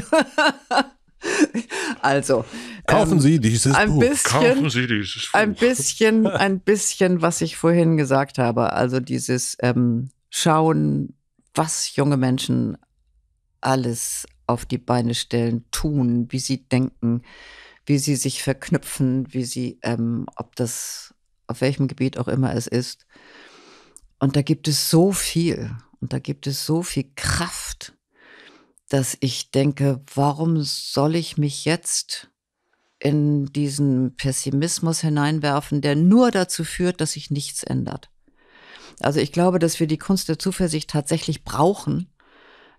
also. Kaufen ähm, Sie dieses ein Buch. Bisschen, Kaufen Sie dieses Buch. Ein bisschen, ein bisschen, was ich vorhin gesagt habe. Also dieses ähm, Schauen, was junge Menschen alles auf die Beine stellen, tun, wie sie denken, wie sie sich verknüpfen, wie sie, ähm, ob das, auf welchem Gebiet auch immer es ist. Und da gibt es so viel und da gibt es so viel Kraft, dass ich denke, warum soll ich mich jetzt in diesen Pessimismus hineinwerfen, der nur dazu führt, dass sich nichts ändert? Also ich glaube, dass wir die Kunst der Zuversicht tatsächlich brauchen,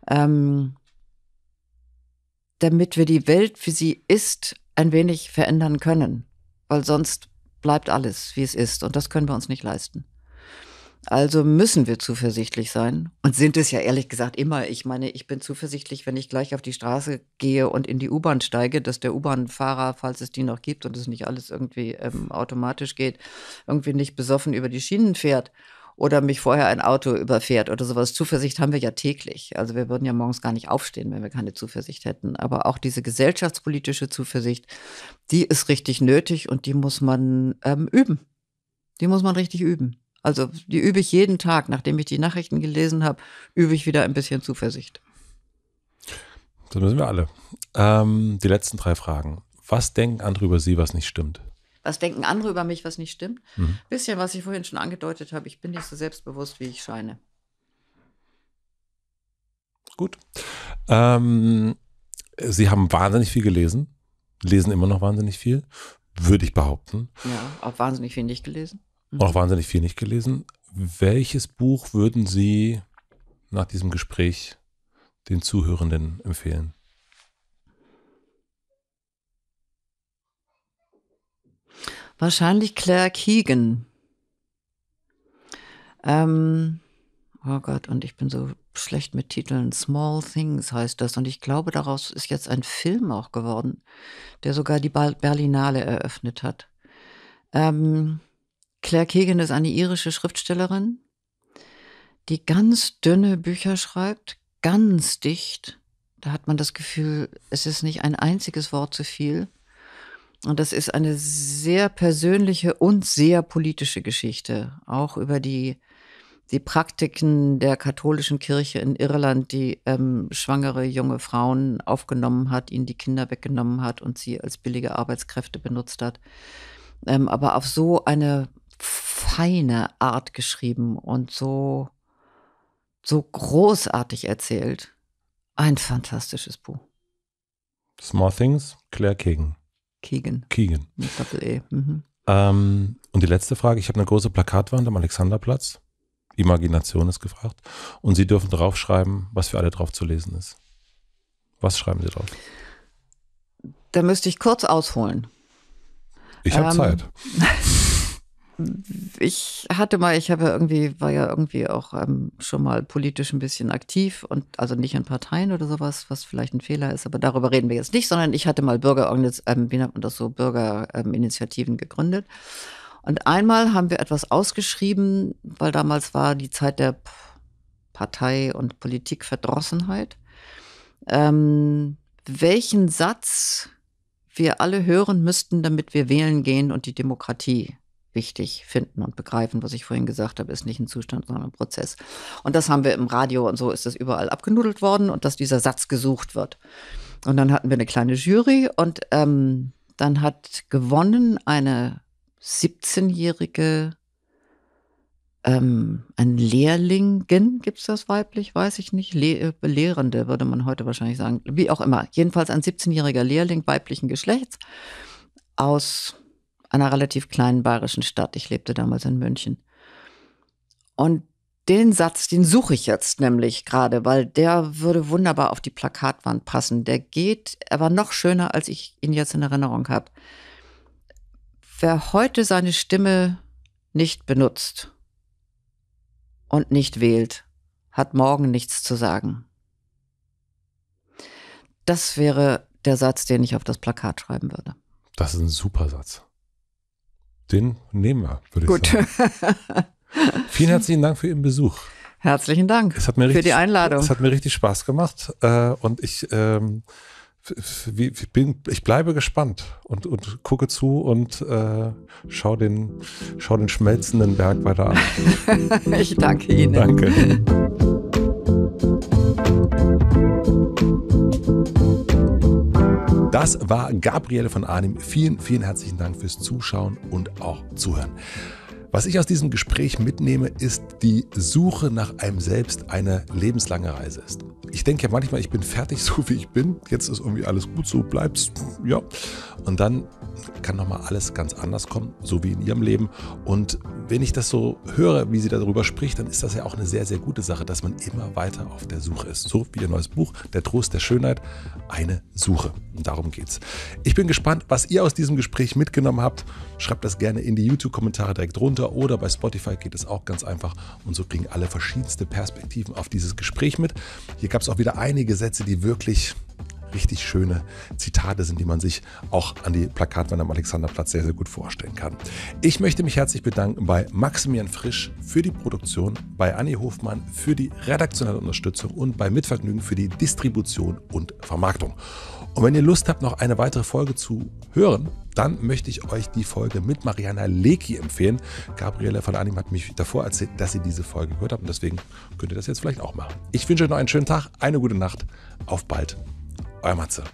ähm, damit wir die Welt, wie sie ist, ein wenig verändern können. Weil sonst bleibt alles, wie es ist. Und das können wir uns nicht leisten. Also müssen wir zuversichtlich sein und sind es ja ehrlich gesagt immer. Ich meine, ich bin zuversichtlich, wenn ich gleich auf die Straße gehe und in die U-Bahn steige, dass der U-Bahn-Fahrer, falls es die noch gibt und es nicht alles irgendwie ähm, automatisch geht, irgendwie nicht besoffen über die Schienen fährt oder mich vorher ein Auto überfährt oder sowas. Zuversicht haben wir ja täglich. Also wir würden ja morgens gar nicht aufstehen, wenn wir keine Zuversicht hätten. Aber auch diese gesellschaftspolitische Zuversicht, die ist richtig nötig und die muss man ähm, üben. Die muss man richtig üben. Also die übe ich jeden Tag, nachdem ich die Nachrichten gelesen habe, übe ich wieder ein bisschen Zuversicht. So müssen wir alle. Ähm, die letzten drei Fragen. Was denken andere über Sie, was nicht stimmt? Was denken andere über mich, was nicht stimmt? Mhm. Bisschen, was ich vorhin schon angedeutet habe, ich bin nicht so selbstbewusst, wie ich scheine. Gut. Ähm, Sie haben wahnsinnig viel gelesen, lesen immer noch wahnsinnig viel, würde ich behaupten. Ja, auch wahnsinnig viel nicht gelesen mhm. auch wahnsinnig viel nicht gelesen. Welches Buch würden Sie nach diesem Gespräch den Zuhörenden empfehlen? Wahrscheinlich Claire Keegan. Ähm, oh Gott, und ich bin so schlecht mit Titeln. Small Things heißt das. Und ich glaube, daraus ist jetzt ein Film auch geworden, der sogar die Berlinale eröffnet hat. Ähm, Claire Kegan ist eine irische Schriftstellerin, die ganz dünne Bücher schreibt, ganz dicht. Da hat man das Gefühl, es ist nicht ein einziges Wort zu viel. Und das ist eine sehr persönliche und sehr politische Geschichte, auch über die, die Praktiken der katholischen Kirche in Irland, die ähm, schwangere junge Frauen aufgenommen hat, ihnen die Kinder weggenommen hat und sie als billige Arbeitskräfte benutzt hat. Ähm, aber auf so eine feine Art geschrieben und so, so großartig erzählt. Ein fantastisches Buch. Small Things, Claire Keegan. Keegan. Keegan. Mit Doppel-E. Mhm. Ähm, und die letzte Frage, ich habe eine große Plakatwand am Alexanderplatz. Imagination ist gefragt. Und Sie dürfen draufschreiben, was für alle drauf zu lesen ist. Was schreiben Sie drauf? Da müsste ich kurz ausholen. Ich habe ähm, Zeit. <laughs> ich hatte mal, ich habe ja irgendwie, war ja irgendwie auch ähm, schon mal politisch ein bisschen aktiv und also nicht in Parteien oder sowas, was vielleicht ein Fehler ist, aber darüber reden wir jetzt nicht, sondern ich hatte mal Bürger, ähm, wie nennt man das so, Bürgerinitiativen ähm, gegründet. Und einmal haben wir etwas ausgeschrieben, weil damals war die Zeit der Partei- und Politikverdrossenheit. Ähm, welchen Satz wir alle hören müssten, damit wir wählen gehen und die Demokratie wichtig finden und begreifen, was ich vorhin gesagt habe, ist nicht ein Zustand, sondern ein Prozess. Und das haben wir im Radio und so ist das überall abgenudelt worden und dass dieser Satz gesucht wird. Und dann hatten wir eine kleine Jury und ähm, dann hat gewonnen eine 17-jährige, ähm, ein Lehrlingen, gibt es das weiblich, weiß ich nicht, Le äh, Lehrende würde man heute wahrscheinlich sagen, wie auch immer. Jedenfalls ein 17-jähriger Lehrling weiblichen Geschlechts aus einer relativ kleinen bayerischen Stadt. Ich lebte damals in München. Und den Satz, den suche ich jetzt nämlich gerade, weil der würde wunderbar auf die Plakatwand passen. Der geht er war noch schöner, als ich ihn jetzt in Erinnerung habe. Wer heute seine Stimme nicht benutzt und nicht wählt, hat morgen nichts zu sagen. Das wäre der Satz, den ich auf das Plakat schreiben würde. Das ist ein super Satz den nehmen wir, würde Gut. sagen. <laughs> Vielen herzlichen Dank für Ihren Besuch. Herzlichen Dank richtig, für die Einladung. Es hat mir richtig Spaß gemacht äh, und ich, ähm, ich, bin, ich bleibe gespannt und, und gucke zu und äh, schau, den, schau den schmelzenden Berg weiter an. <laughs> ich danke Ihnen. Danke. Das war Gabriele von Arnim. Vielen, vielen herzlichen Dank fürs Zuschauen und auch Zuhören. Was ich aus diesem Gespräch mitnehme, ist die Suche nach einem selbst eine lebenslange Reise ist. Ich denke ja manchmal, ich bin fertig, <laughs> so wie ich bin. Jetzt ist irgendwie alles gut, so bleibst. Ja. Und dann kann nochmal alles ganz anders kommen, so wie in ihrem Leben. Und wenn ich das so höre, wie sie darüber spricht, dann ist das ja auch eine sehr, sehr gute Sache, dass man immer weiter auf der Suche ist. So wie ihr neues Buch, Der Trost der Schönheit, eine Suche. Und darum geht's. Ich bin gespannt, was ihr aus diesem Gespräch mitgenommen habt. Schreibt das gerne in die YouTube-Kommentare direkt drunter oder bei Spotify geht es auch ganz einfach. Und so kriegen alle verschiedenste Perspektiven auf dieses Gespräch mit. Hier gab es auch wieder einige Sätze, die wirklich richtig schöne Zitate sind, die man sich auch an die Plakatwand am Alexanderplatz sehr, sehr gut vorstellen kann. Ich möchte mich herzlich bedanken bei Maximilian Frisch für die Produktion, bei Anni Hofmann für die redaktionelle Unterstützung und bei Mitvergnügen für die Distribution und Vermarktung. Und wenn ihr Lust habt, noch eine weitere Folge zu hören, dann möchte ich euch die Folge mit Mariana Leki empfehlen. Gabriele von Anim hat mich davor erzählt, dass sie diese Folge gehört habt. und deswegen könnt ihr das jetzt vielleicht auch machen. Ich wünsche euch noch einen schönen Tag, eine gute Nacht, auf bald, euer Matze.